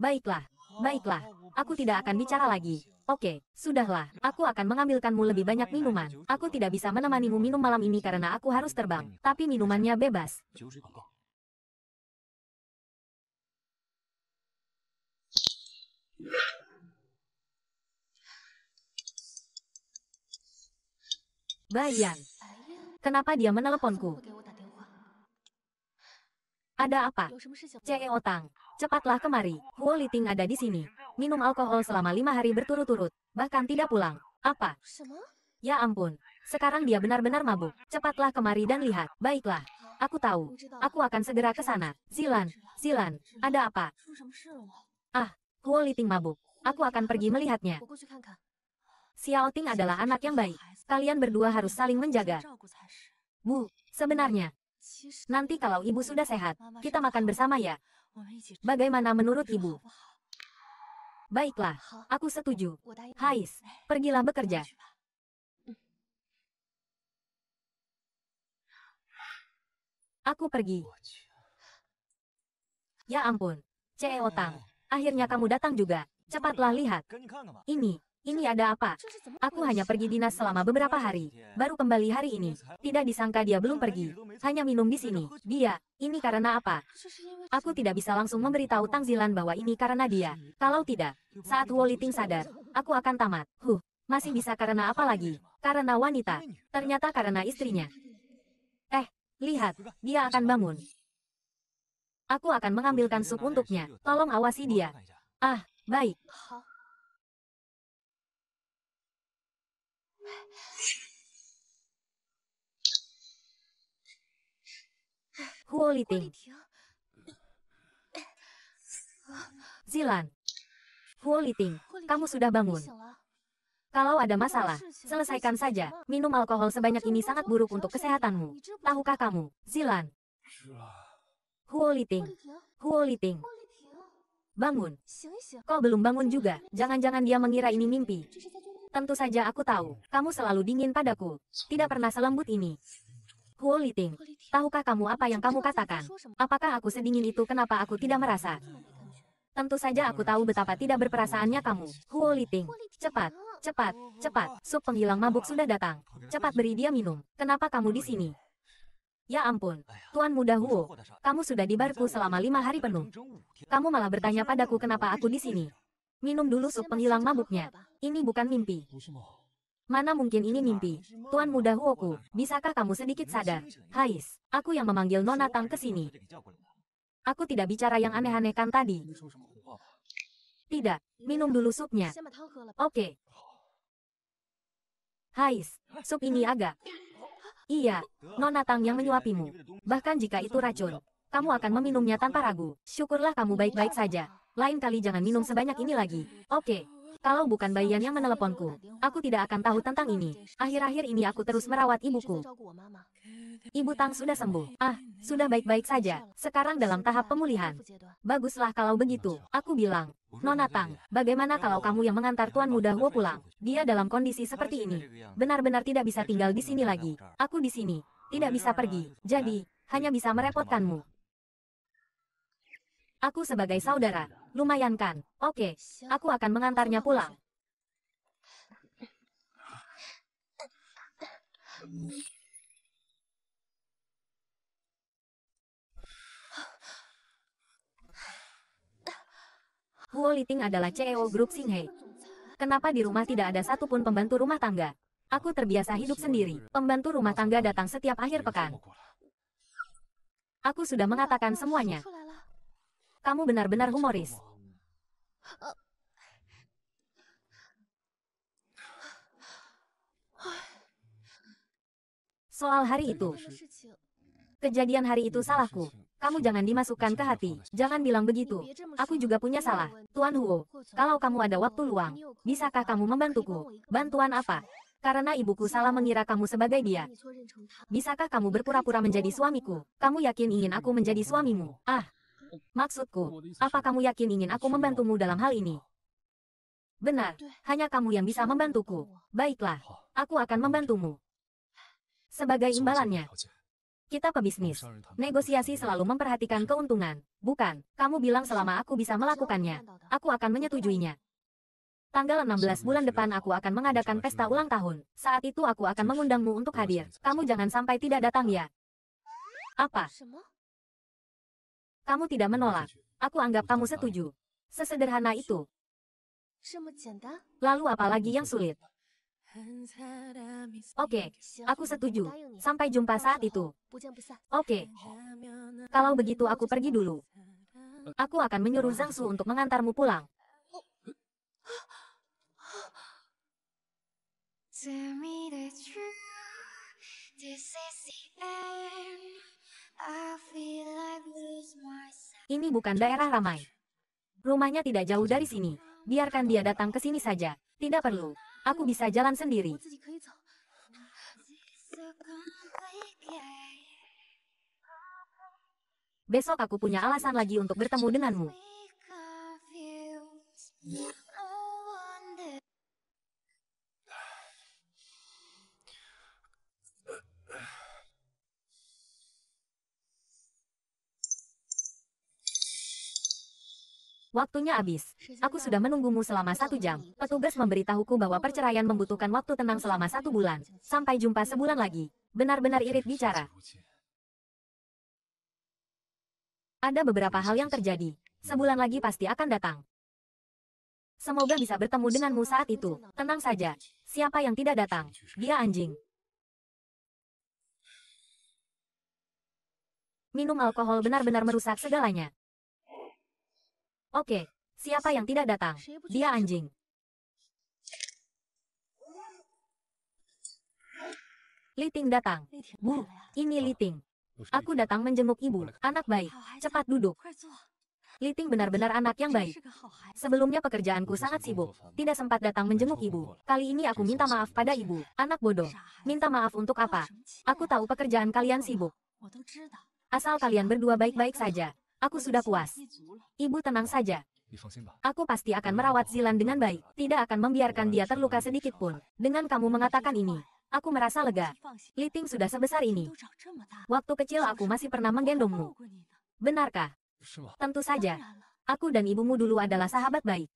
Baiklah, baiklah. Aku tidak akan bicara lagi. Oke, sudahlah. Aku akan mengambilkanmu lebih banyak minuman. Aku tidak bisa menemanimu minum malam ini karena aku harus terbang. Tapi minumannya bebas. Bayan. Kenapa dia meneleponku? Ada apa? CEO Otang, cepatlah kemari. Huo Liting ada di sini. Minum alkohol selama lima hari berturut-turut, bahkan tidak pulang. Apa? Ya ampun, sekarang dia benar-benar mabuk. Cepatlah kemari dan lihat. Baiklah, aku tahu. Aku akan segera ke sana. Zilan, Zilan, ada apa? Ah, Huo Liting mabuk. Aku akan pergi melihatnya. Xiao Ting adalah anak yang baik kalian berdua harus saling menjaga. Bu, sebenarnya, nanti kalau ibu sudah sehat, kita makan bersama ya. Bagaimana menurut ibu? Baiklah, aku setuju. Hais, pergilah bekerja. Aku pergi. Ya ampun, CEO Tang. Akhirnya kamu datang juga. Cepatlah lihat. Ini, ini ada apa? Aku hanya pergi dinas selama beberapa hari, baru kembali hari ini. Tidak disangka dia belum pergi, hanya minum di sini. Dia, ini karena apa? Aku tidak bisa langsung memberitahu Tang Zilan bahwa ini karena dia. Kalau tidak, saat Woliting sadar, aku akan tamat. Huh, masih bisa karena apa lagi? Karena wanita. Ternyata karena istrinya. Eh, lihat, dia akan bangun. Aku akan mengambilkan sup untuknya. Tolong awasi dia. Ah, baik. Huoliting. Zilan. Huoliting, kamu sudah bangun. Kalau ada masalah, selesaikan saja. Minum alkohol sebanyak ini sangat buruk untuk kesehatanmu. Tahukah kamu, Zilan? Huoliting. Huoliting. Bangun. Kau belum bangun juga. Jangan-jangan dia mengira ini mimpi. Tentu saja aku tahu, kamu selalu dingin padaku. Tidak pernah selembut ini. Huo Liting, tahukah kamu apa yang kamu katakan? Apakah aku sedingin itu kenapa aku tidak merasa? Tentu saja aku tahu betapa tidak berperasaannya kamu. Huo Liting, cepat, cepat, cepat. Sup penghilang mabuk sudah datang. Cepat beri dia minum. Kenapa kamu di sini? Ya ampun, Tuan Muda Huo, kamu sudah di barku selama lima hari penuh. Kamu malah bertanya padaku kenapa aku di sini. Minum dulu sup penghilang mabuknya. Ini bukan mimpi. Mana mungkin ini mimpi? Tuan muda Huoku, bisakah kamu sedikit sadar? Hais, aku yang memanggil Nona Tang ke sini. Aku tidak bicara yang aneh-aneh kan tadi. Tidak, minum dulu supnya. Oke. Okay. Hais, sup ini agak... Iya, Nona Tang yang menyuapimu. Bahkan jika itu racun, kamu akan meminumnya tanpa ragu. Syukurlah kamu baik-baik saja. Lain kali jangan minum sebanyak ini lagi. Oke. Okay. Kalau bukan Bayan yang meneleponku, aku tidak akan tahu tentang ini. Akhir-akhir ini aku terus merawat ibuku. Ibu Tang sudah sembuh. Ah, sudah baik-baik saja. Sekarang dalam tahap pemulihan. Baguslah kalau begitu, aku bilang. Nona Tang, bagaimana kalau kamu yang mengantar Tuan Muda Huo pulang? Dia dalam kondisi seperti ini. Benar-benar tidak bisa tinggal di sini lagi. Aku di sini. Tidak bisa pergi. Jadi, hanya bisa merepotkanmu. Aku sebagai saudara, lumayan kan? Oke, aku akan mengantarnya pulang. Huo Liting adalah CEO grup Singhe. Kenapa di rumah tidak ada satupun pembantu rumah tangga? Aku terbiasa hidup sendiri. Pembantu rumah tangga datang setiap akhir pekan. Aku sudah mengatakan semuanya. Kamu benar-benar humoris. Soal hari itu. Kejadian hari itu salahku. Kamu jangan dimasukkan ke hati. Jangan bilang begitu. Aku juga punya salah. Tuan Huo, kalau kamu ada waktu luang, bisakah kamu membantuku? Bantuan apa? Karena ibuku salah mengira kamu sebagai dia. Bisakah kamu berpura-pura menjadi suamiku? Kamu yakin ingin aku menjadi suamimu? Ah, Maksudku, apa kamu yakin ingin aku membantumu dalam hal ini? Benar, hanya kamu yang bisa membantuku. Baiklah, aku akan membantumu. Sebagai imbalannya, kita pebisnis. Negosiasi selalu memperhatikan keuntungan. Bukan, kamu bilang selama aku bisa melakukannya, aku akan menyetujuinya. Tanggal 16 bulan depan aku akan mengadakan pesta ulang tahun. Saat itu aku akan mengundangmu untuk hadir. Kamu jangan sampai tidak datang ya. Apa? Kamu tidak menolak. Aku anggap kamu setuju. Sesederhana itu. Lalu apa lagi yang sulit? Oke, okay, aku setuju. Sampai jumpa saat itu. Oke. Okay. Kalau begitu aku pergi dulu. Aku akan menyuruh Zhang Su untuk mengantarmu pulang. me the ini bukan daerah ramai. Rumahnya tidak jauh dari sini. Biarkan dia datang ke sini saja. Tidak perlu. Aku bisa jalan sendiri. Besok aku punya alasan lagi untuk bertemu denganmu. Waktunya habis. Aku sudah menunggumu selama satu jam. Petugas memberitahuku bahwa perceraian membutuhkan waktu tenang selama satu bulan. Sampai jumpa sebulan lagi. Benar-benar irit bicara. Ada beberapa hal yang terjadi. Sebulan lagi pasti akan datang. Semoga bisa bertemu denganmu saat itu. Tenang saja. Siapa yang tidak datang? Dia anjing. Minum alkohol benar-benar merusak segalanya. Oke, siapa yang tidak datang? Dia anjing. Liting datang. Bu, ini Liting. Aku datang menjenguk ibu. Anak baik, cepat duduk. Liting benar-benar anak yang baik. Sebelumnya pekerjaanku sangat sibuk. Tidak sempat datang menjenguk ibu. Kali ini aku minta maaf pada ibu. Anak bodoh. Minta maaf untuk apa? Aku tahu pekerjaan kalian sibuk. Asal kalian berdua baik-baik saja. Aku sudah puas. Ibu tenang saja. Aku pasti akan merawat Zilan dengan baik. Tidak akan membiarkan dia terluka sedikit pun. Dengan kamu mengatakan ini, Aku merasa lega. Liting sudah sebesar ini. Waktu kecil aku masih pernah menggendongmu. Benarkah? Tentu saja. Aku dan ibumu dulu adalah sahabat baik.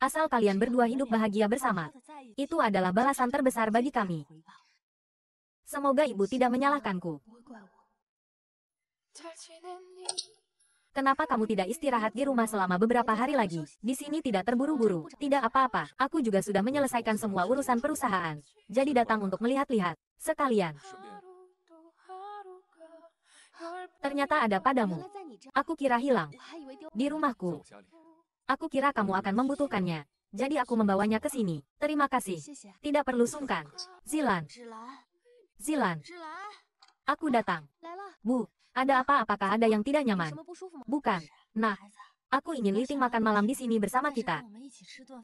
Asal kalian berdua hidup bahagia bersama. Itu adalah balasan terbesar bagi kami. Semoga ibu tidak menyalahkanku. Kenapa kamu tidak istirahat di rumah selama beberapa hari lagi? Di sini tidak terburu-buru, tidak apa-apa. Aku juga sudah menyelesaikan semua urusan perusahaan. Jadi datang untuk melihat-lihat. Sekalian. Ternyata ada padamu. Aku kira hilang. Di rumahku. Aku kira kamu akan membutuhkannya. Jadi aku membawanya ke sini. Terima kasih. Tidak perlu sungkan. Zilan. Zilan. Aku datang. Bu, ada apa apakah ada yang tidak nyaman? Bukan. Nah, aku ingin Liting makan malam di sini bersama kita.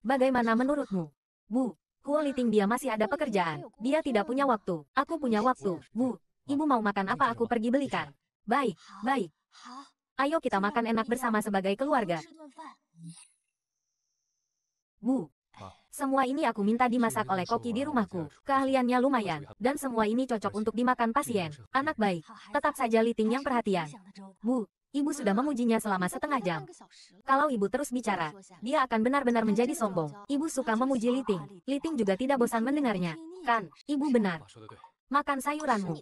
Bagaimana menurutmu? Bu, Kuo Liting dia masih ada pekerjaan. Dia tidak punya waktu. Aku punya waktu. Bu, ibu mau makan apa aku pergi belikan. Baik, baik. Ayo kita makan enak bersama sebagai keluarga. Bu, semua ini aku minta dimasak oleh koki di rumahku. Keahliannya lumayan, dan semua ini cocok untuk dimakan pasien. Anak baik, tetap saja Liting yang perhatian. Bu, ibu sudah memujinya selama setengah jam. Kalau ibu terus bicara, dia akan benar-benar menjadi sombong. Ibu suka memuji Liting. Liting juga tidak bosan mendengarnya. Kan, ibu benar. Makan sayuranmu.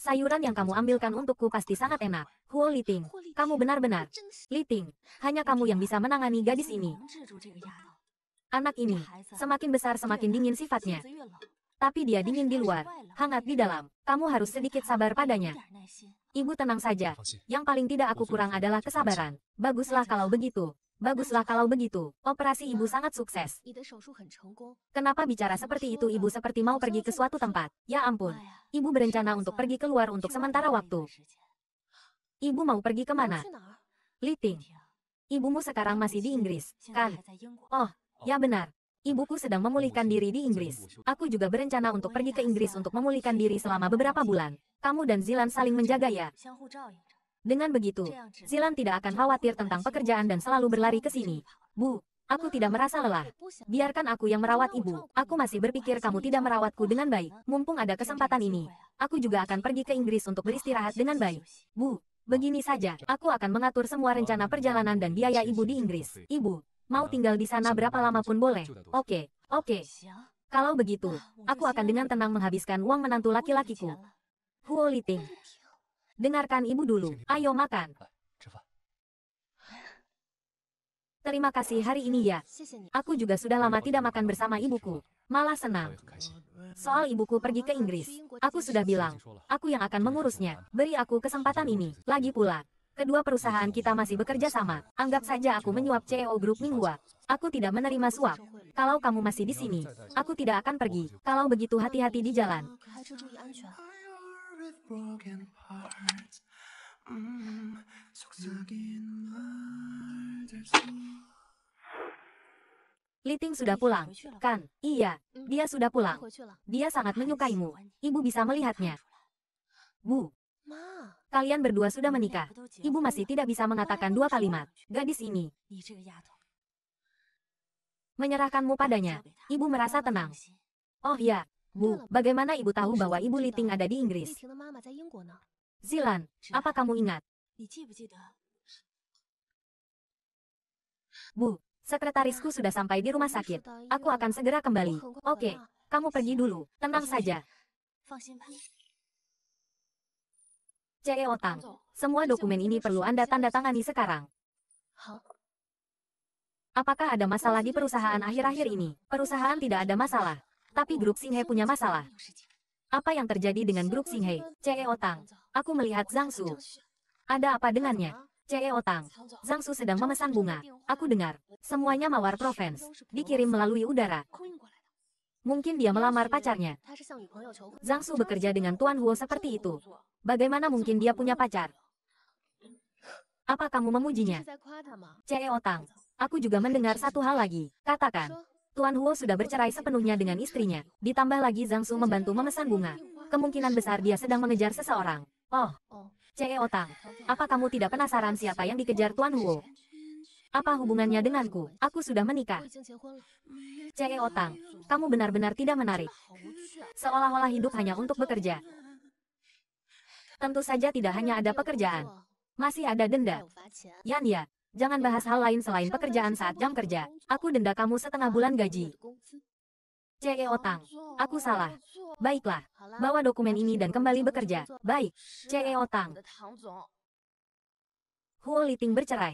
Sayuran yang kamu ambilkan untukku pasti sangat enak. Huo Liting, kamu benar-benar. Liting, hanya kamu yang bisa menangani gadis ini. Anak ini, semakin besar semakin dingin sifatnya. Tapi dia dingin di luar, hangat di dalam. Kamu harus sedikit sabar padanya. Ibu tenang saja. Yang paling tidak aku kurang adalah kesabaran. Baguslah kalau begitu. Baguslah kalau begitu. Operasi ibu sangat sukses. Kenapa bicara seperti itu ibu seperti mau pergi ke suatu tempat? Ya ampun. Ibu berencana untuk pergi keluar untuk sementara waktu. Ibu mau pergi kemana? Liting. Ibumu sekarang masih di Inggris, kan? Oh, Ya benar. Ibuku sedang memulihkan diri di Inggris. Aku juga berencana untuk pergi ke Inggris untuk memulihkan diri selama beberapa bulan. Kamu dan Zilan saling menjaga ya. Dengan begitu, Zilan tidak akan khawatir tentang pekerjaan dan selalu berlari ke sini. Bu, Aku tidak merasa lelah. Biarkan aku yang merawat ibu. Aku masih berpikir kamu tidak merawatku dengan baik. Mumpung ada kesempatan ini, aku juga akan pergi ke Inggris untuk beristirahat dengan baik. Bu, begini saja. Aku akan mengatur semua rencana perjalanan dan biaya ibu di Inggris. Ibu, Mau tinggal di sana berapa lama pun boleh. Oke, oke. Kalau begitu, aku akan dengan tenang menghabiskan uang menantu laki-lakiku. Huo Liting. Dengarkan ibu dulu. Ayo makan. Terima kasih hari ini ya. Aku juga sudah lama tidak makan bersama ibuku. Malah senang. Soal ibuku pergi ke Inggris. Aku sudah bilang, aku yang akan mengurusnya. Beri aku kesempatan ini. Lagi pula, Kedua perusahaan kita masih bekerja sama. Anggap saja aku menyuap CEO grup Minghua. Aku tidak menerima suap. Kalau kamu masih di sini, aku tidak akan pergi. Kalau begitu hati-hati di jalan. Liting sudah pulang, kan? Iya, dia sudah pulang. Dia sangat menyukaimu. Ibu bisa melihatnya. Bu, Kalian berdua sudah menikah. Ibu masih tidak bisa mengatakan dua kalimat. Gadis ini. Menyerahkanmu padanya. Ibu merasa tenang. Oh ya, Bu, bagaimana ibu tahu bahwa ibu Liting ada di Inggris? Zilan, apa kamu ingat? Bu, sekretarisku sudah sampai di rumah sakit. Aku akan segera kembali. Oke, kamu pergi dulu. Tenang saja. Jae Otang, semua dokumen ini perlu Anda tanda tangani sekarang. Apakah ada masalah di perusahaan akhir-akhir ini? Perusahaan tidak ada masalah, tapi grup Singhe punya masalah. Apa yang terjadi dengan grup Singhe? Cee Otang, aku melihat Zhang Su. Ada apa dengannya? Cee Otang, Zhang Su sedang memesan bunga. Aku dengar, semuanya mawar Provence, dikirim melalui udara. Mungkin dia melamar pacarnya. Zhang Su bekerja dengan Tuan Huo seperti itu. Bagaimana mungkin dia punya pacar? Apa kamu memujinya? Cee Otang? aku juga mendengar satu hal lagi. Katakan, Tuan Huo sudah bercerai sepenuhnya dengan istrinya. Ditambah lagi Zhang Su membantu memesan bunga. Kemungkinan besar dia sedang mengejar seseorang. Oh, Cee Otang, apa kamu tidak penasaran siapa yang dikejar Tuan Huo? Apa hubungannya denganku? Aku sudah menikah. Cee Otang, kamu benar-benar tidak menarik. Seolah-olah hidup hanya untuk bekerja. Tentu saja tidak hanya ada pekerjaan. Masih ada denda. Yan ya, jangan bahas hal lain selain pekerjaan saat jam kerja. Aku denda kamu setengah bulan gaji. Cee Otang, aku salah. Baiklah, bawa dokumen ini dan kembali bekerja. Baik, Cee Otang. Huo Liting bercerai.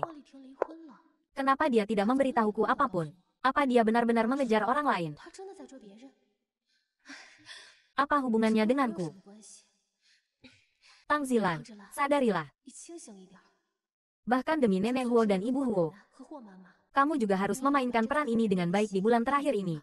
Kenapa dia tidak memberitahuku apapun? Apa dia benar-benar mengejar orang lain? Apa hubungannya denganku? Tang Zilan, sadarilah. Bahkan demi nenek Huo dan ibu Huo, kamu juga harus memainkan peran ini dengan baik di bulan terakhir ini.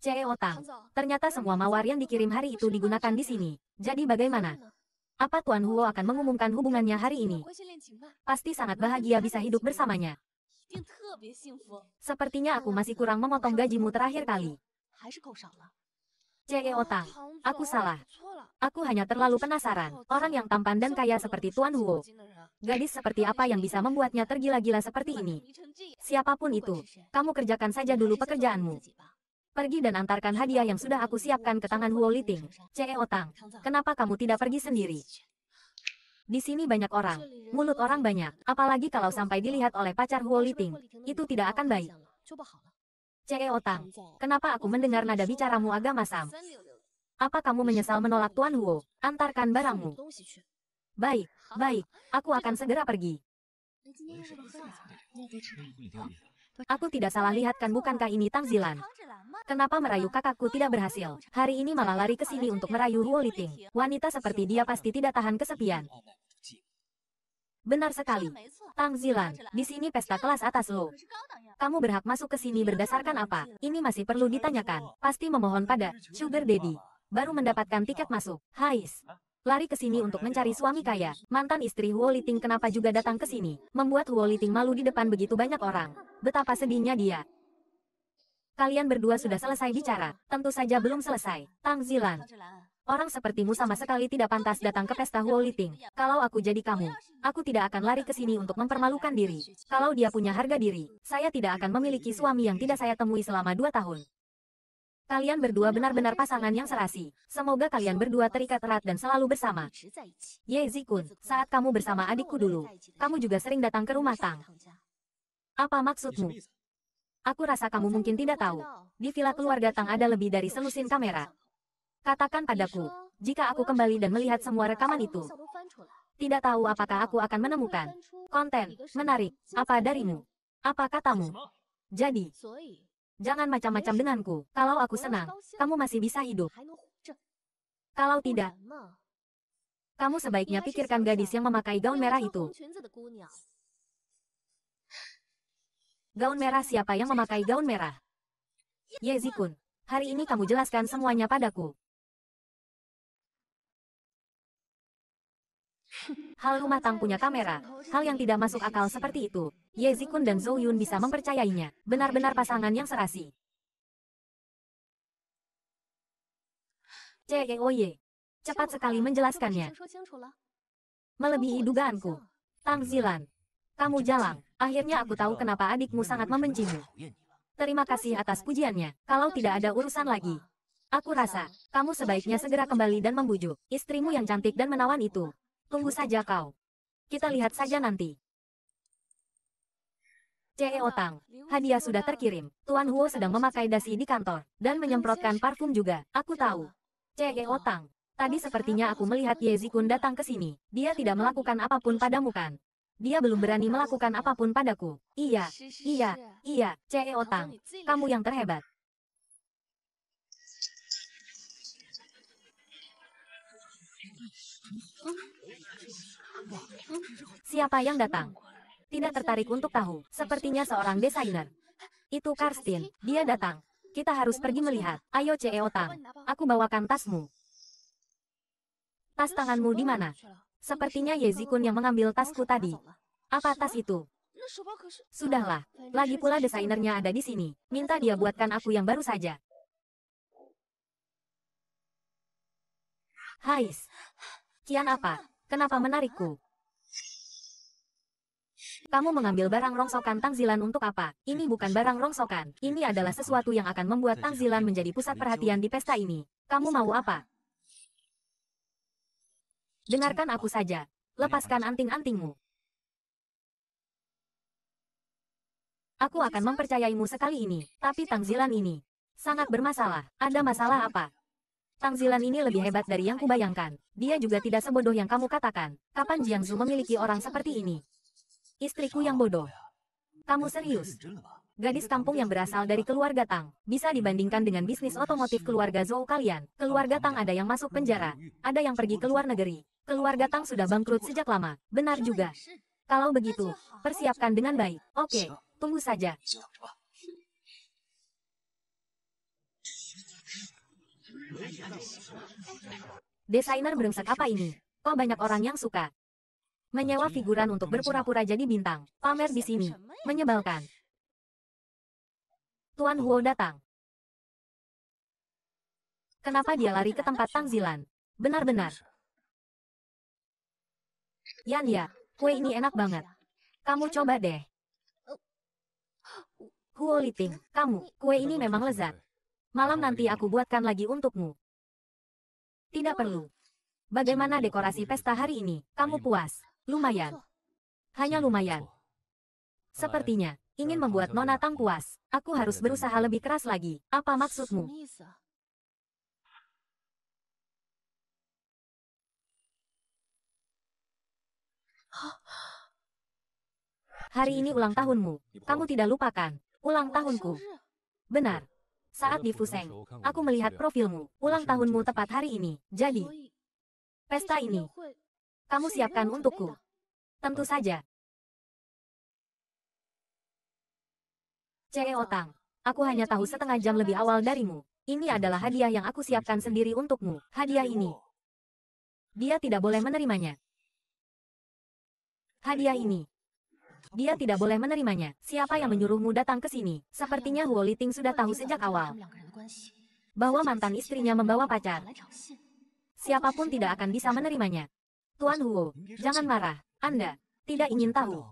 CEO Tang. Ternyata semua mawar yang dikirim hari itu kan digunakan di sini. Kan? Jadi bagaimana? Apa Tuan Huo akan mengumumkan hubungannya hari ini? Pasti sangat bahagia bisa hidup kan? bersamanya. Sepertinya aku masih kurang memotong gajimu terakhir kali. CEO Tang, aku salah. Aku hanya terlalu penasaran. Orang yang tampan dan kaya seperti Tuan Huo. Gadis seperti apa yang bisa membuatnya tergila-gila seperti ini? Ya. Siapapun itu, ya. kamu kerjakan saja dulu pekerjaanmu. Pergi dan antarkan hadiah yang sudah aku siapkan ke tangan Huo Liting. CEO Tang, kenapa kamu tidak pergi sendiri? Di sini banyak orang, mulut orang banyak, apalagi kalau sampai dilihat oleh pacar Huo Liting, itu tidak akan baik. CEO Tang, kenapa aku mendengar nada bicaramu agak masam? Apa kamu menyesal menolak Tuan Huo? Antarkan barangmu. Baik, baik, aku akan segera pergi. Aku tidak salah lihat kan bukankah ini Tang Zilan? Kenapa merayu kakakku tidak berhasil? Hari ini malah lari ke sini untuk merayu Huo Liting. Wanita seperti dia pasti tidak tahan kesepian. Benar sekali. Tang Zilan, di sini pesta kelas atas lo. Kamu berhak masuk ke sini berdasarkan apa? Ini masih perlu ditanyakan. Pasti memohon pada Sugar Daddy. Baru mendapatkan tiket masuk. Hais lari ke sini untuk mencari suami kaya. Mantan istri Huo Liting kenapa juga datang ke sini, membuat Huo Liting malu di depan begitu banyak orang. Betapa sedihnya dia. Kalian berdua sudah selesai bicara, tentu saja belum selesai. Tang Zilan, Orang sepertimu sama sekali tidak pantas datang ke pesta Huo Liting. Kalau aku jadi kamu, aku tidak akan lari ke sini untuk mempermalukan diri. Kalau dia punya harga diri, saya tidak akan memiliki suami yang tidak saya temui selama dua tahun. Kalian berdua benar-benar pasangan yang serasi. Semoga kalian berdua terikat erat dan selalu bersama. Ye Zikun, saat kamu bersama adikku dulu, kamu juga sering datang ke rumah Tang. Apa maksudmu? Aku rasa kamu mungkin tidak tahu. Di villa keluarga Tang ada lebih dari selusin kamera. Katakan padaku, jika aku kembali dan melihat semua rekaman itu. Tidak tahu apakah aku akan menemukan konten menarik apa darimu. Apa katamu? Jadi, Jangan macam-macam denganku. Kalau aku senang, kamu masih bisa hidup. Kalau tidak, kamu sebaiknya iya, pikirkan gadis yang memakai gaun iya, merah itu. Ya? Gaun merah siapa yang memakai gaun merah? Iya, Yezikun, hari ini kamu jelaskan semuanya padaku. Hal rumah matang punya kamera. Hal yang tidak masuk akal seperti itu. Ye Zikun dan Zhou Yun bisa mempercayainya. Benar-benar pasangan yang serasi. Ceoye. Cepat sekali menjelaskannya. Melebihi dugaanku. Tang Zilan. Kamu jalan. Akhirnya aku tahu kenapa adikmu sangat membencimu. Terima kasih atas pujiannya. Kalau tidak ada urusan lagi. Aku rasa, kamu sebaiknya segera kembali dan membujuk istrimu yang cantik dan menawan itu. Tunggu saja kau. Kita lihat saja nanti. CE Otang, hadiah sudah terkirim. Tuan Huo sedang memakai dasi di kantor, dan menyemprotkan parfum juga, aku tahu. CE Otang, tadi sepertinya aku melihat Ye Zikun datang ke sini. Dia tidak melakukan apapun padamu kan? Dia belum berani melakukan apapun padaku. Iya, iya, iya, CE Otang. Kamu yang terhebat. Siapa yang datang? Tidak tertarik untuk tahu. Sepertinya seorang desainer. Itu Karstin. Dia datang. Kita harus pergi melihat. Ayo CEO Tang. Aku bawakan tasmu. Tas tanganmu di mana? Sepertinya Yezikun yang mengambil tasku tadi. Apa tas itu? Sudahlah, lagi pula desainernya ada di sini. Minta dia buatkan aku yang baru saja. Hais. Kian apa? Kenapa menarikku? Kamu mengambil barang rongsokan Tang Zilan untuk apa? Ini bukan barang rongsokan. Ini adalah sesuatu yang akan membuat Tang Zilan menjadi pusat perhatian di pesta ini. Kamu mau apa? Dengarkan aku saja. Lepaskan anting-antingmu. Aku akan mempercayaimu sekali ini, tapi Tang Zilan ini sangat bermasalah. Ada masalah apa? Tang Zilan ini lebih hebat dari yang kubayangkan. Dia juga tidak sebodoh yang kamu katakan. Kapan Jiang Zhu memiliki orang seperti ini? Istriku yang bodoh. Kamu serius? Gadis kampung yang berasal dari keluarga Tang, bisa dibandingkan dengan bisnis otomotif keluarga Zhou kalian. Keluarga Tang ada yang masuk penjara, ada yang pergi ke luar negeri. Keluarga Tang sudah bangkrut sejak lama, benar juga. Kalau begitu, persiapkan dengan baik. Oke, tunggu saja. Desainer berengsek apa ini? Kok banyak orang yang suka? Menyewa figuran untuk berpura-pura jadi bintang. Pamer di sini. Menyebalkan. Tuan Huo datang. Kenapa dia lari ke tempat Tang Zilan? Benar-benar. Yan ya, kue ini enak banget. Kamu coba deh. Huo Liting, kamu, kue ini memang lezat. Malam nanti aku buatkan lagi untukmu. Tidak perlu. Bagaimana dekorasi pesta hari ini? Kamu puas? Lumayan. Hanya lumayan. Sepertinya, ingin membuat Nona Tang puas. Aku harus berusaha lebih keras lagi. Apa maksudmu? Hari ini ulang tahunmu. Kamu tidak lupakan. Ulang tahunku. Benar, saat di Fuseng, aku melihat profilmu, ulang tahunmu tepat hari ini. Jadi, pesta ini, kamu siapkan untukku. Tentu saja. Cee Otang, aku hanya tahu setengah jam lebih awal darimu. Ini adalah hadiah yang aku siapkan sendiri untukmu. Hadiah ini. Dia tidak boleh menerimanya. Hadiah ini. Dia tidak boleh menerimanya. Siapa yang menyuruhmu datang ke sini? Sepertinya Huo Liting sudah tahu sejak awal bahwa mantan istrinya membawa pacar. Siapapun tidak akan bisa menerimanya. Tuan Huo, jangan marah. Anda tidak ingin tahu.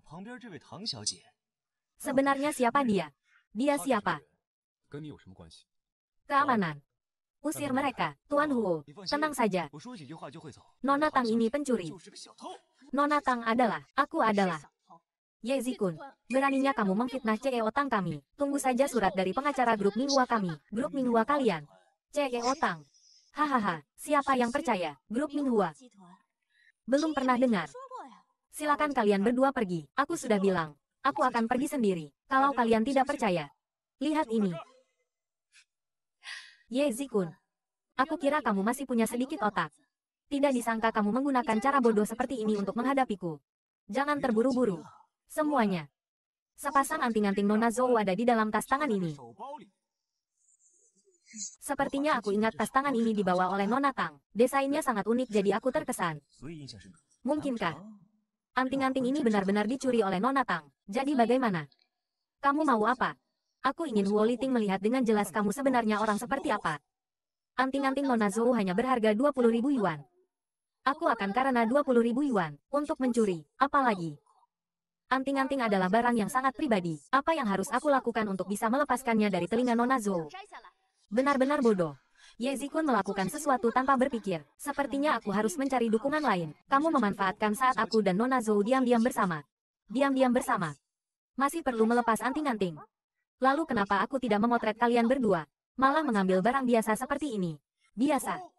Sebenarnya siapa dia? Dia siapa? Keamanan. Usir mereka, Tuan Huo. Tenang saja. Nona Tang ini pencuri. Nona Tang adalah, aku adalah, Ye Zikun, beraninya kamu memfitnah gitu. CE Otang kami. Tunggu saja surat gitu. dari pengacara grup Minghua kami, grup gitu. Minghua kalian. CE Otang. Hahaha, siapa yang percaya, grup Minghua? Belum pernah dengar. Silakan kalian berdua pergi, aku sudah bilang. Aku akan pergi sendiri, kalau kalian tidak percaya. Lihat ini. Ye Zikun. Aku kira kamu masih punya sedikit otak. Tidak disangka kamu menggunakan cara bodoh seperti ini untuk menghadapiku. Jangan terburu-buru. Semuanya. Sepasang anting-anting Nona Zhou ada di dalam tas tangan ini. Sepertinya aku ingat tas tangan ini dibawa oleh Nona Tang. Desainnya sangat unik jadi aku terkesan. Mungkinkah? Anting-anting ini benar-benar dicuri oleh Nona Tang. Jadi bagaimana? Kamu mau apa? Aku ingin Huo Liting melihat dengan jelas kamu sebenarnya orang seperti apa. Anting-anting Nona Zhou hanya berharga 20.000 yuan. Aku akan karena 20.000 yuan untuk mencuri, apalagi Anting-anting adalah barang yang sangat pribadi. Apa yang harus aku lakukan untuk bisa melepaskannya dari telinga Nona Zhou? Benar-benar bodoh. Ye Zikun melakukan sesuatu tanpa berpikir. Sepertinya aku harus mencari dukungan lain. Kamu memanfaatkan saat aku dan Nona Zhou diam-diam bersama. Diam-diam bersama. Masih perlu melepas anting-anting. Lalu kenapa aku tidak memotret kalian berdua? Malah mengambil barang biasa seperti ini. Biasa.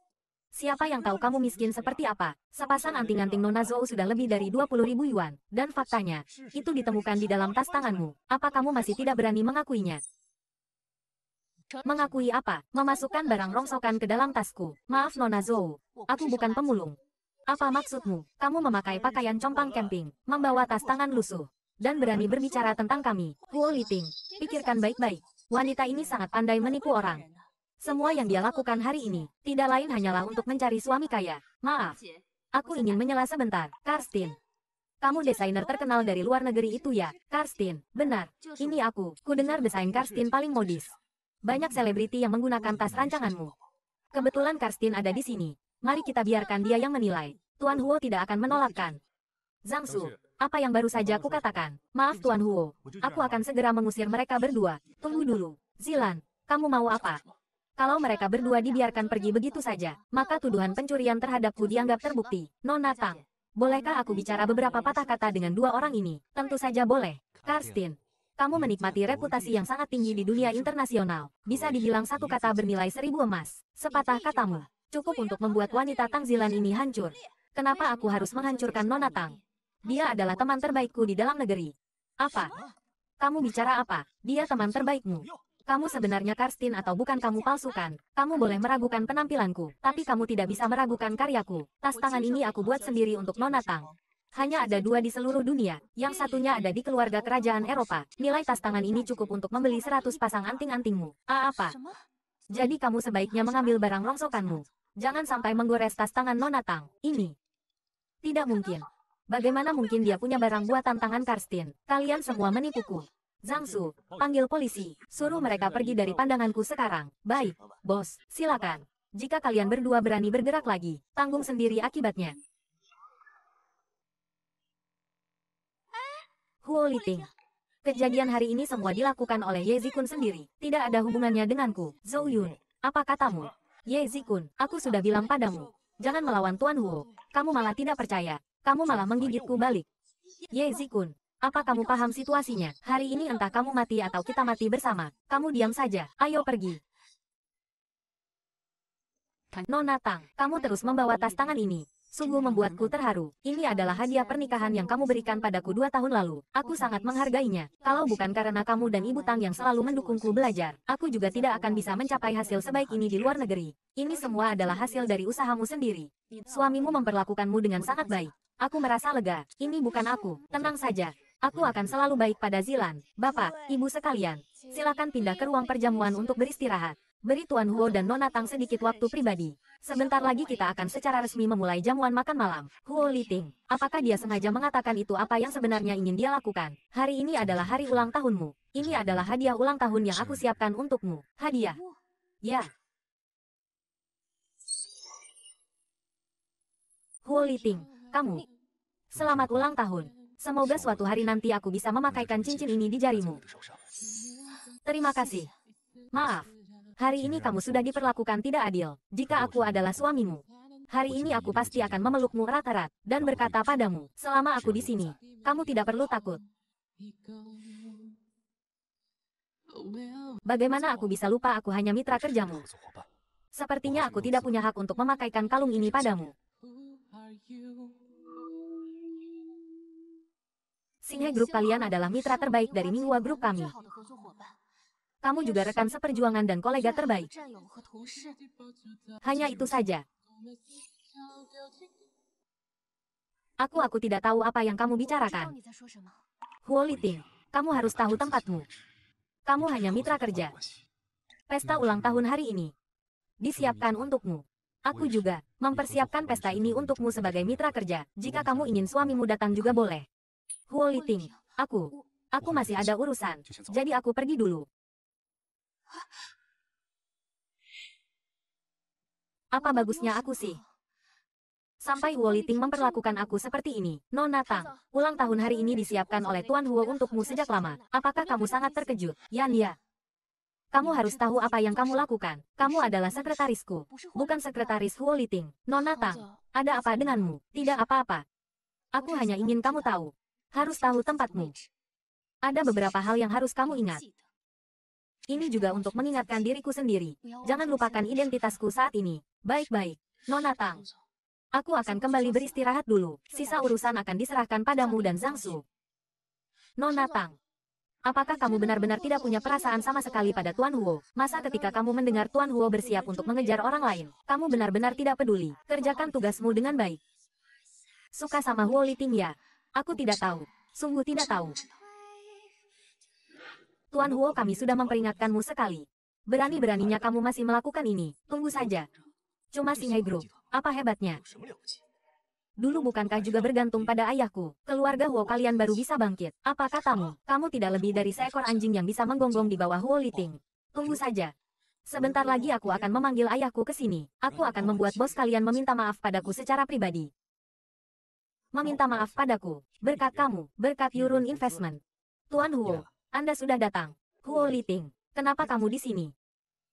Siapa yang tahu kamu miskin seperti apa? Sepasang anting-anting Nona Zou sudah lebih dari 20 ribu yuan, dan faktanya, itu ditemukan di dalam tas tanganmu. Apa kamu masih tidak berani mengakuinya? Mengakui apa? Memasukkan barang rongsokan ke dalam tasku. Maaf Nona Zou, aku bukan pemulung. Apa maksudmu? Kamu memakai pakaian compang camping, membawa tas tangan lusuh, dan berani berbicara tentang kami. Huo Liting, pikirkan baik-baik. Wanita ini sangat pandai menipu orang. Semua yang dia lakukan hari ini, tidak lain hanyalah untuk mencari suami kaya. Maaf, aku ingin menyela sebentar, Karstin. Kamu desainer terkenal dari luar negeri itu ya, Karstin. Benar, ini aku. Ku dengar desain Karstin paling modis. Banyak selebriti yang menggunakan tas rancanganmu. Kebetulan Karstin ada di sini. Mari kita biarkan dia yang menilai. Tuan Huo tidak akan menolakkan. Su, apa yang baru saja aku katakan? Maaf Tuan Huo, aku akan segera mengusir mereka berdua. Tunggu dulu. Zilan, kamu mau apa? Kalau mereka berdua dibiarkan pergi begitu saja, maka tuduhan pencurian terhadapku dianggap terbukti. Nona Tang, bolehkah aku bicara beberapa patah kata dengan dua orang ini? Tentu saja boleh. Karstin, kamu menikmati reputasi yang sangat tinggi di dunia internasional. Bisa dibilang satu kata bernilai seribu emas. Sepatah katamu, cukup untuk membuat wanita tangzilan ini hancur. Kenapa aku harus menghancurkan Nona Tang? Dia adalah teman terbaikku di dalam negeri. Apa? Kamu bicara apa? Dia teman terbaikmu. Kamu sebenarnya Karstin atau bukan kamu palsukan. Kamu boleh meragukan penampilanku, tapi kamu tidak bisa meragukan karyaku. Tas tangan ini aku buat sendiri untuk Nona Tang. Hanya ada dua di seluruh dunia, yang satunya ada di keluarga kerajaan Eropa. Nilai tas tangan ini cukup untuk membeli 100 pasang anting-antingmu. Ah apa? Jadi kamu sebaiknya mengambil barang rongsokanmu. Jangan sampai menggores tas tangan Nona Tang. Ini. Tidak mungkin. Bagaimana mungkin dia punya barang buatan tangan Karstin? Kalian semua menipuku. Zhang Su, panggil polisi. Suruh mereka pergi dari pandanganku sekarang. Baik, bos, silakan. Jika kalian berdua berani bergerak lagi, tanggung sendiri akibatnya. Huo Liting. Kejadian hari ini semua dilakukan oleh Ye Zikun sendiri. Tidak ada hubungannya denganku. Zhou Yun, apa katamu? Ye Zikun, aku sudah bilang padamu. Jangan melawan Tuan Huo. Kamu malah tidak percaya. Kamu malah menggigitku balik. Ye Zikun, apa kamu paham situasinya? Hari ini entah kamu mati atau kita mati bersama. Kamu diam saja. Ayo pergi. Nona Tang, kamu terus membawa tas tangan ini. Sungguh membuatku terharu. Ini adalah hadiah pernikahan yang kamu berikan padaku dua tahun lalu. Aku sangat menghargainya. Kalau bukan karena kamu dan Ibu Tang yang selalu mendukungku belajar, aku juga tidak akan bisa mencapai hasil sebaik ini di luar negeri. Ini semua adalah hasil dari usahamu sendiri. Suamimu memperlakukanmu dengan sangat baik. Aku merasa lega. Ini bukan aku. Tenang saja. Aku akan selalu baik pada Zilan. Bapak, ibu sekalian, silakan pindah ke ruang perjamuan untuk beristirahat. Beri Tuan Huo dan Nona Tang sedikit waktu pribadi. Sebentar lagi kita akan secara resmi memulai jamuan makan malam. Huo Liting, apakah dia sengaja mengatakan itu apa yang sebenarnya ingin dia lakukan? Hari ini adalah hari ulang tahunmu. Ini adalah hadiah ulang tahun yang aku siapkan untukmu. Hadiah. Ya. Huo Liting, kamu. Selamat ulang tahun. Semoga suatu hari nanti aku bisa memakaikan cincin ini di jarimu. Terima kasih. Maaf. Hari ini kamu sudah diperlakukan tidak adil. Jika aku adalah suamimu, hari ini aku pasti akan memelukmu rata-rata dan berkata padamu, selama aku di sini, kamu tidak perlu takut. Bagaimana aku bisa lupa aku hanya mitra kerjamu? Sepertinya aku tidak punya hak untuk memakaikan kalung ini padamu. Sinha Group kalian adalah mitra terbaik dari Minghua Group kami. Kamu juga rekan seperjuangan dan kolega terbaik. Hanya itu saja. Aku aku tidak tahu apa yang kamu bicarakan. Huo Liting, kamu harus tahu tempatmu. Kamu hanya mitra kerja. Pesta ulang tahun hari ini. Disiapkan untukmu. Aku juga mempersiapkan pesta ini untukmu sebagai mitra kerja. Jika kamu ingin suamimu datang juga boleh. Huo Liting, aku, aku masih ada urusan, jadi aku pergi dulu. Apa bagusnya aku sih? Sampai Huo Liting memperlakukan aku seperti ini. Nona Tang, ulang tahun hari ini disiapkan oleh Tuan Huo untukmu sejak lama. Apakah kamu sangat terkejut? Yan ya. Kamu harus tahu apa yang kamu lakukan. Kamu adalah sekretarisku, bukan sekretaris Huo Liting. Nona Tang, ada apa denganmu? Tidak apa-apa. Aku hanya ingin kamu tahu. Harus tahu tempatmu. Ada beberapa hal yang harus kamu ingat. Ini juga untuk mengingatkan diriku sendiri. Jangan lupakan identitasku saat ini. Baik-baik, Nona Tang. Aku akan kembali beristirahat dulu. Sisa urusan akan diserahkan padamu dan Zhang Su. Nona Tang. Apakah kamu benar-benar tidak punya perasaan sama sekali pada Tuan Huo? Masa ketika kamu mendengar Tuan Huo bersiap untuk mengejar orang lain, kamu benar-benar tidak peduli. Kerjakan tugasmu dengan baik. Suka sama Huo Li Ting ya, Aku tidak tahu. Sungguh tidak tahu. Tuan Huo kami sudah memperingatkanmu sekali. Berani-beraninya kamu masih melakukan ini. Tunggu saja. Cuma Singhai Group. Apa hebatnya? Dulu bukankah juga bergantung pada ayahku? Keluarga Huo kalian baru bisa bangkit. Apa katamu? Kamu tidak lebih dari seekor anjing yang bisa menggonggong di bawah Huo Liting. Tunggu saja. Sebentar lagi aku akan memanggil ayahku ke sini. Aku akan membuat bos kalian meminta maaf padaku secara pribadi meminta maaf padaku, berkat kamu, berkat Yurun Investment. Tuan Huo, ya. Anda sudah datang. Huo Liting, kenapa kamu di sini?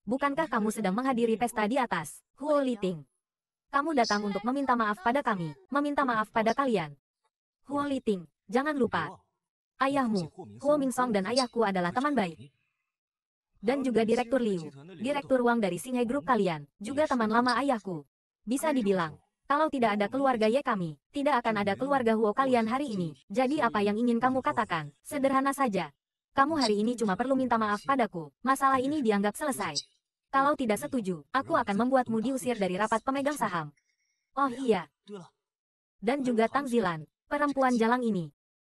Bukankah kamu sedang menghadiri pesta di atas, Huo Liting? Kamu datang untuk meminta maaf pada kami, meminta maaf pada kalian. Huo Liting, jangan lupa. Ya. Ayahmu, Huo Ming Song dan ayahku adalah teman baik dan juga Direktur Liu, Direktur Wang dari Singhai Group kalian, juga teman lama ayahku. Bisa dibilang, kalau tidak ada keluarga Ye ya kami, tidak akan ada keluarga Huo kalian hari ini. Jadi apa yang ingin kamu katakan? Sederhana saja. Kamu hari ini cuma perlu minta maaf padaku. Masalah ini dianggap selesai. Kalau tidak setuju, aku akan membuatmu diusir dari rapat pemegang saham. Oh iya. Dan juga Tang Zilan, perempuan jalang ini.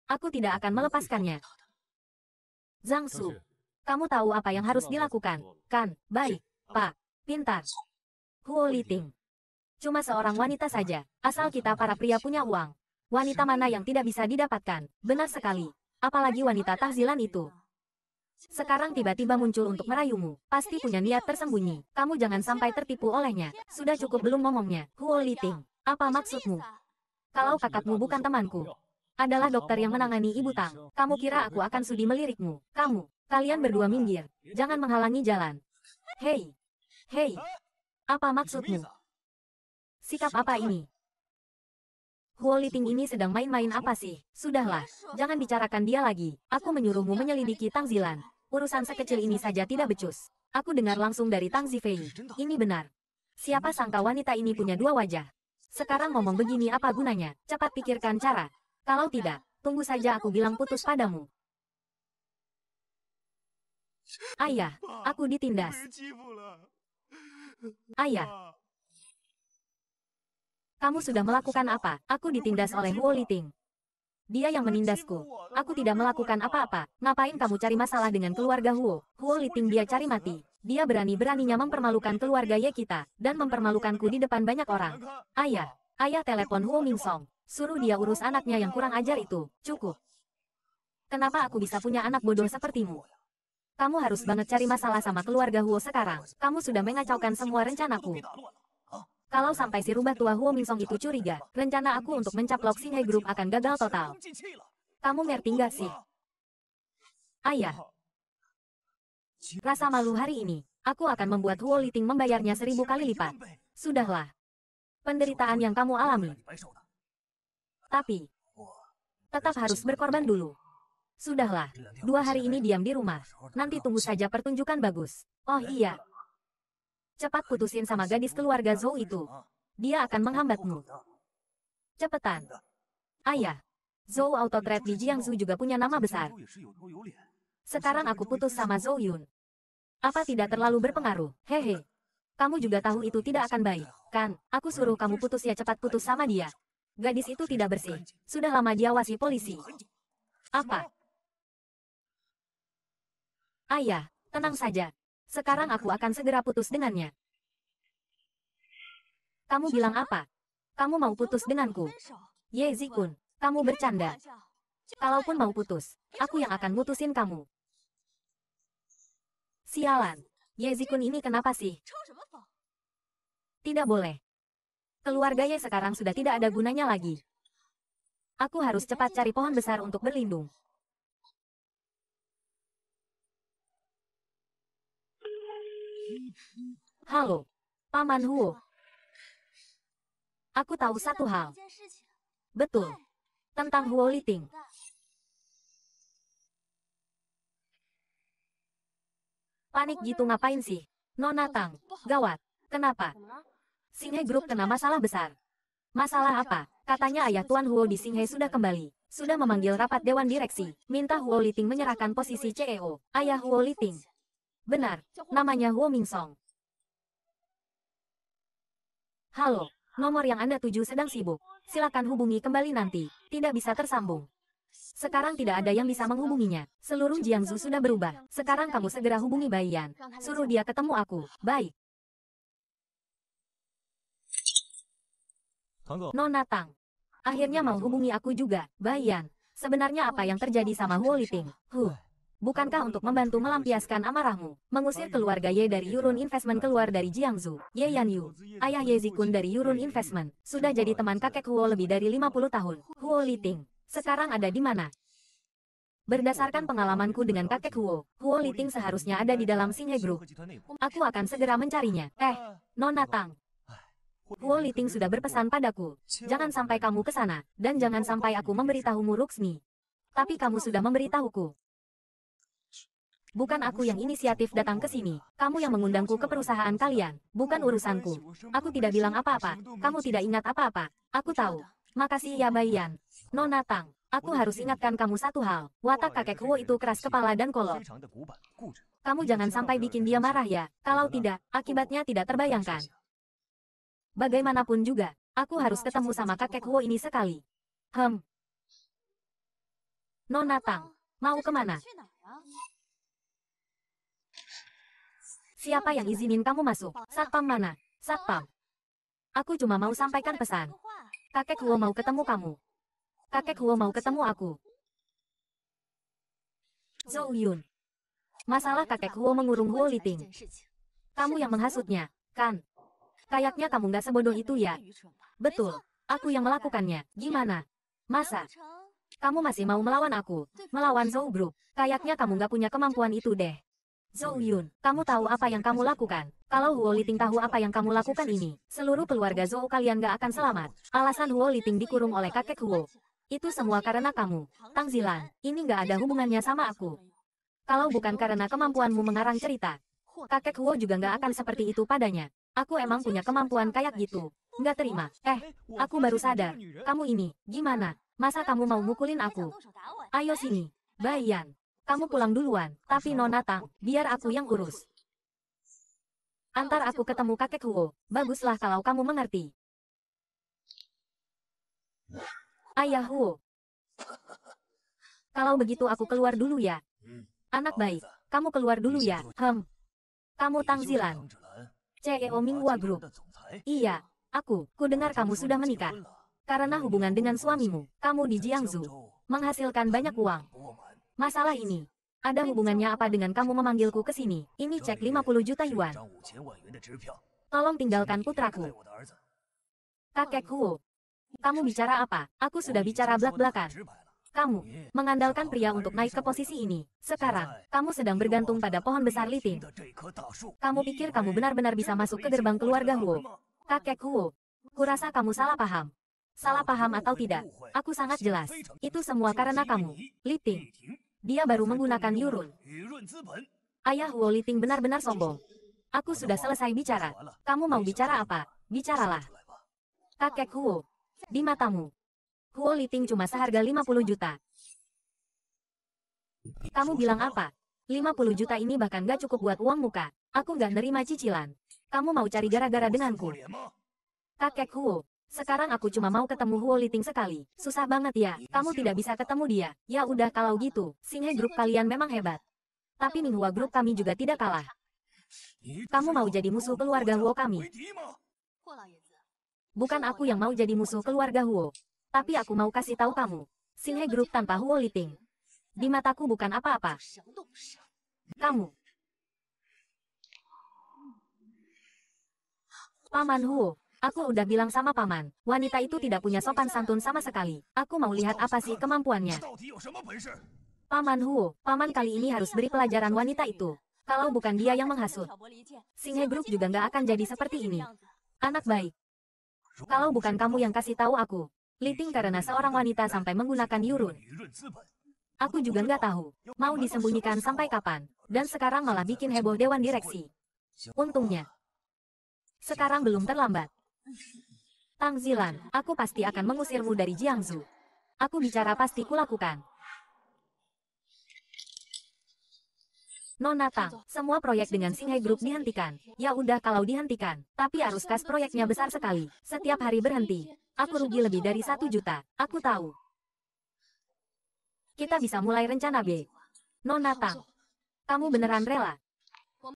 Aku tidak akan melepaskannya. Zhang Su, kamu tahu apa yang harus dilakukan, kan? Baik, Pak. Pintar. Huo Liting. Cuma seorang wanita saja, asal kita para pria punya uang. Wanita mana yang tidak bisa didapatkan, benar sekali. Apalagi wanita tahzilan itu. Sekarang tiba-tiba muncul untuk merayumu, pasti punya niat tersembunyi. Kamu jangan sampai tertipu olehnya, sudah cukup belum ngomongnya. Huo Liting, apa maksudmu? Kalau kakakmu bukan temanku, adalah dokter yang menangani ibu Tang. Kamu kira aku akan sudi melirikmu? Kamu, kalian berdua minggir. Jangan menghalangi jalan. Hei! Hei! Apa maksudmu? Sikap apa ini? Huo Liting ini sedang main-main apa sih? Sudahlah, jangan bicarakan dia lagi. Aku menyuruhmu menyelidiki Tang Zilan. Urusan sekecil ini saja tidak becus. Aku dengar langsung dari Tang Zifei. Ini benar. Siapa sangka wanita ini punya dua wajah? Sekarang ngomong begini apa gunanya? Cepat pikirkan cara. Kalau tidak, tunggu saja aku bilang putus padamu. Ayah, aku ditindas. Ayah, kamu sudah melakukan apa? Aku ditindas oleh Huo Liting. Dia yang menindasku. Aku tidak melakukan apa-apa. Ngapain kamu cari masalah dengan keluarga Huo? Huo Liting dia cari mati. Dia berani-beraninya mempermalukan keluarga Ye kita, dan mempermalukanku di depan banyak orang. Ayah, ayah telepon Huo Ming Song, Suruh dia urus anaknya yang kurang ajar itu. Cukup. Kenapa aku bisa punya anak bodoh sepertimu? Kamu harus banget cari masalah sama keluarga Huo sekarang. Kamu sudah mengacaukan semua rencanaku. Kalau sampai si rubah tua Huo Mingsong itu curiga, rencana aku untuk mencaplok Xinghe Group akan gagal total. Kamu ngerti gak sih? Ayah. Rasa malu hari ini, aku akan membuat Huo Liting membayarnya seribu kali lipat. Sudahlah. Penderitaan yang kamu alami. Tapi, tetap harus berkorban dulu. Sudahlah, dua hari ini diam di rumah. Nanti tunggu saja pertunjukan bagus. Oh iya, Cepat putusin sama gadis keluarga Zhou itu. Dia akan menghambatmu. Cepetan. Ayah. Zhou Autotrap di Jiangsu juga punya nama besar. Sekarang aku putus sama Zhou Yun. Apa tidak terlalu berpengaruh? Hehe. Kamu juga tahu itu tidak akan baik, kan? Aku suruh kamu putus ya cepat putus sama dia. Gadis itu tidak bersih. Sudah lama diawasi polisi. Apa? Ayah, tenang saja. Sekarang aku akan segera putus dengannya. Kamu bilang apa? Kamu mau putus denganku? Ye Zikun, kamu bercanda. Kalaupun mau putus, aku yang akan mutusin kamu. Sialan, Ye Zikun ini kenapa sih? Tidak boleh. Keluarga Ye sekarang sudah tidak ada gunanya lagi. Aku harus cepat cari pohon besar untuk berlindung. Halo, Paman Huo. Aku tahu satu hal. Betul. Tentang Huo Liting. Panik gitu ngapain sih? Nona Tang, gawat. Kenapa? Singhe Group kena masalah besar. Masalah apa? Katanya ayah Tuan Huo di Singhe sudah kembali. Sudah memanggil rapat Dewan Direksi. Minta Huo Liting menyerahkan posisi CEO. Ayah Huo Liting. Benar, namanya Wu Ming Song. Halo, nomor yang Anda tuju sedang sibuk. Silakan hubungi kembali nanti, tidak bisa tersambung. Sekarang tidak ada yang bisa menghubunginya. Seluruh Jiangsu sudah berubah. Sekarang kamu segera hubungi Bai Yan. Suruh dia ketemu aku. Baik. Nona Tang. Akhirnya mau hubungi aku juga, Bai Yan. Sebenarnya apa yang terjadi sama Huo Liting? Huh bukankah untuk membantu melampiaskan amarahmu, mengusir keluarga Ye dari Yurun Investment keluar dari Jiangzu, Ye Yan Yu, ayah Ye Zikun dari Yurun Investment, sudah jadi teman kakek Huo lebih dari 50 tahun, Huo Li Ting, sekarang ada di mana? Berdasarkan pengalamanku dengan kakek Huo, Huo Li Ting seharusnya ada di dalam Singhe Group. Aku akan segera mencarinya. Ah, eh, Nona Tang, Huo Ting sudah berpesan padaku, jangan sampai kamu ke sana, dan jangan sampai aku memberitahumu Ruxmi. Tapi kamu sudah memberitahuku. Bukan aku yang inisiatif datang ke sini. Kamu yang mengundangku ke perusahaan kalian, bukan urusanku. Aku tidak bilang apa-apa. Kamu tidak ingat apa-apa. Aku tahu. Makasih ya Bayan. Nona Tang, aku harus ingatkan kamu satu hal. Watak kakek Huo itu keras kepala dan kolot. Kamu jangan sampai bikin dia marah ya. Kalau tidak, akibatnya tidak terbayangkan. Bagaimanapun juga, aku harus ketemu sama kakek Huo ini sekali. Hem. Nona Tang, mau kemana? Siapa yang izinin kamu masuk? Satpam mana? Satpam. Aku cuma mau sampaikan pesan. Kakek Huo mau ketemu kamu. Kakek Huo mau ketemu aku. Zhou Yun. Masalah kakek Huo mengurung Huo Liting. Kamu yang menghasutnya, kan? Kayaknya kamu nggak sebodoh itu ya? Betul, aku yang melakukannya. Gimana? Masa? Kamu masih mau melawan aku? Melawan Zhou Group? Kayaknya kamu nggak punya kemampuan itu deh. Zhou Yun, kamu tahu apa yang kamu lakukan? Kalau Huo Liting tahu apa yang kamu lakukan ini, seluruh keluarga Zhou kalian gak akan selamat. Alasan Huo Liting dikurung oleh kakek Huo. Itu semua karena kamu. Tang Zilan, ini gak ada hubungannya sama aku. Kalau bukan karena kemampuanmu mengarang cerita, kakek Huo juga gak akan seperti itu padanya. Aku emang punya kemampuan kayak gitu. Gak terima. Eh, aku baru sadar. Kamu ini, gimana? Masa kamu mau mukulin aku? Ayo sini, Bayan. Kamu pulang duluan, tapi Nona Tang, biar aku yang urus. Antar aku ketemu kakek Huo, baguslah kalau kamu mengerti. Ayah Huo. Kalau begitu aku keluar dulu ya. Anak baik, kamu keluar dulu ya, hem. Kamu Tang Zilan, CEO Minghua Group. Iya, aku, ku dengar kamu sudah menikah. Karena hubungan dengan suamimu, kamu di Jiangsu. Menghasilkan banyak uang. Masalah ini. Ada hubungannya apa dengan kamu memanggilku ke sini? Ini cek 50 juta yuan. Tolong tinggalkan putraku. Kakek Huo. Kamu bicara apa? Aku sudah bicara belak-belakan. Kamu mengandalkan pria untuk naik ke posisi ini. Sekarang, kamu sedang bergantung pada pohon besar Liting. Kamu pikir kamu benar-benar bisa masuk ke gerbang keluarga Huo? Kakek Huo, kurasa kamu salah paham. Salah paham atau tidak, aku sangat jelas. Itu semua karena kamu, Liting. Dia baru menggunakan Yurun. Ayah Woliting benar-benar sombong. Aku sudah selesai bicara. Kamu mau bicara apa? Bicaralah. Kakek Huo. Di matamu. Huo Liting cuma seharga 50 juta. Kamu bilang apa? 50 juta ini bahkan gak cukup buat uang muka. Aku gak nerima cicilan. Kamu mau cari gara-gara denganku. Kakek Huo. Sekarang aku cuma mau ketemu Huo Liting sekali. Susah banget ya, iya, kamu tidak bisa ketemu dia. Ya udah kalau gitu, Singhe iya, grup iya, kalian memang hebat. Tapi Minhua grup kami juga tidak kalah. Kamu mau jadi musuh keluarga Huo kami? Bukan aku yang mau jadi musuh keluarga Huo. Tapi aku mau kasih tahu kamu. Singhe grup tanpa Huo Liting. Di mataku bukan apa-apa. Kamu. Paman Huo. Aku udah bilang sama paman, wanita itu tidak punya sopan santun sama sekali. Aku mau lihat apa sih kemampuannya. Paman Huo, paman kali ini harus beri pelajaran wanita itu. Kalau bukan dia yang menghasut, Singhe Group juga nggak akan jadi seperti ini. Anak baik. Kalau bukan kamu yang kasih tahu aku, Liting karena seorang wanita sampai menggunakan Yurun. Aku juga nggak tahu, mau disembunyikan sampai kapan, dan sekarang malah bikin heboh Dewan Direksi. Untungnya, sekarang belum terlambat. Tang Zilan, aku pasti akan mengusirmu dari Jiangzu. Aku bicara pasti kulakukan. Nona Tang, semua proyek dengan Singhai Group dihentikan. Ya udah kalau dihentikan, tapi arus kas proyeknya besar sekali. Setiap hari berhenti. Aku rugi lebih dari satu juta. Aku tahu. Kita bisa mulai rencana B. Nona Tang, kamu beneran rela?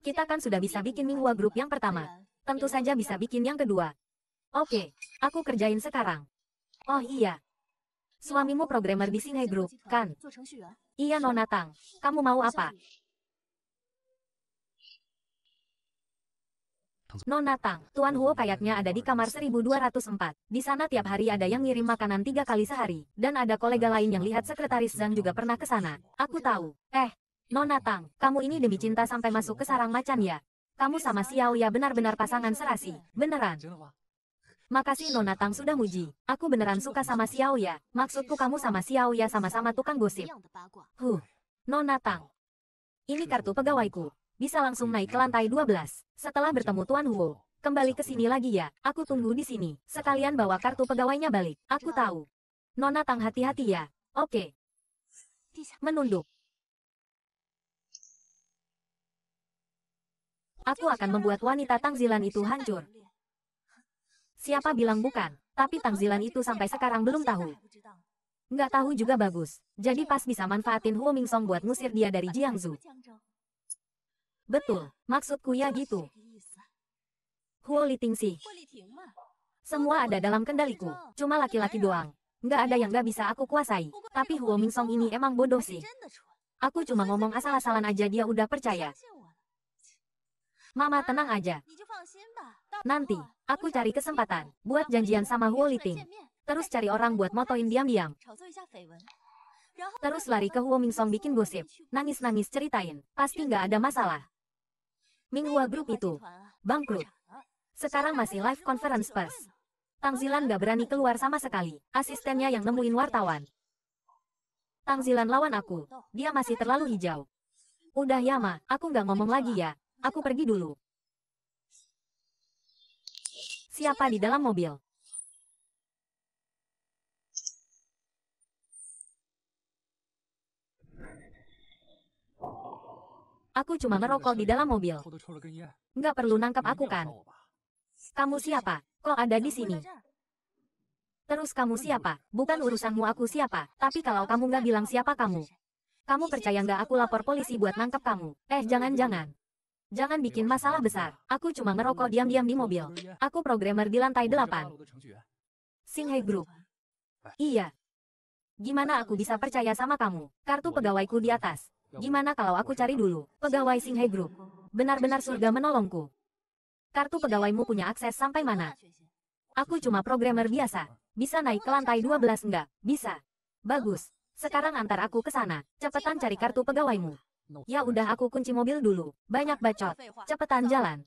Kita kan sudah bisa bikin Minghua Group yang pertama. Tentu saja bisa bikin yang kedua. Oke, aku kerjain sekarang. Oh iya. Suamimu programmer di singhe Group, kan? Iya Nona Tang, kamu mau apa? Nona Tang, Tuan Huo kayaknya ada di kamar 1204. Di sana tiap hari ada yang ngirim makanan tiga kali sehari. Dan ada kolega lain yang lihat sekretaris Zhang juga pernah ke sana. Aku tahu. Eh, Nona Tang, kamu ini demi cinta sampai masuk ke sarang macan ya? Kamu sama Xiao ya benar-benar pasangan serasi. Beneran. Makasih Nona Tang sudah muji. Aku beneran suka sama Xiao Ya. Maksudku kamu sama Xiao Ya sama-sama tukang gosip. Huh. Nona Tang. Ini kartu pegawaiku. Bisa langsung naik ke lantai 12. Setelah bertemu Tuan Huo. Kembali ke sini lagi ya. Aku tunggu di sini. Sekalian bawa kartu pegawainya balik. Aku tahu. Nona Tang hati-hati ya. Oke. Menunduk. Aku akan membuat wanita Tang Zilan itu hancur. Siapa bilang bukan? Tapi Tangzilan itu sampai sekarang belum tahu. Nggak tahu juga bagus. Jadi pas bisa manfaatin Huo Song buat ngusir dia dari Jiangsu. Betul, maksudku ya gitu. Huo sih, Semua ada dalam kendaliku, cuma laki-laki doang. Nggak ada yang nggak bisa aku kuasai. Tapi Huo Song ini emang bodoh sih. Aku cuma ngomong asal-asalan aja dia udah percaya. Mama tenang aja. Nanti, Aku cari kesempatan, buat janjian sama Huo Liting. Terus cari orang buat motoin diam-diam. Terus lari ke Huo Mingsong bikin gosip, nangis-nangis ceritain, pasti nggak ada masalah. Minghua Group itu, bangkrut. Sekarang masih live conference pers. Tang Zilan nggak berani keluar sama sekali, asistennya yang nemuin wartawan. Tang Zilan lawan aku, dia masih terlalu hijau. Udah ya ma, aku nggak ngomong lagi ya, aku pergi dulu. Siapa di dalam mobil? Aku cuma ngerokok di dalam mobil. Nggak perlu nangkap aku kan? Kamu siapa? Kok ada di sini? Terus kamu siapa? Bukan urusanmu aku siapa, tapi kalau kamu nggak bilang siapa kamu. Kamu percaya nggak aku lapor polisi buat nangkap kamu? Eh jangan-jangan, Jangan bikin iya, masalah besar. Aku cuma iya, ngerokok diam-diam di mobil. Aku programmer di lantai 8. Singhai Group. Iya. Gimana aku bisa percaya sama kamu? Kartu pegawaiku di atas. Gimana kalau aku cari dulu? Pegawai Singhai Group. Benar-benar iya, surga menolongku. Kartu pegawaimu punya akses sampai mana? Aku cuma programmer biasa. Bisa naik ke lantai 12 enggak? Bisa. Bagus. Sekarang antar aku ke sana. Cepetan cari kartu pegawaimu. Ya udah aku kunci mobil dulu. Banyak bacot. Cepetan jalan.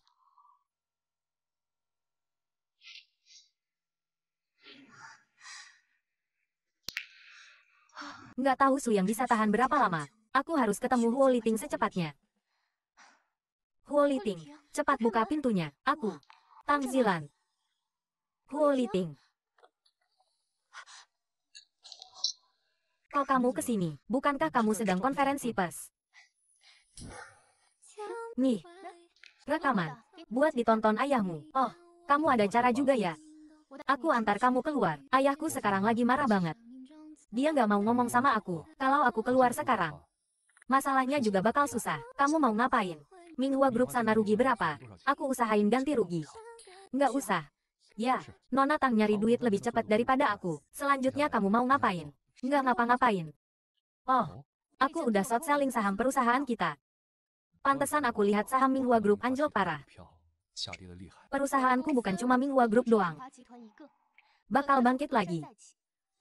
Nggak tahu Su yang bisa tahan berapa lama. Aku harus ketemu Huo Liting secepatnya. Huo Liting, ya? cepat buka pintunya. Aku. Tang Zilan. Huo iya. Liting. Kau kamu kesini, bukankah kamu sedang konferensi pers? Nih, rekaman. Buat ditonton ayahmu. Oh, kamu ada cara juga ya? Aku antar kamu keluar. Ayahku sekarang lagi marah banget. Dia nggak mau ngomong sama aku. Kalau aku keluar sekarang, masalahnya juga bakal susah. Kamu mau ngapain? Minghua grup sana rugi berapa? Aku usahain ganti rugi. Nggak usah. Ya, Nona Tang nyari duit lebih cepat daripada aku. Selanjutnya kamu mau ngapain? Nggak ngapa-ngapain. Oh, aku udah short selling saham perusahaan kita. Pantesan aku lihat saham Minghua Group anjlok parah. Perusahaanku bukan cuma Minghua Group doang. Bakal bangkit lagi.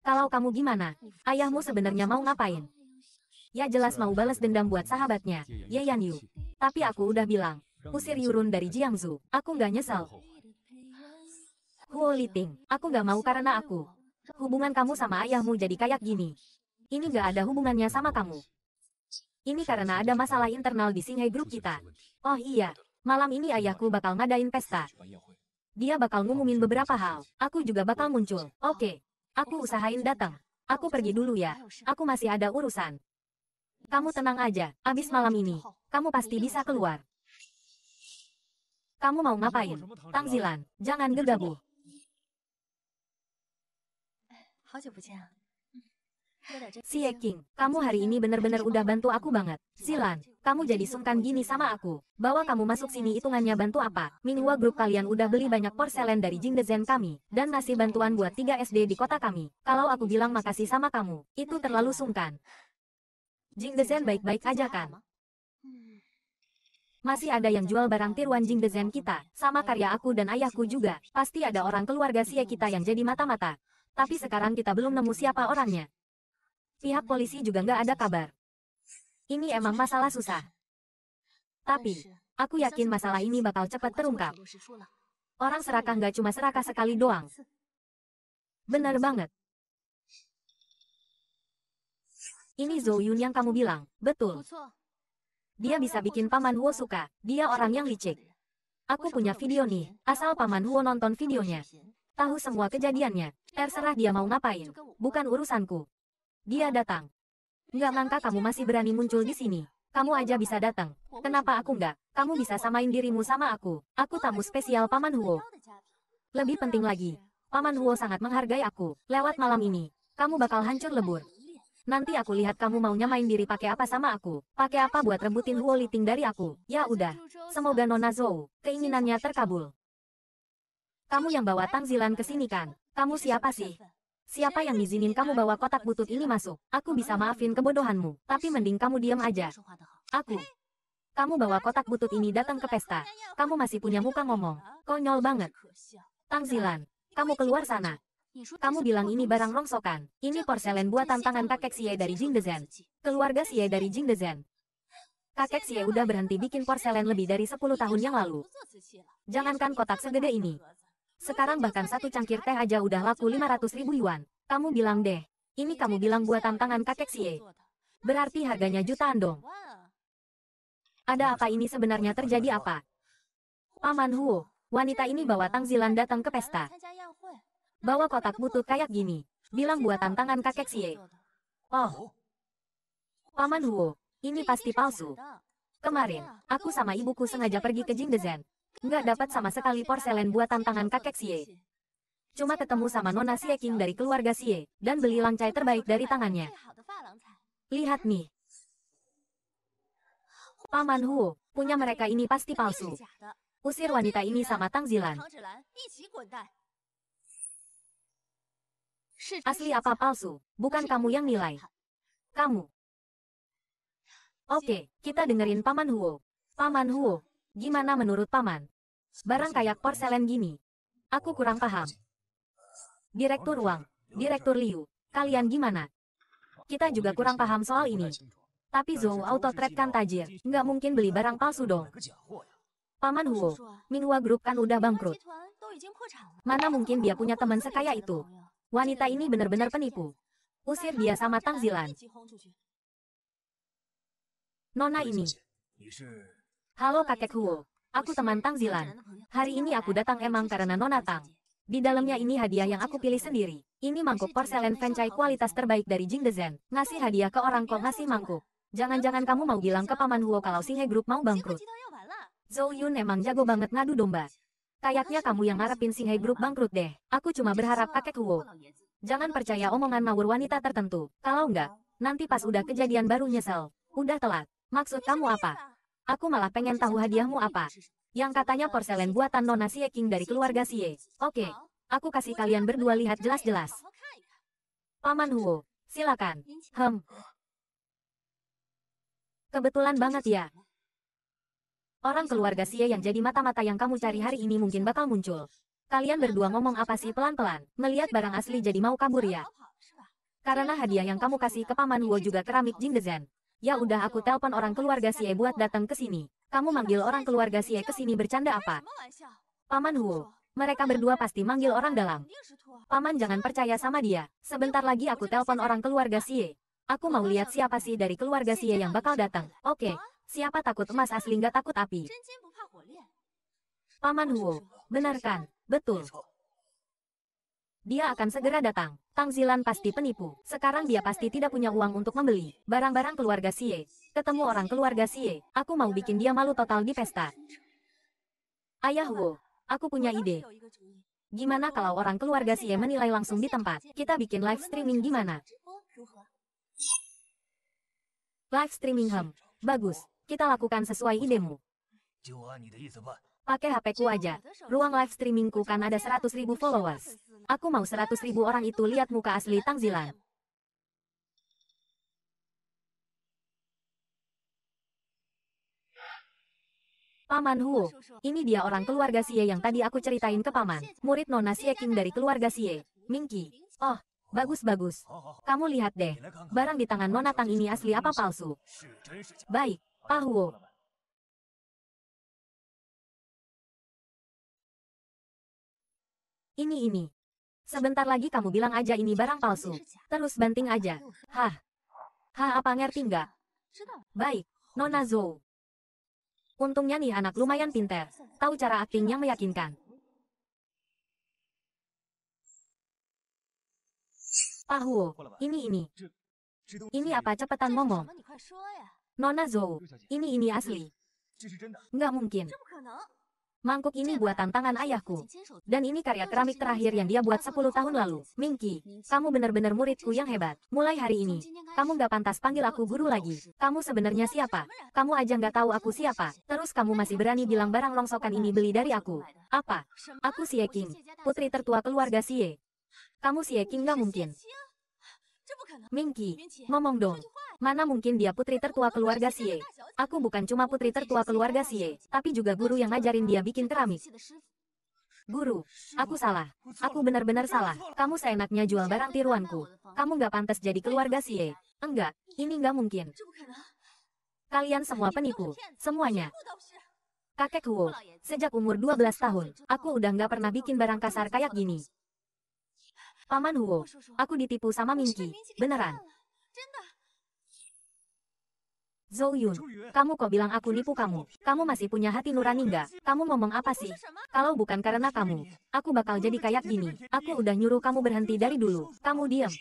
Kalau kamu gimana? Ayahmu sebenarnya mau ngapain? Ya jelas mau balas dendam buat sahabatnya, Ye Yan Yu. Tapi aku udah bilang, usir Yurun dari Jiangzu. aku nggak nyesel. Huo Liting, aku nggak mau karena aku. Hubungan kamu sama ayahmu jadi kayak gini. Ini nggak ada hubungannya sama kamu. Ini karena ada masalah internal di Singai Group kita. Oh iya, malam ini iya, ayahku bakal ngadain pesta. Dia bakal ngumumin beberapa hal. Aku juga bakal muncul. Oke, aku usahain datang. Aku pergi dulu ya. Aku masih ada urusan. Kamu tenang aja, abis malam ini, kamu pasti bisa keluar. Kamu mau ngapain? Tang Zilan, jangan gegabah. Si King, kamu hari ini benar-benar udah bantu aku banget. Silan, kamu jadi sungkan gini sama aku. Bawa kamu masuk sini hitungannya bantu apa? Minghua grup kalian udah beli banyak porselen dari Jing Jingdezhen kami, dan ngasih bantuan buat 3 SD di kota kami. Kalau aku bilang makasih sama kamu, itu terlalu sungkan. Jing Jingdezhen baik-baik aja kan? Masih ada yang jual barang tiruan Jing Jingdezhen kita, sama karya aku dan ayahku juga. Pasti ada orang keluarga Sia e kita yang jadi mata-mata. Tapi sekarang kita belum nemu siapa orangnya. Pihak polisi juga nggak ada kabar. Ini emang masalah susah. Tapi, aku yakin masalah ini bakal cepat terungkap. Orang serakah nggak cuma serakah sekali doang. Benar banget. Ini Zhou Yun yang kamu bilang, betul. Dia bisa bikin Paman Huo suka, dia orang yang licik. Aku punya video nih, ya. asal Paman Huo nonton ya. videonya. Tahu semua kejadiannya, terserah dia mau ngapain, bukan urusanku. Dia datang. Nggak langka kamu masih berani muncul di sini. Kamu aja bisa datang. Kenapa aku nggak? Kamu bisa samain dirimu sama aku. Aku tamu spesial Paman Huo. Lebih penting lagi, Paman Huo sangat menghargai aku. Lewat malam ini, kamu bakal hancur lebur. Nanti aku lihat kamu mau nyamain diri pakai apa sama aku. Pakai apa buat rebutin Huo Liting dari aku. Ya udah, semoga Nona Zhou, keinginannya terkabul. Kamu yang bawa Tang Zilan ke kan? Kamu siapa sih? Siapa yang izinin kamu bawa kotak butut ini masuk? Aku bisa maafin kebodohanmu, tapi mending kamu diam aja. Aku. Kamu bawa kotak butut ini datang ke pesta. Kamu masih punya muka ngomong. Konyol banget. Tang Zilan, kamu keluar sana. Kamu bilang ini barang rongsokan. Ini porselen buatan tangan kakek Xie dari Jingdezhen. Keluarga Xie dari Jingdezhen. Kakek Xie udah berhenti bikin porselen lebih dari 10 tahun yang lalu. Jangankan kotak segede ini, sekarang bahkan satu cangkir teh aja udah laku 500 ribu yuan. Kamu bilang deh. Ini kamu bilang gua tantangan kakek sie. Berarti harganya jutaan dong. Ada apa ini sebenarnya terjadi apa? Paman Huo, wanita ini bawa Tang Zilan datang ke pesta. Bawa kotak butut kayak gini. Bilang buat tantangan kakek sie. Oh. Paman Huo, ini pasti palsu. Kemarin, aku sama ibuku sengaja pergi ke Jingdezen, Nggak dapat sama sekali porselen buatan tangan kakek Xie. Cuma ketemu sama Nona Xie King dari keluarga Xie, dan beli langcai terbaik dari tangannya. Lihat nih. Paman Huo, punya mereka ini pasti palsu. Usir wanita ini sama Tang Zilan. Asli apa palsu, bukan kamu yang nilai. Kamu. Oke, kita dengerin Paman Huo. Paman Huo, Gimana menurut Paman? Barang kayak porselen gini. Aku kurang paham. Direktur Wang, Direktur Liu, kalian gimana? Kita juga kurang paham soal ini. Tapi Zhou Autotrade kan tajir, nggak mungkin beli barang palsu dong. Paman Huo, Minhua Group kan udah bangkrut. Mana mungkin dia punya teman sekaya itu? Wanita ini benar-benar penipu. Usir dia sama Tang Zilan. Nona ini. Halo kakek Huo. Aku teman Tang Zilan. Hari ini aku datang emang karena Nona Tang. Di dalamnya ini hadiah yang aku pilih sendiri. Ini mangkuk porselen Fencai kualitas terbaik dari Jing Dezen. Ngasih hadiah ke orang kok ngasih mangkuk. Jangan-jangan kamu mau bilang ke Paman Huo kalau si He Group mau bangkrut. Zhou Yun emang jago banget ngadu domba. Kayaknya kamu yang ngarepin si He Group bangkrut deh. Aku cuma berharap kakek Huo. Jangan percaya omongan mawur wanita tertentu. Kalau enggak, nanti pas udah kejadian baru nyesel. Udah telat. Maksud kamu apa? Aku malah pengen tahu hadiahmu apa. Yang katanya porselen buatan Nona Xie King dari keluarga Sie. Oke, aku kasih kalian berdua lihat jelas-jelas. Paman Huo, silakan. Hem. Kebetulan banget ya. Orang keluarga Sie yang jadi mata-mata yang kamu cari hari ini mungkin bakal muncul. Kalian berdua ngomong apa sih pelan-pelan, melihat barang asli jadi mau kabur ya? Karena hadiah yang kamu kasih ke Paman Huo juga keramik Jingdezen. Ya udah aku telpon orang keluarga Sie buat datang ke sini. Kamu manggil orang keluarga Sie ke sini bercanda apa? Paman Huo, mereka berdua pasti manggil orang dalam. Paman jangan percaya sama dia. Sebentar lagi aku telpon orang keluarga Sie. Aku mau lihat siapa sih dari keluarga Sie yang bakal datang. Oke, siapa takut emas asli nggak takut api? Paman Huo, benarkan, betul. Dia akan segera datang. Tang Zilan pasti penipu. Sekarang dia pasti tidak punya uang untuk membeli barang-barang keluarga Xie. Ketemu orang keluarga Xie, aku mau bikin dia malu total di pesta. Ayah Wo, aku punya ide. Gimana kalau orang keluarga Xie menilai langsung di tempat? Kita bikin live streaming gimana? Live streaming hem. Bagus, kita lakukan sesuai idemu. Pakai HP ku aja. Ruang live streamingku kan ada 100 ribu followers. Aku mau 100 ribu orang itu lihat muka asli Tang Zilan. Paman Huo, ini dia orang keluarga Xie yang tadi aku ceritain ke Paman. Murid Nona Xie King dari keluarga Xie, Mingki. Oh, bagus-bagus. Kamu lihat deh, barang di tangan Nona Tang ini asli apa palsu? Baik, Pak Huo, Ini ini. Sebentar lagi kamu bilang aja ini barang palsu. Terus banting aja. Hah. Hah apa ngerti nggak? Baik, Nona Zhou. Untungnya nih anak lumayan pinter. Tahu cara akting yang meyakinkan. Pak ah, ini ini. Ini apa cepetan ngomong. Nona Zhou, ini ini asli. Nggak mungkin. Mangkuk ini buatan tangan ayahku. Dan ini karya keramik terakhir yang dia buat 10 tahun lalu. Mingki, kamu benar-benar muridku yang hebat. Mulai hari ini, kamu gak pantas panggil aku guru lagi. Kamu sebenarnya siapa? Kamu aja gak tahu aku siapa. Terus kamu masih berani bilang barang longsokan ini beli dari aku. Apa? Aku Xie putri tertua keluarga Xie. Kamu Xie King nggak mungkin. Mingki, ngomong dong. Mana mungkin dia putri tertua keluarga Xie? Aku bukan cuma putri tertua keluarga Xie, tapi juga guru yang ngajarin dia bikin keramik. Guru, aku salah. Aku benar-benar salah. Kamu seenaknya jual barang tiruanku. Kamu nggak pantas jadi keluarga Xie. Enggak, ini nggak mungkin. Kalian semua penipu. Semuanya. Kakek Huo, sejak umur 12 tahun, aku udah nggak pernah bikin barang kasar kayak gini. Paman Huo, aku ditipu sama Mingqi, beneran. Zhou Yun, kamu kok bilang aku nipu kamu? Kamu masih punya hati nurani nggak? Kamu ngomong apa sih? Kalau bukan karena kamu, aku bakal jadi kayak gini. Aku udah nyuruh kamu berhenti dari dulu. Kamu diam.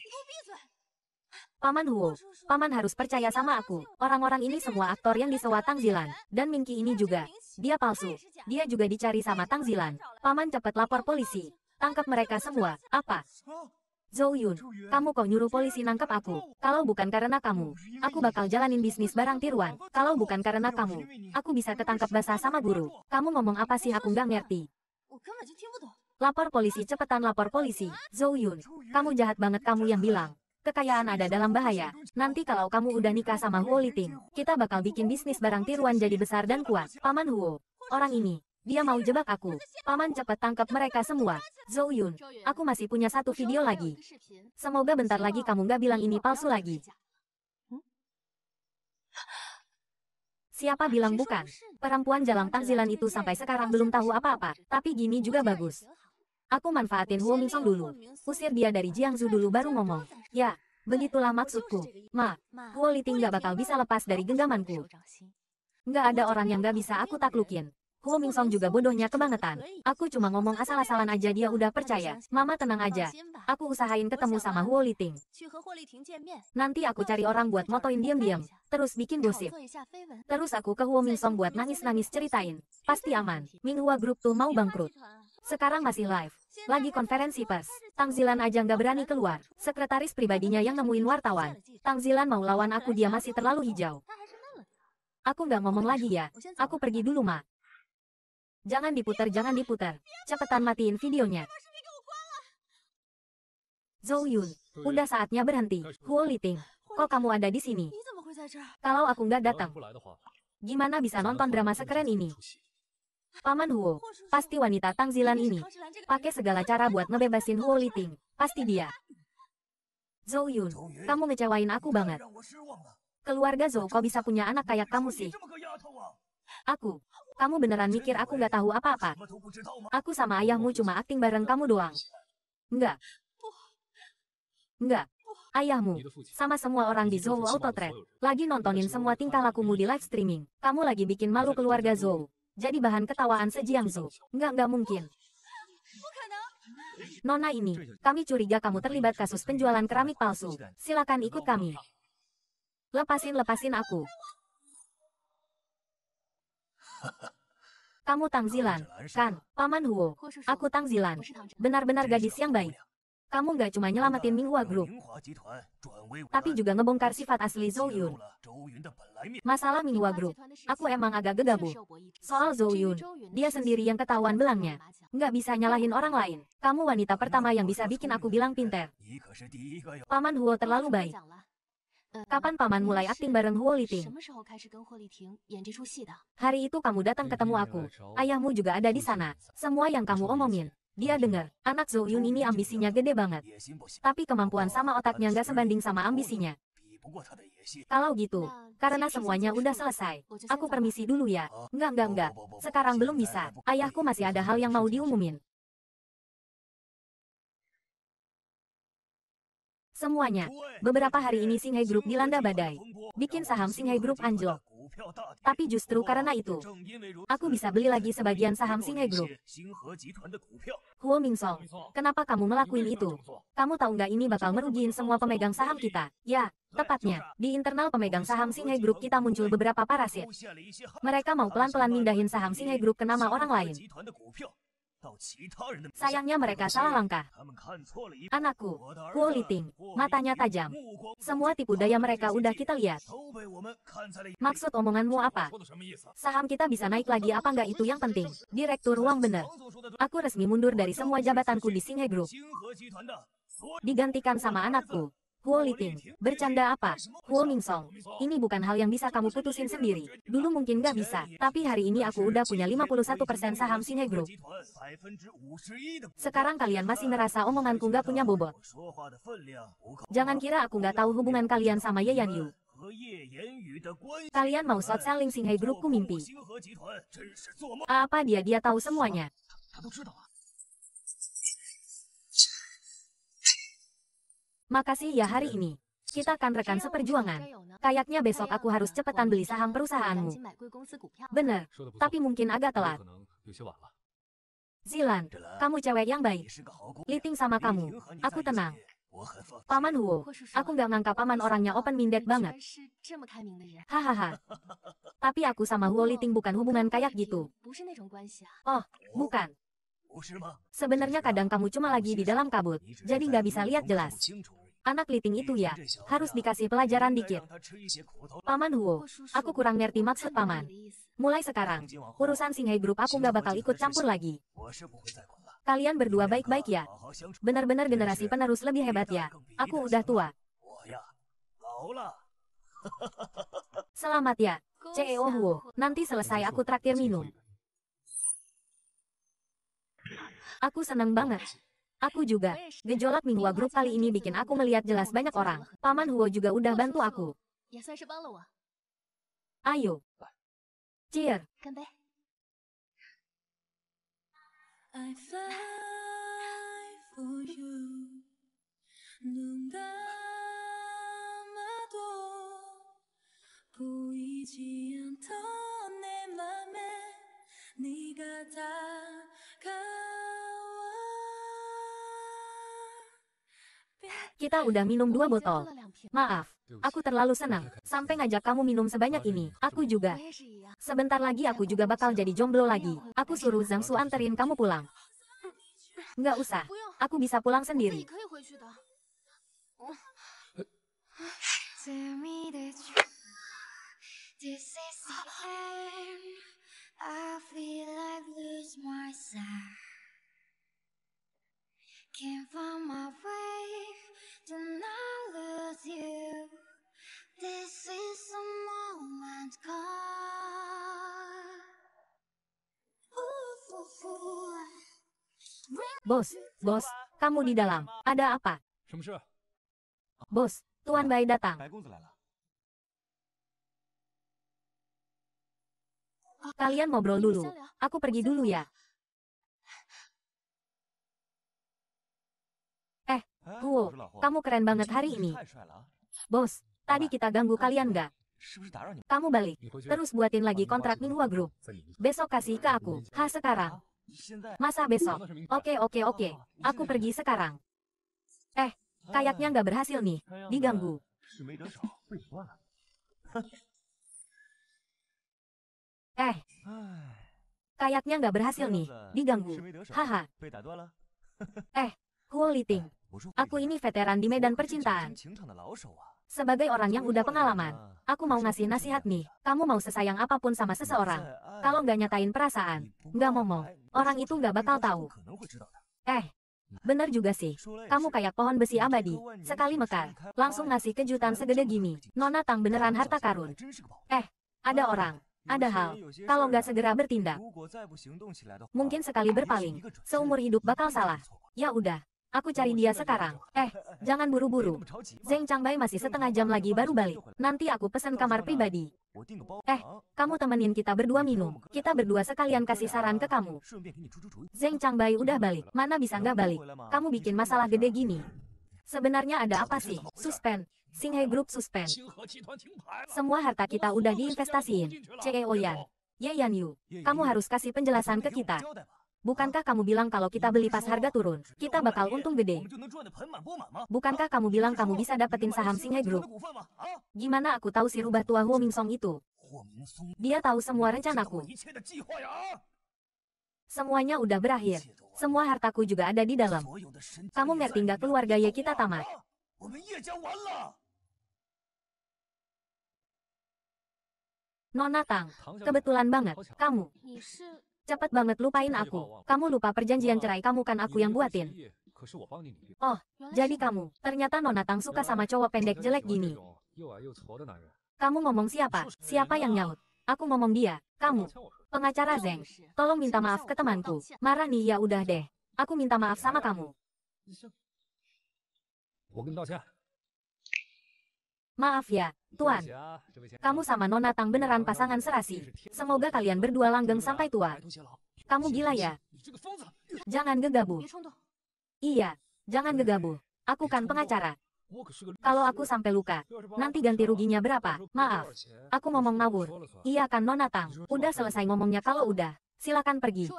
Paman Huo, Paman harus percaya sama aku. Orang-orang ini semua aktor yang disewa Tang Zilan. Dan Mingqi ini juga. Dia palsu. Dia juga dicari sama Tang Zilan. Paman cepat lapor polisi. Tangkap mereka semua, apa? Zhou Yun, kamu kok nyuruh polisi nangkap aku? Kalau bukan karena kamu, aku bakal jalanin bisnis barang tiruan. Kalau bukan karena kamu, aku bisa ketangkap basah sama guru. Kamu ngomong apa sih aku nggak ngerti. Lapor polisi cepetan lapor polisi. Zhou Yun, kamu jahat banget kamu yang bilang. Kekayaan ada dalam bahaya. Nanti kalau kamu udah nikah sama Huo Liting, kita bakal bikin bisnis barang tiruan jadi besar dan kuat. Paman Huo, orang ini, dia mau jebak aku. Paman cepat tangkap mereka semua. Zhou Yun, aku masih punya satu video lagi. Semoga bentar lagi kamu gak bilang ini palsu lagi. Siapa bilang bukan? Perempuan jalan tangzilan itu sampai sekarang belum tahu apa-apa, tapi gini juga bagus. Aku manfaatin Huo Mingsong dulu. Usir dia dari Jiangzu dulu baru ngomong. Ya, begitulah maksudku. Ma, Huo Liting gak bakal bisa lepas dari genggamanku. Gak ada orang yang gak bisa aku taklukin. Ming Song juga bodohnya kebangetan. Aku cuma ngomong asal-asalan aja dia udah percaya. Mama tenang aja. Aku usahain ketemu sama Huo Liting. Nanti aku cari orang buat motoin diam-diam. Terus bikin gosip. Terus aku ke Huo Song buat nangis-nangis ceritain. Pasti aman. Minghua Group tuh mau bangkrut. Sekarang masih live. Lagi konferensi pers. Tang Zilan aja nggak berani keluar. Sekretaris pribadinya yang nemuin wartawan. Tang Zilan mau lawan aku dia masih terlalu hijau. Aku nggak ngomong lagi ya. Aku pergi dulu, Ma. Jangan diputar, jangan diputar. Cepetan matiin videonya. Zhou Yun, udah saatnya berhenti. Huo Liting, kok kamu ada di sini? Kalau aku nggak datang, gimana bisa nonton drama sekeren ini? Paman Huo, pasti wanita Tang Zilan ini. Pakai segala cara buat ngebebasin Huo Liting, pasti dia. Zhou Yun, kamu ngecewain aku banget. Keluarga Zhou kok bisa punya anak kayak kamu sih? Aku, kamu beneran mikir aku gak tahu apa-apa? Aku sama ayahmu cuma akting bareng kamu doang. Enggak. Enggak. Ayahmu, sama semua orang di Zou Autotred, lagi nontonin semua tingkah lakumu di live streaming. Kamu lagi bikin malu keluarga Zou. Jadi bahan ketawaan sejiang Zou. Enggak, enggak mungkin. Nona ini, kami curiga kamu terlibat kasus penjualan keramik palsu. Silakan ikut kami. Lepasin, lepasin aku. Kamu Tang Zilan, kan, Paman Huo, aku Tang Zilan. benar-benar gadis yang baik. Kamu gak cuma nyelamatin Minghua Group, tapi juga ngebongkar sifat asli Zhou Yun. Masalah Minghua Group, aku emang agak gegabah. Soal Zhou Yun, dia sendiri yang ketahuan belangnya. Gak bisa nyalahin orang lain. Kamu wanita pertama yang bisa bikin aku bilang pinter. Paman Huo terlalu baik. Kapan paman mulai akting bareng Huo Liting? Hari itu kamu datang ketemu aku. Ayahmu juga ada di sana. Semua yang kamu omongin. Dia dengar, anak Zhou Yun ini ambisinya gede banget. Tapi kemampuan sama otaknya nggak sebanding sama ambisinya. Kalau gitu, karena semuanya udah selesai, aku permisi dulu ya. Enggak, enggak, enggak. Sekarang belum bisa. Ayahku masih ada hal yang mau diumumin. Semuanya. Beberapa hari ini Singhai Group dilanda badai. Bikin saham Singhai Group anjlok. Tapi justru karena itu, aku bisa beli lagi sebagian saham Singhai Group. Huo Mingsong, kenapa kamu melakuin itu? Kamu tahu nggak ini bakal merugiin semua pemegang saham kita? Ya, tepatnya, di internal pemegang saham Singhai Group kita muncul beberapa parasit. Mereka mau pelan-pelan mindahin saham Singhai Group ke nama orang lain. Sayangnya mereka salah langkah. Anakku, Huo Liting, matanya tajam. Semua tipu daya mereka udah kita lihat. Maksud omonganmu apa? Saham kita bisa naik lagi apa nggak itu yang penting? Direktur Wang bener. Aku resmi mundur dari semua jabatanku di Singhe Group. Digantikan sama anakku. Huo Liting, bercanda apa? Huo Mingsong, ini bukan hal yang bisa kamu putusin sendiri. Dulu mungkin gak bisa, tapi hari ini aku udah punya 51% saham Sinhe Group. Sekarang kalian masih ngerasa omonganku gak punya bobot. Jangan kira aku gak tahu hubungan kalian sama Ye Yan Yu. Kalian mau short selling Sinhe Group ku mimpi. Apa dia dia tahu semuanya? Makasih ya hari ini. Kita kan rekan seperjuangan. Kayaknya besok aku harus cepetan beli saham perusahaanmu. Bener, tapi mungkin agak telat. Zilan, kamu cewek yang baik. Liting sama kamu. Aku tenang. Paman Huo, aku nggak ngangka paman orangnya open-minded banget. Hahaha. Tapi aku sama Huo Liting bukan hubungan kayak gitu. Oh, bukan. Sebenarnya kadang kamu cuma lagi di dalam kabut, jadi nggak bisa lihat jelas. Anak liting itu ya, harus dikasih pelajaran dikit. Paman Huo, aku kurang ngerti maksud Paman. Mulai sekarang, urusan Singhai Group aku nggak bakal ikut campur lagi. Kalian berdua baik-baik ya. Benar-benar generasi penerus lebih hebat ya. Aku udah tua. Selamat ya, CEO Huo. Nanti selesai aku traktir minum. Aku senang banget. Aku juga. Gejolak Minghua Group kali ini bikin aku melihat jelas banyak orang. Paman Huo juga udah bantu aku. Ayo. Cheer. Kita udah minum dua botol. Maaf, aku terlalu senang. Sampai ngajak kamu minum sebanyak ini. Aku juga. Sebentar lagi aku juga bakal jadi jomblo lagi. Aku suruh Zhang Su anterin kamu pulang. Nggak usah. Aku bisa pulang sendiri. Can't Bos, bos, kamu di dalam. Ada apa? Bos, Tuan Bai datang. Kalian ngobrol dulu. Aku pergi dulu ya. Huo, oh, kamu keren banget hari ini. Bos, tadi kita ganggu kalian nggak? Kamu balik, terus buatin lagi kontrak Minhua Group. Besok kasih ke aku. Ha sekarang. Masa besok? Oke oke oh, oke, oh, aku pergi sekarang. Eh, kayaknya nggak berhasil nih, diganggu. Eh, kayaknya nggak berhasil nih, diganggu. Haha. eh, Huo Liting. Aku ini veteran di medan percintaan. Sebagai orang yang udah pengalaman, aku mau ngasih nasihat nih. Kamu mau sesayang apapun sama seseorang. Kalau nggak nyatain perasaan, nggak ngomong, orang itu nggak bakal tahu. Eh, bener juga sih. Kamu kayak pohon besi abadi. Sekali mekar, langsung ngasih kejutan segede gini. Nona Tang beneran harta karun. Eh, ada orang. Ada hal, kalau nggak segera bertindak, mungkin sekali berpaling, seumur hidup bakal salah. Ya udah, Aku cari dia sekarang. Eh, jangan buru-buru. Zeng Changbai masih setengah jam lagi baru balik. Nanti aku pesan kamar pribadi. Eh, kamu temenin kita berdua minum. Kita berdua sekalian kasih saran ke kamu. Zeng Changbai udah balik. Mana bisa nggak balik? Kamu bikin masalah gede gini. Sebenarnya ada apa sih? Suspend. Singhe Group suspend. Semua harta kita udah diinvestasiin. CEO Yan. Ye Yan Yu. Kamu harus kasih penjelasan ke kita. Bukankah kamu bilang kalau kita beli pas harga turun, kita bakal untung gede? Bukankah kamu bilang kamu bisa dapetin saham Singhai Group? Gimana aku tahu si rubah tua Huo Mingsong itu? Dia tahu semua rencanaku. Semuanya udah berakhir. Semua hartaku juga ada di dalam. Kamu ngerti nggak keluarga Ye kita tamat? Nona Tang, kebetulan banget, kamu. Cepat banget lupain iya, aku. Kamu lupa perjanjian iya, cerai kamu kan aku yang iya, buatin. Oh, jadi kamu. Ternyata Nona Tang suka sama cowok pendek jelek gini. Kamu ngomong siapa? Siapa yang nyaut? Aku ngomong dia. Kamu. Pengacara Zeng. Tolong minta maaf ke temanku. Marah nih ya udah deh. Aku minta maaf sama kamu. Maaf ya, Tuan. Kamu sama Nona Tang beneran pasangan serasi. Semoga kalian berdua langgeng sampai tua. Kamu gila ya? Jangan gegabah. Iya, jangan gegabah. Aku kan pengacara. Kalau aku sampai luka, nanti ganti ruginya berapa? Maaf, aku ngomong ngawur. Iya kan Nona Tang, udah selesai ngomongnya kalau udah, silakan pergi.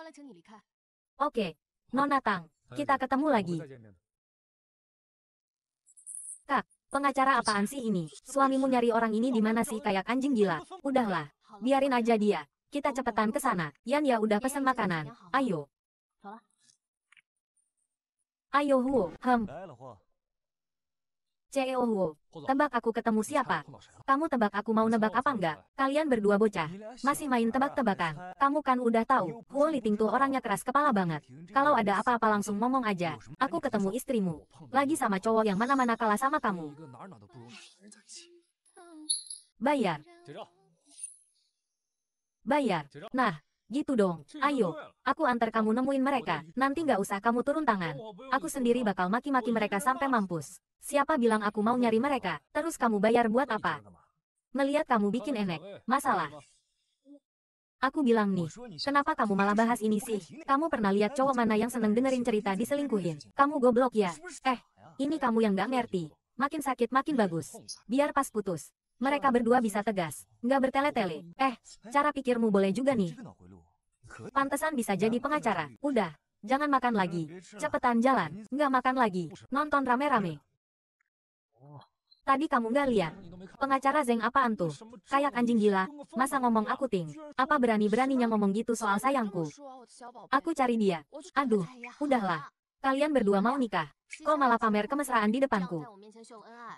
Oke, Nona Tang, kita ketemu lagi. Pengacara apaan sih ini? Suamimu nyari orang ini di mana sih kayak anjing gila? Udahlah, biarin aja dia. Kita cepetan ke sana. Yan ya udah pesen makanan. Ayo. Ayo Huo. hem. Ceowo, tebak aku ketemu siapa? Kamu tebak aku mau nebak apa enggak? Kalian berdua bocah, masih main tebak-tebakan. Kamu kan udah tahu, Huo iya, Liting tuh orangnya keras kepala banget. Iya, Kalau ada apa-apa langsung ngomong aja. Iya, aku ketemu istrimu, lagi sama cowok yang mana-mana kalah sama kamu. Bayar. Bayar. Nah, Gitu dong, ayo, aku antar kamu nemuin mereka, gitu. nanti nggak usah kamu turun tangan. Oh, aku gitu sendiri bakal maki-maki oh, iya, mereka iya, sampai mampus. Siapa bilang aku mau nyari mereka, terus kamu bayar buat oh, iya, apa? Melihat kamu bikin enek, masalah. Aku bilang nih, kenapa kamu malah bahas ini sih? Kamu pernah lihat cowok mana yang seneng dengerin cerita diselingkuhin? Kamu goblok ya? Eh, ini kamu yang gak gitu. ngerti. Makin sakit makin bagus. Biar pas putus. Mereka berdua bisa tegas, nggak bertele-tele. Eh, cara pikirmu boleh juga nih. Pantesan bisa jadi pengacara. Udah, jangan makan lagi. Cepetan jalan, nggak makan lagi. Nonton rame-rame. Tadi kamu nggak lihat. Pengacara Zeng apa tuh? Kayak anjing gila, masa ngomong aku ting? Apa berani-beraninya ngomong gitu soal sayangku? Aku cari dia. Aduh, udahlah. Kalian berdua mau nikah. Kok malah pamer kemesraan di depanku?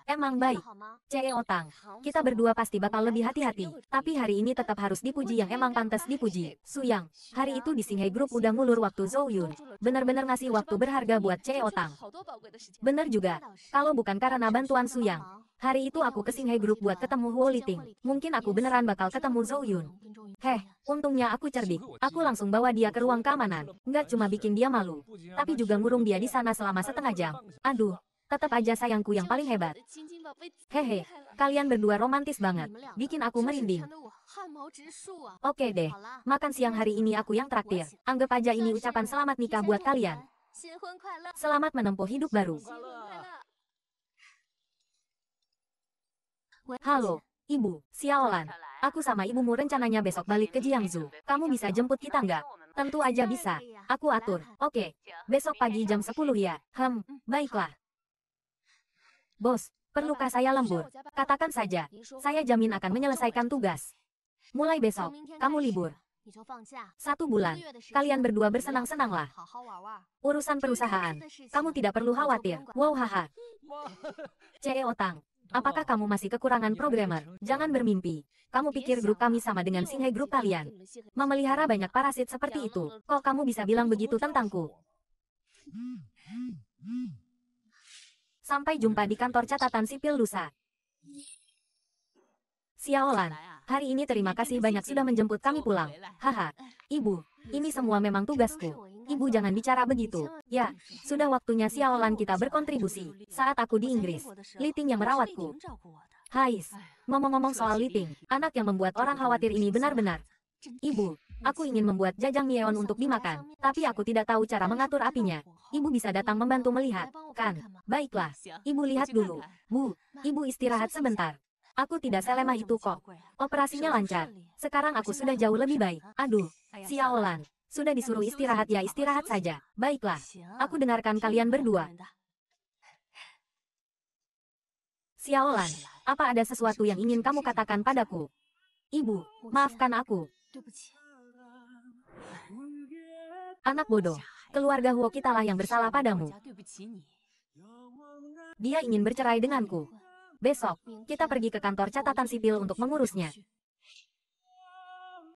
Emang baik. Cee Otang, kita berdua pasti bakal lebih hati-hati. Tapi hari ini tetap harus dipuji yang emang pantas dipuji. Suyang, hari itu di Singhai Group udah ngulur waktu Zhou Yun. Bener-bener ngasih waktu berharga buat Cee Otang. Bener juga, kalau bukan karena bantuan Suyang, Hari itu aku ke Singhai Group buat ketemu Huo Liting. Mungkin aku beneran bakal ketemu Zhou Yun. Heh, untungnya aku cerdik. Aku langsung bawa dia ke ruang keamanan. Nggak cuma bikin dia malu, tapi juga ngurung dia di sana selama setengah jam. Aduh, tetap aja sayangku yang paling hebat. Hehe, kalian berdua romantis banget. Bikin aku merinding. Oke deh, makan siang hari ini aku yang traktir. Anggap aja ini ucapan selamat nikah buat kalian. Selamat menempuh hidup baru. Halo, Ibu, Xiaolan. Aku sama ibumu rencananya besok balik ke Jiangsu. Kamu bisa jemput kita nggak? Tentu aja bisa. Aku atur. Oke. Besok pagi jam 10 ya. Hmm, baiklah. Bos, perlukah saya lembur? Katakan saja. Saya jamin akan menyelesaikan tugas. Mulai besok, kamu libur. Satu bulan, kalian berdua bersenang-senanglah. Urusan perusahaan, kamu tidak perlu khawatir. Wow haha. CEO Tang, Apakah kamu masih kekurangan programmer? Jangan bermimpi. Kamu pikir grup kami sama dengan Singhai grup kalian? Memelihara banyak parasit seperti itu. Kok kamu bisa bilang begitu tentangku? Sampai jumpa di kantor catatan sipil Lusa. Xiaolan, hari ini terima kasih banyak sudah menjemput kami pulang. Haha, ibu, ini semua memang tugasku. Ibu jangan bicara begitu. Ya, sudah waktunya Xiaolan kita berkontribusi. Saat aku di Inggris, Liting yang merawatku. Hais, ngomong-ngomong soal Liting, anak yang membuat orang khawatir ini benar-benar. Ibu, aku ingin membuat jajang mieon untuk dimakan, tapi aku tidak tahu cara mengatur apinya. Ibu bisa datang membantu melihat, kan? Baiklah, ibu lihat dulu. Bu, ibu istirahat sebentar. Aku tidak selemah itu kok. Operasinya lancar. Sekarang aku sudah jauh lebih baik. Aduh, Xiaolan. Sudah disuruh istirahat ya istirahat saja. Baiklah, aku dengarkan kalian berdua. Xiaolan, apa ada sesuatu yang ingin kamu katakan padaku? Ibu, maafkan aku. Anak bodoh, keluarga Huo kitalah yang bersalah padamu. Dia ingin bercerai denganku. Besok, kita pergi ke kantor catatan sipil untuk mengurusnya.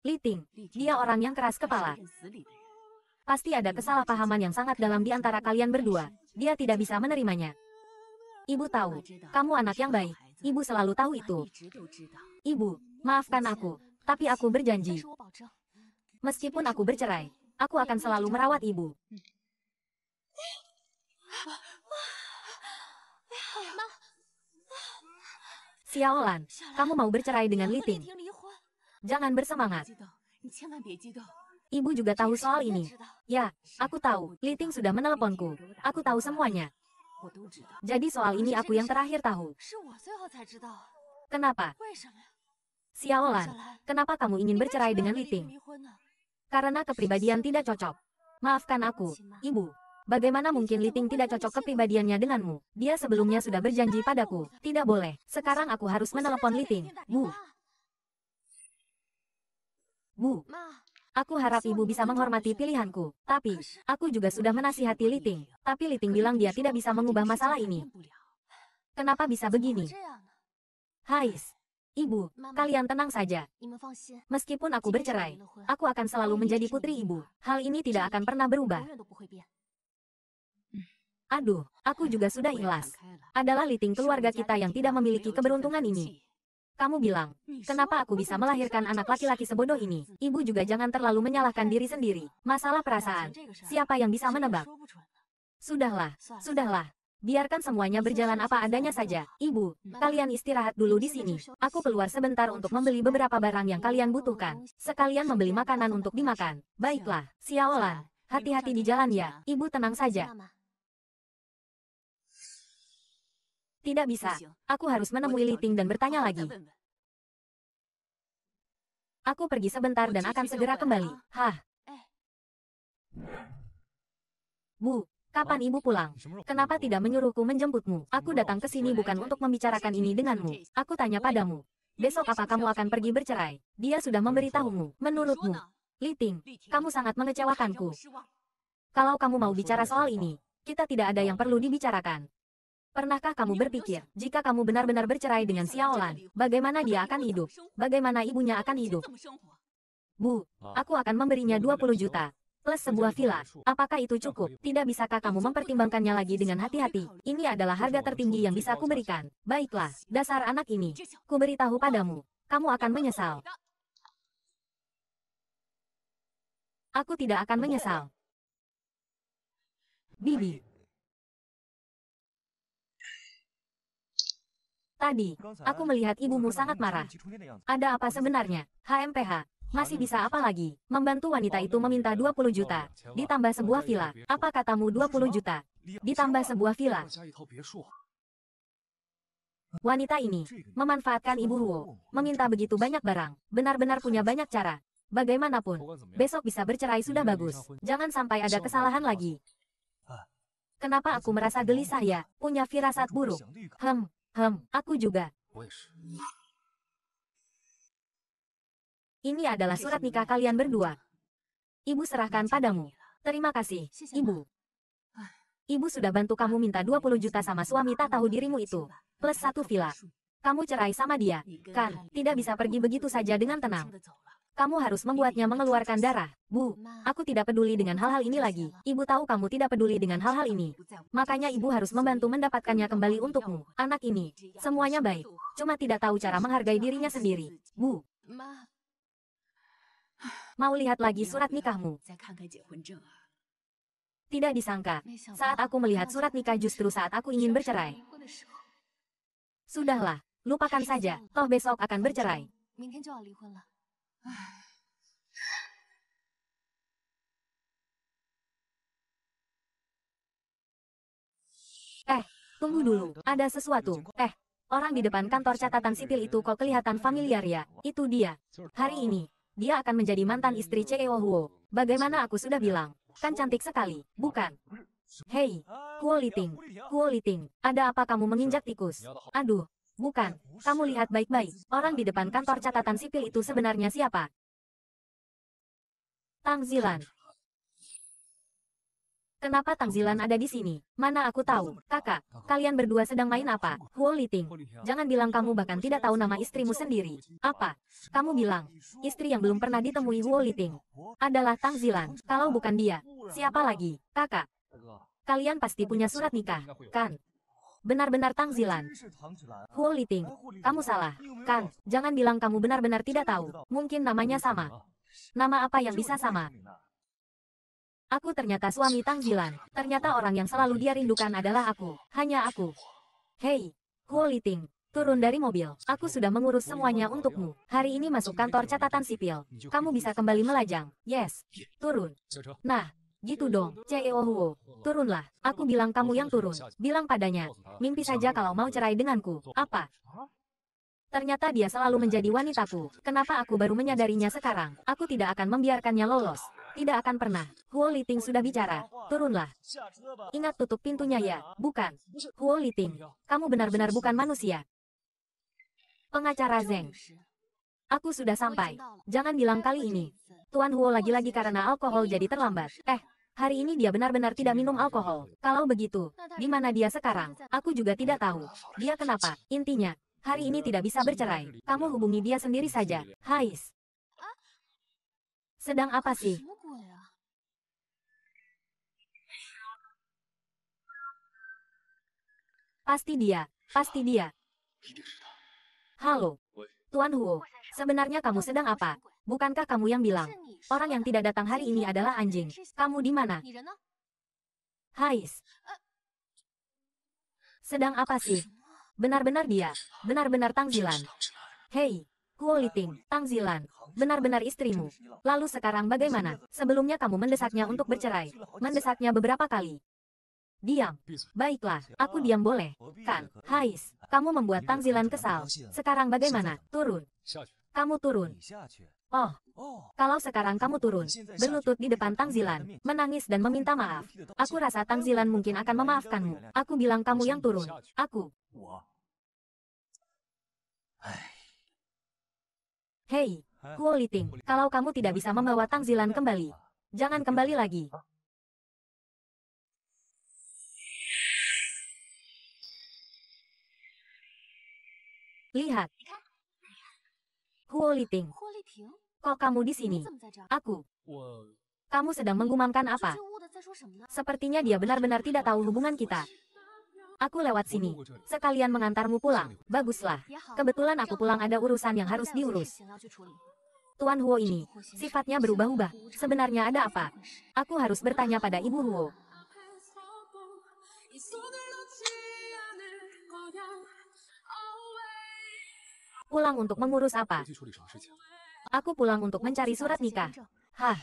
Li Ting, dia orang yang keras kepala. Pasti ada kesalahpahaman yang sangat dalam di antara kalian berdua. Dia tidak bisa menerimanya. Ibu tahu, kamu anak yang baik. Ibu selalu tahu itu. Ibu, maafkan aku, tapi aku berjanji. Meskipun aku bercerai, aku akan selalu merawat ibu. Xiaolan, kamu mau bercerai dengan Liting. Jangan bersemangat. Ibu juga tahu soal ini. Ya, aku tahu. Liting sudah menelponku. Aku tahu semuanya. Jadi soal ini aku yang terakhir tahu. Kenapa? Xiaolan, kenapa kamu ingin bercerai dengan Liting? Karena kepribadian tidak cocok. Maafkan aku, Ibu. Bagaimana mungkin Liting tidak cocok kepribadiannya denganmu? Dia sebelumnya sudah berjanji padaku. Tidak boleh. Sekarang aku harus menelepon Liting. Bu, Bu, Aku harap ibu bisa menghormati pilihanku. Tapi, aku juga sudah menasihati Liting. Tapi Liting bilang dia tidak bisa mengubah masalah ini. Kenapa bisa begini? Hais. Ibu, kalian tenang saja. Meskipun aku bercerai, aku akan selalu menjadi putri ibu. Hal ini tidak akan pernah berubah. Aduh, aku juga sudah ikhlas. Adalah Liting keluarga kita yang tidak memiliki keberuntungan ini. Kamu bilang, kenapa aku bisa melahirkan anak laki-laki sebodoh ini? Ibu juga jangan terlalu menyalahkan diri sendiri. Masalah nah, perasaan. Siapa yang bisa menebak? Sudahlah, sudahlah. Biarkan semuanya berjalan apa adanya saja. Ibu, nah, kalian istirahat dulu di sini. Aku keluar sebentar untuk membeli beberapa barang yang kalian butuhkan. Sekalian membeli makanan untuk dimakan. Baiklah, Xiaolan. Hati-hati di jalan ya. Ibu tenang saja. Tidak bisa. Aku harus menemui Liting dan bertanya lagi. Aku pergi sebentar dan akan segera kembali. Ah. Hah. Eh. Bu, kapan ibu pulang? Kenapa tidak menyuruhku menjemputmu? Aku datang ke sini bukan untuk membicarakan ini denganmu. Aku tanya padamu. Besok apa kamu akan pergi bercerai? Dia sudah memberitahumu. Menurutmu, Liting, kamu sangat mengecewakanku. Kalau kamu mau bicara soal ini, kita tidak ada yang perlu dibicarakan. Pernahkah kamu iya, berpikir, jika kamu benar-benar bercerai dengan Xiaolan, bagaimana dia akan hidup? Bagaimana ibunya akan hidup? Bu, ah. aku akan memberinya 20 juta, plus sebuah villa. Apakah itu cukup? Tidak bisakah kamu mempertimbangkannya lagi dengan hati-hati? Ini adalah harga tertinggi yang bisa kuberikan. Baiklah, dasar anak ini. Kuberitahu padamu, kamu akan menyesal. Aku tidak akan menyesal. Bibi, Tadi, aku melihat ibumu sangat marah. Ada apa sebenarnya? HMPH, masih bisa apa lagi? Membantu wanita itu meminta 20 juta, ditambah sebuah villa. Apa katamu 20 juta? Ditambah sebuah villa. Wanita ini memanfaatkan ibu Ruo, meminta begitu banyak barang, benar-benar punya banyak cara. Bagaimanapun, besok bisa bercerai sudah bagus. Jangan sampai ada kesalahan lagi. Kenapa aku merasa gelisah ya? Punya firasat buruk. Hmm, Hem, aku juga. Ini adalah surat nikah kalian berdua. Ibu serahkan padamu. Terima kasih, Ibu. Ibu sudah bantu kamu minta 20 juta sama suami tak tahu dirimu itu. Plus satu villa. Kamu cerai sama dia, kan? Tidak bisa pergi begitu saja dengan tenang. Kamu harus membuatnya mengeluarkan darah. Bu, aku tidak peduli dengan hal-hal ini lagi. Ibu tahu kamu tidak peduli dengan hal-hal ini. Makanya ibu harus membantu mendapatkannya kembali untukmu. Anak ini, semuanya baik. Cuma tidak tahu cara menghargai dirinya sendiri. Bu. Mau lihat lagi surat nikahmu? Tidak disangka, saat aku melihat surat nikah justru saat aku ingin bercerai. Sudahlah, lupakan saja, toh besok akan bercerai. Eh, tunggu dulu. Ada sesuatu. Eh, orang di depan kantor catatan sipil itu kok kelihatan familiar ya? Itu dia. Hari ini, dia akan menjadi mantan istri CEO Huo. Bagaimana aku sudah bilang? Kan cantik sekali, bukan? Hei, Kuo Liting, Kuo Liting, ada apa kamu menginjak tikus? Aduh, Bukan. Kamu lihat baik-baik, orang di depan kantor catatan sipil itu sebenarnya siapa? Tang Zilan. Kenapa Tang Zilan ada di sini? Mana aku tahu? Kakak, kalian berdua sedang main apa? Huo Liting. Jangan bilang kamu bahkan tidak tahu nama istrimu sendiri. Apa? Kamu bilang, istri yang belum pernah ditemui Huo Liting adalah Tang Zilan. Kalau bukan dia, siapa lagi? Kakak, kalian pasti punya surat nikah, kan? benar-benar Tang Zilan, Huo Liting, kamu salah. Kang, jangan bilang kamu benar-benar tidak tahu. Mungkin namanya sama. Nama apa yang bisa sama? Aku ternyata suami Tang Zilan. Ternyata orang yang selalu dia rindukan adalah aku. Hanya aku. Hei, Huo Liting, Turun dari mobil, aku sudah mengurus semuanya untukmu. Hari ini masuk kantor catatan sipil. Kamu bisa kembali melajang. Yes. Turun. Nah, Gitu dong, CEO Huo. Turunlah, aku bilang kamu yang turun. Bilang padanya, mimpi saja kalau mau cerai denganku. Apa? Ternyata dia selalu menjadi wanitaku. Kenapa aku baru menyadarinya sekarang? Aku tidak akan membiarkannya lolos. Tidak akan pernah. Huo Liting sudah bicara. Turunlah. Ingat tutup pintunya ya, bukan. Huo Liting, kamu benar-benar bukan manusia. Pengacara Zeng. Aku sudah sampai. Jangan bilang kali ini. Tuan Huo lagi-lagi karena alkohol jadi terlambat. Eh, Hari ini dia benar-benar tidak minum alkohol. Kalau begitu, di mana dia sekarang? Aku juga tidak tahu. Dia kenapa? Intinya, hari ini tidak bisa bercerai. Kamu hubungi dia sendiri saja. Hais. Sedang apa sih? Pasti dia, pasti dia. Halo, Tuan Huo, sebenarnya kamu sedang apa? Bukankah kamu yang bilang, orang yang tidak datang hari ini adalah anjing. Kamu di mana? Hais. Sedang apa sih? Benar-benar dia. Benar-benar Tang Zilan. Hei, Tang Zilan, benar-benar istrimu. Lalu sekarang bagaimana? Sebelumnya kamu mendesaknya untuk bercerai. Mendesaknya beberapa kali. Diam. Baiklah, aku diam boleh. Kan, Hais, kamu membuat Tang Zilan kesal. Sekarang bagaimana? Turun. Kamu turun. Oh, kalau sekarang kamu turun, berlutut di depan Tang Zilan, menangis dan meminta maaf. Aku rasa Tang Zilan mungkin akan memaafkanmu. Aku bilang kamu yang turun. Aku. Hei, Kuo Liting, kalau kamu tidak bisa membawa Tang Zilan kembali, jangan kembali lagi. Lihat, Huo Liting. Kok kamu di sini? Aku. Kamu sedang menggumamkan apa? Sepertinya dia benar-benar tidak tahu hubungan kita. Aku lewat sini. Sekalian mengantarmu pulang. Baguslah. Kebetulan aku pulang ada urusan yang harus diurus. Tuan Huo ini, sifatnya berubah-ubah. Sebenarnya ada apa? Aku harus bertanya pada Ibu Huo. Pulang untuk mengurus apa? Aku pulang untuk mencari surat nikah. Hah?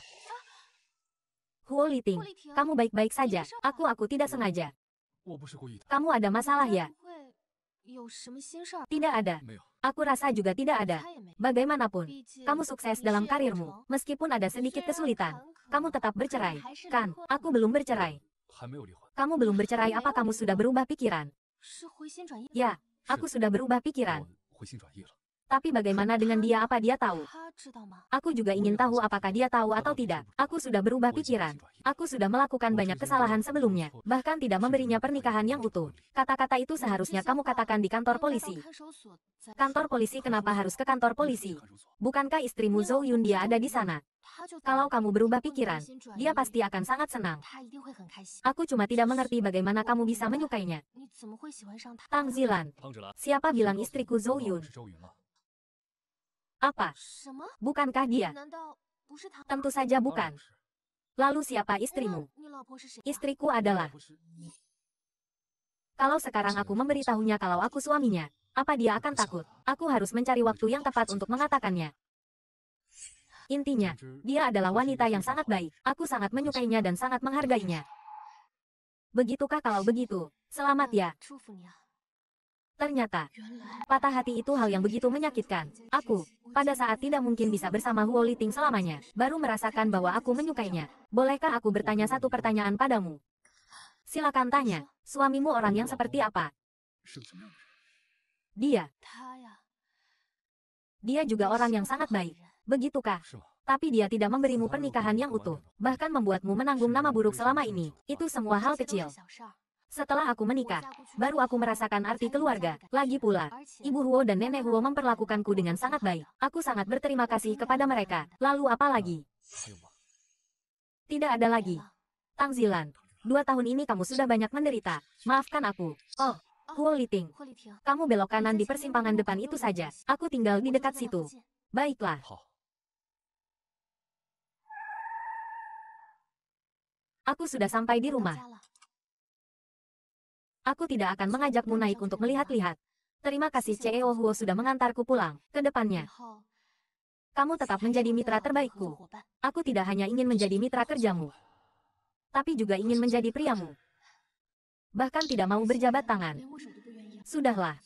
Huo Liting, kamu baik-baik saja. Aku aku tidak sengaja. Kamu ada masalah ya? Tidak ada. Aku rasa juga tidak ada. Bagaimanapun, kamu sukses dalam karirmu. Meskipun ada sedikit kesulitan, kamu tetap bercerai. Kan, aku belum bercerai. Kamu belum bercerai apa kamu sudah berubah pikiran? Ya, aku sudah berubah pikiran. Tapi bagaimana dengan dia apa dia tahu? Aku juga ingin tahu apakah dia tahu atau tidak. Aku sudah berubah pikiran. Aku sudah melakukan banyak kesalahan sebelumnya. Bahkan tidak memberinya pernikahan yang utuh. Kata-kata itu seharusnya kamu katakan di kantor polisi. Kantor polisi kenapa harus ke kantor polisi? Bukankah istrimu Zhou Yun dia ada di sana? Kalau kamu berubah pikiran, dia pasti akan sangat senang. Aku cuma tidak mengerti bagaimana kamu bisa menyukainya. Tang Zilan, siapa bilang istriku Zhou Yun? Apa? Bukankah dia? Tentu saja oh, bukan. Lalu siapa istrimu? Istriku adalah... Kalau sekarang aku memberitahunya kalau aku suaminya, apa dia akan takut? Aku harus mencari waktu yang tepat untuk mengatakannya. Intinya, dia adalah wanita yang sangat baik. Aku sangat menyukainya dan sangat menghargainya. Begitukah kalau begitu? Selamat ya. Ternyata, patah hati itu hal yang begitu menyakitkan. Aku, pada saat tidak mungkin bisa bersama Huo Liting selamanya, baru merasakan bahwa aku menyukainya. Bolehkah aku bertanya satu pertanyaan padamu? Silakan tanya, suamimu orang yang seperti apa? Dia. Dia juga orang yang sangat baik. Begitukah? Tapi dia tidak memberimu pernikahan yang utuh, bahkan membuatmu menanggung nama buruk selama ini. Itu semua hal kecil. Setelah aku menikah, baru aku merasakan arti keluarga. Lagi pula, Ibu Huo dan Nenek Huo memperlakukanku dengan sangat baik. Aku sangat berterima kasih kepada mereka. Lalu apa lagi? Tidak ada lagi. Tang Zilan, dua tahun ini kamu sudah banyak menderita. Maafkan aku. Oh, Huo Liting. Kamu belok kanan di persimpangan depan itu saja. Aku tinggal di dekat situ. Baiklah. Aku sudah sampai di rumah. Aku tidak akan mengajakmu naik untuk melihat-lihat. Terima kasih CEO Huo sudah mengantarku pulang, Kedepannya, Kamu tetap menjadi mitra terbaikku. Aku tidak hanya ingin menjadi mitra kerjamu, tapi juga ingin menjadi priamu. Bahkan tidak mau berjabat tangan. Sudahlah.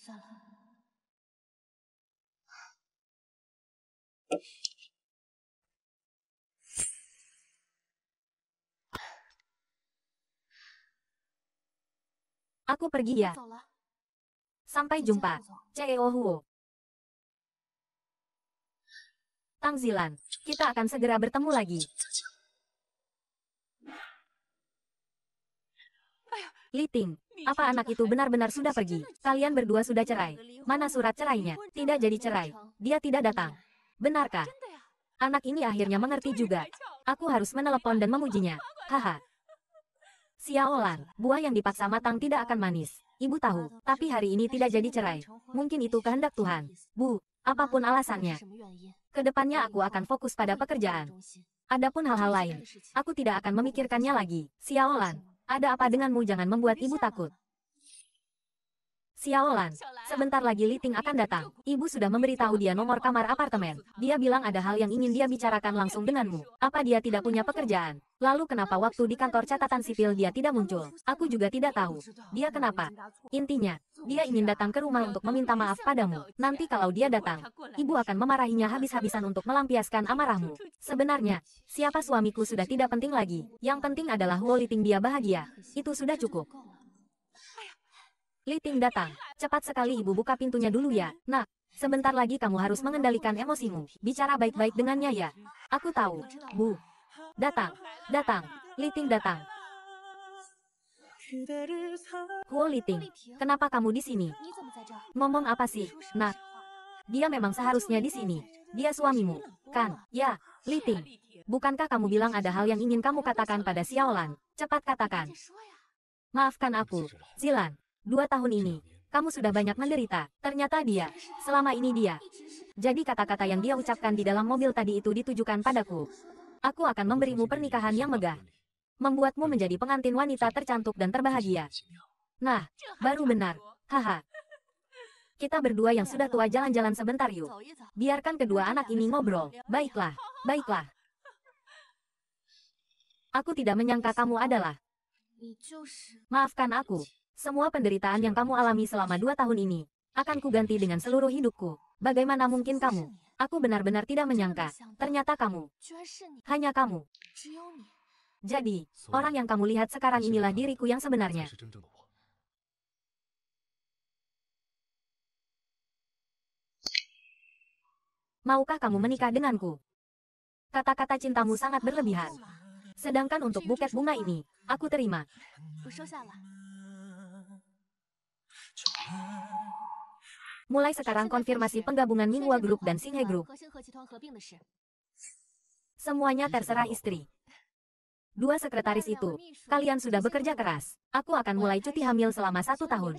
Aku pergi ya. Sampai jumpa. CEO Huo. Tang Zilan, kita akan segera bertemu lagi. Liting, apa anak itu benar-benar sudah pergi? Kalian berdua sudah cerai. Mana surat cerainya? Tidak jadi cerai. Dia tidak datang. Benarkah? Anak ini akhirnya mengerti juga. Aku harus menelepon dan memujinya. Haha. Xiaolan, buah yang dipaksa matang tidak akan manis. Ibu tahu, tapi hari ini tidak jadi cerai. Mungkin itu kehendak Tuhan. Bu, apapun alasannya. Kedepannya aku akan fokus pada pekerjaan. Adapun hal-hal lain, aku tidak akan memikirkannya lagi. Xiaolan, ada apa denganmu jangan membuat ibu takut. Xiaolan, sebentar lagi Liting akan datang. Ibu sudah memberitahu dia nomor kamar apartemen. Dia bilang ada hal yang ingin dia bicarakan langsung denganmu. Apa dia tidak punya pekerjaan? Lalu kenapa waktu di kantor catatan sipil dia tidak muncul? Aku juga tidak tahu. Dia kenapa? Intinya, dia ingin datang ke rumah untuk meminta maaf padamu. Nanti kalau dia datang, ibu akan memarahinya habis-habisan untuk melampiaskan amarahmu. Sebenarnya, siapa suamiku sudah tidak penting lagi. Yang penting adalah Liting dia bahagia. Itu sudah cukup. Li Ting datang. Cepat sekali ibu buka pintunya dulu ya, nak. Sebentar lagi kamu harus mengendalikan emosimu. Bicara baik-baik dengannya ya. Aku tahu, Bu. Datang, datang. Li Ting datang. Huo Li Ting, kenapa kamu di sini? Ngomong apa sih, nak? Dia memang seharusnya di sini. Dia suamimu, kan? Ya, Li Ting. Bukankah kamu bilang ada hal yang ingin kamu katakan pada Xiaolan? Cepat katakan. Maafkan aku, Zilan dua tahun ini, kamu sudah banyak menderita, ternyata dia, selama ini dia. Jadi kata-kata yang dia ucapkan di dalam mobil tadi itu ditujukan padaku. Aku akan memberimu pernikahan yang megah. Membuatmu menjadi pengantin wanita tercantik dan terbahagia. Nah, baru benar, haha. Kita berdua yang sudah tua jalan-jalan sebentar yuk. Biarkan kedua anak ini ngobrol, baiklah, baiklah. Aku tidak menyangka kamu adalah. Maafkan aku. Semua penderitaan yang kamu alami selama dua tahun ini, akan kuganti dengan seluruh hidupku. Bagaimana mungkin kamu? Aku benar-benar tidak menyangka, ternyata kamu. Hanya kamu. Jadi, orang yang kamu lihat sekarang inilah diriku yang sebenarnya. Maukah kamu menikah denganku? Kata-kata cintamu sangat berlebihan. Sedangkan untuk buket bunga ini, aku terima. Mulai sekarang konfirmasi penggabungan Minghua Group dan Singhe Group. Semuanya terserah istri. Dua sekretaris itu, kalian sudah bekerja keras. Aku akan mulai cuti hamil selama satu tahun.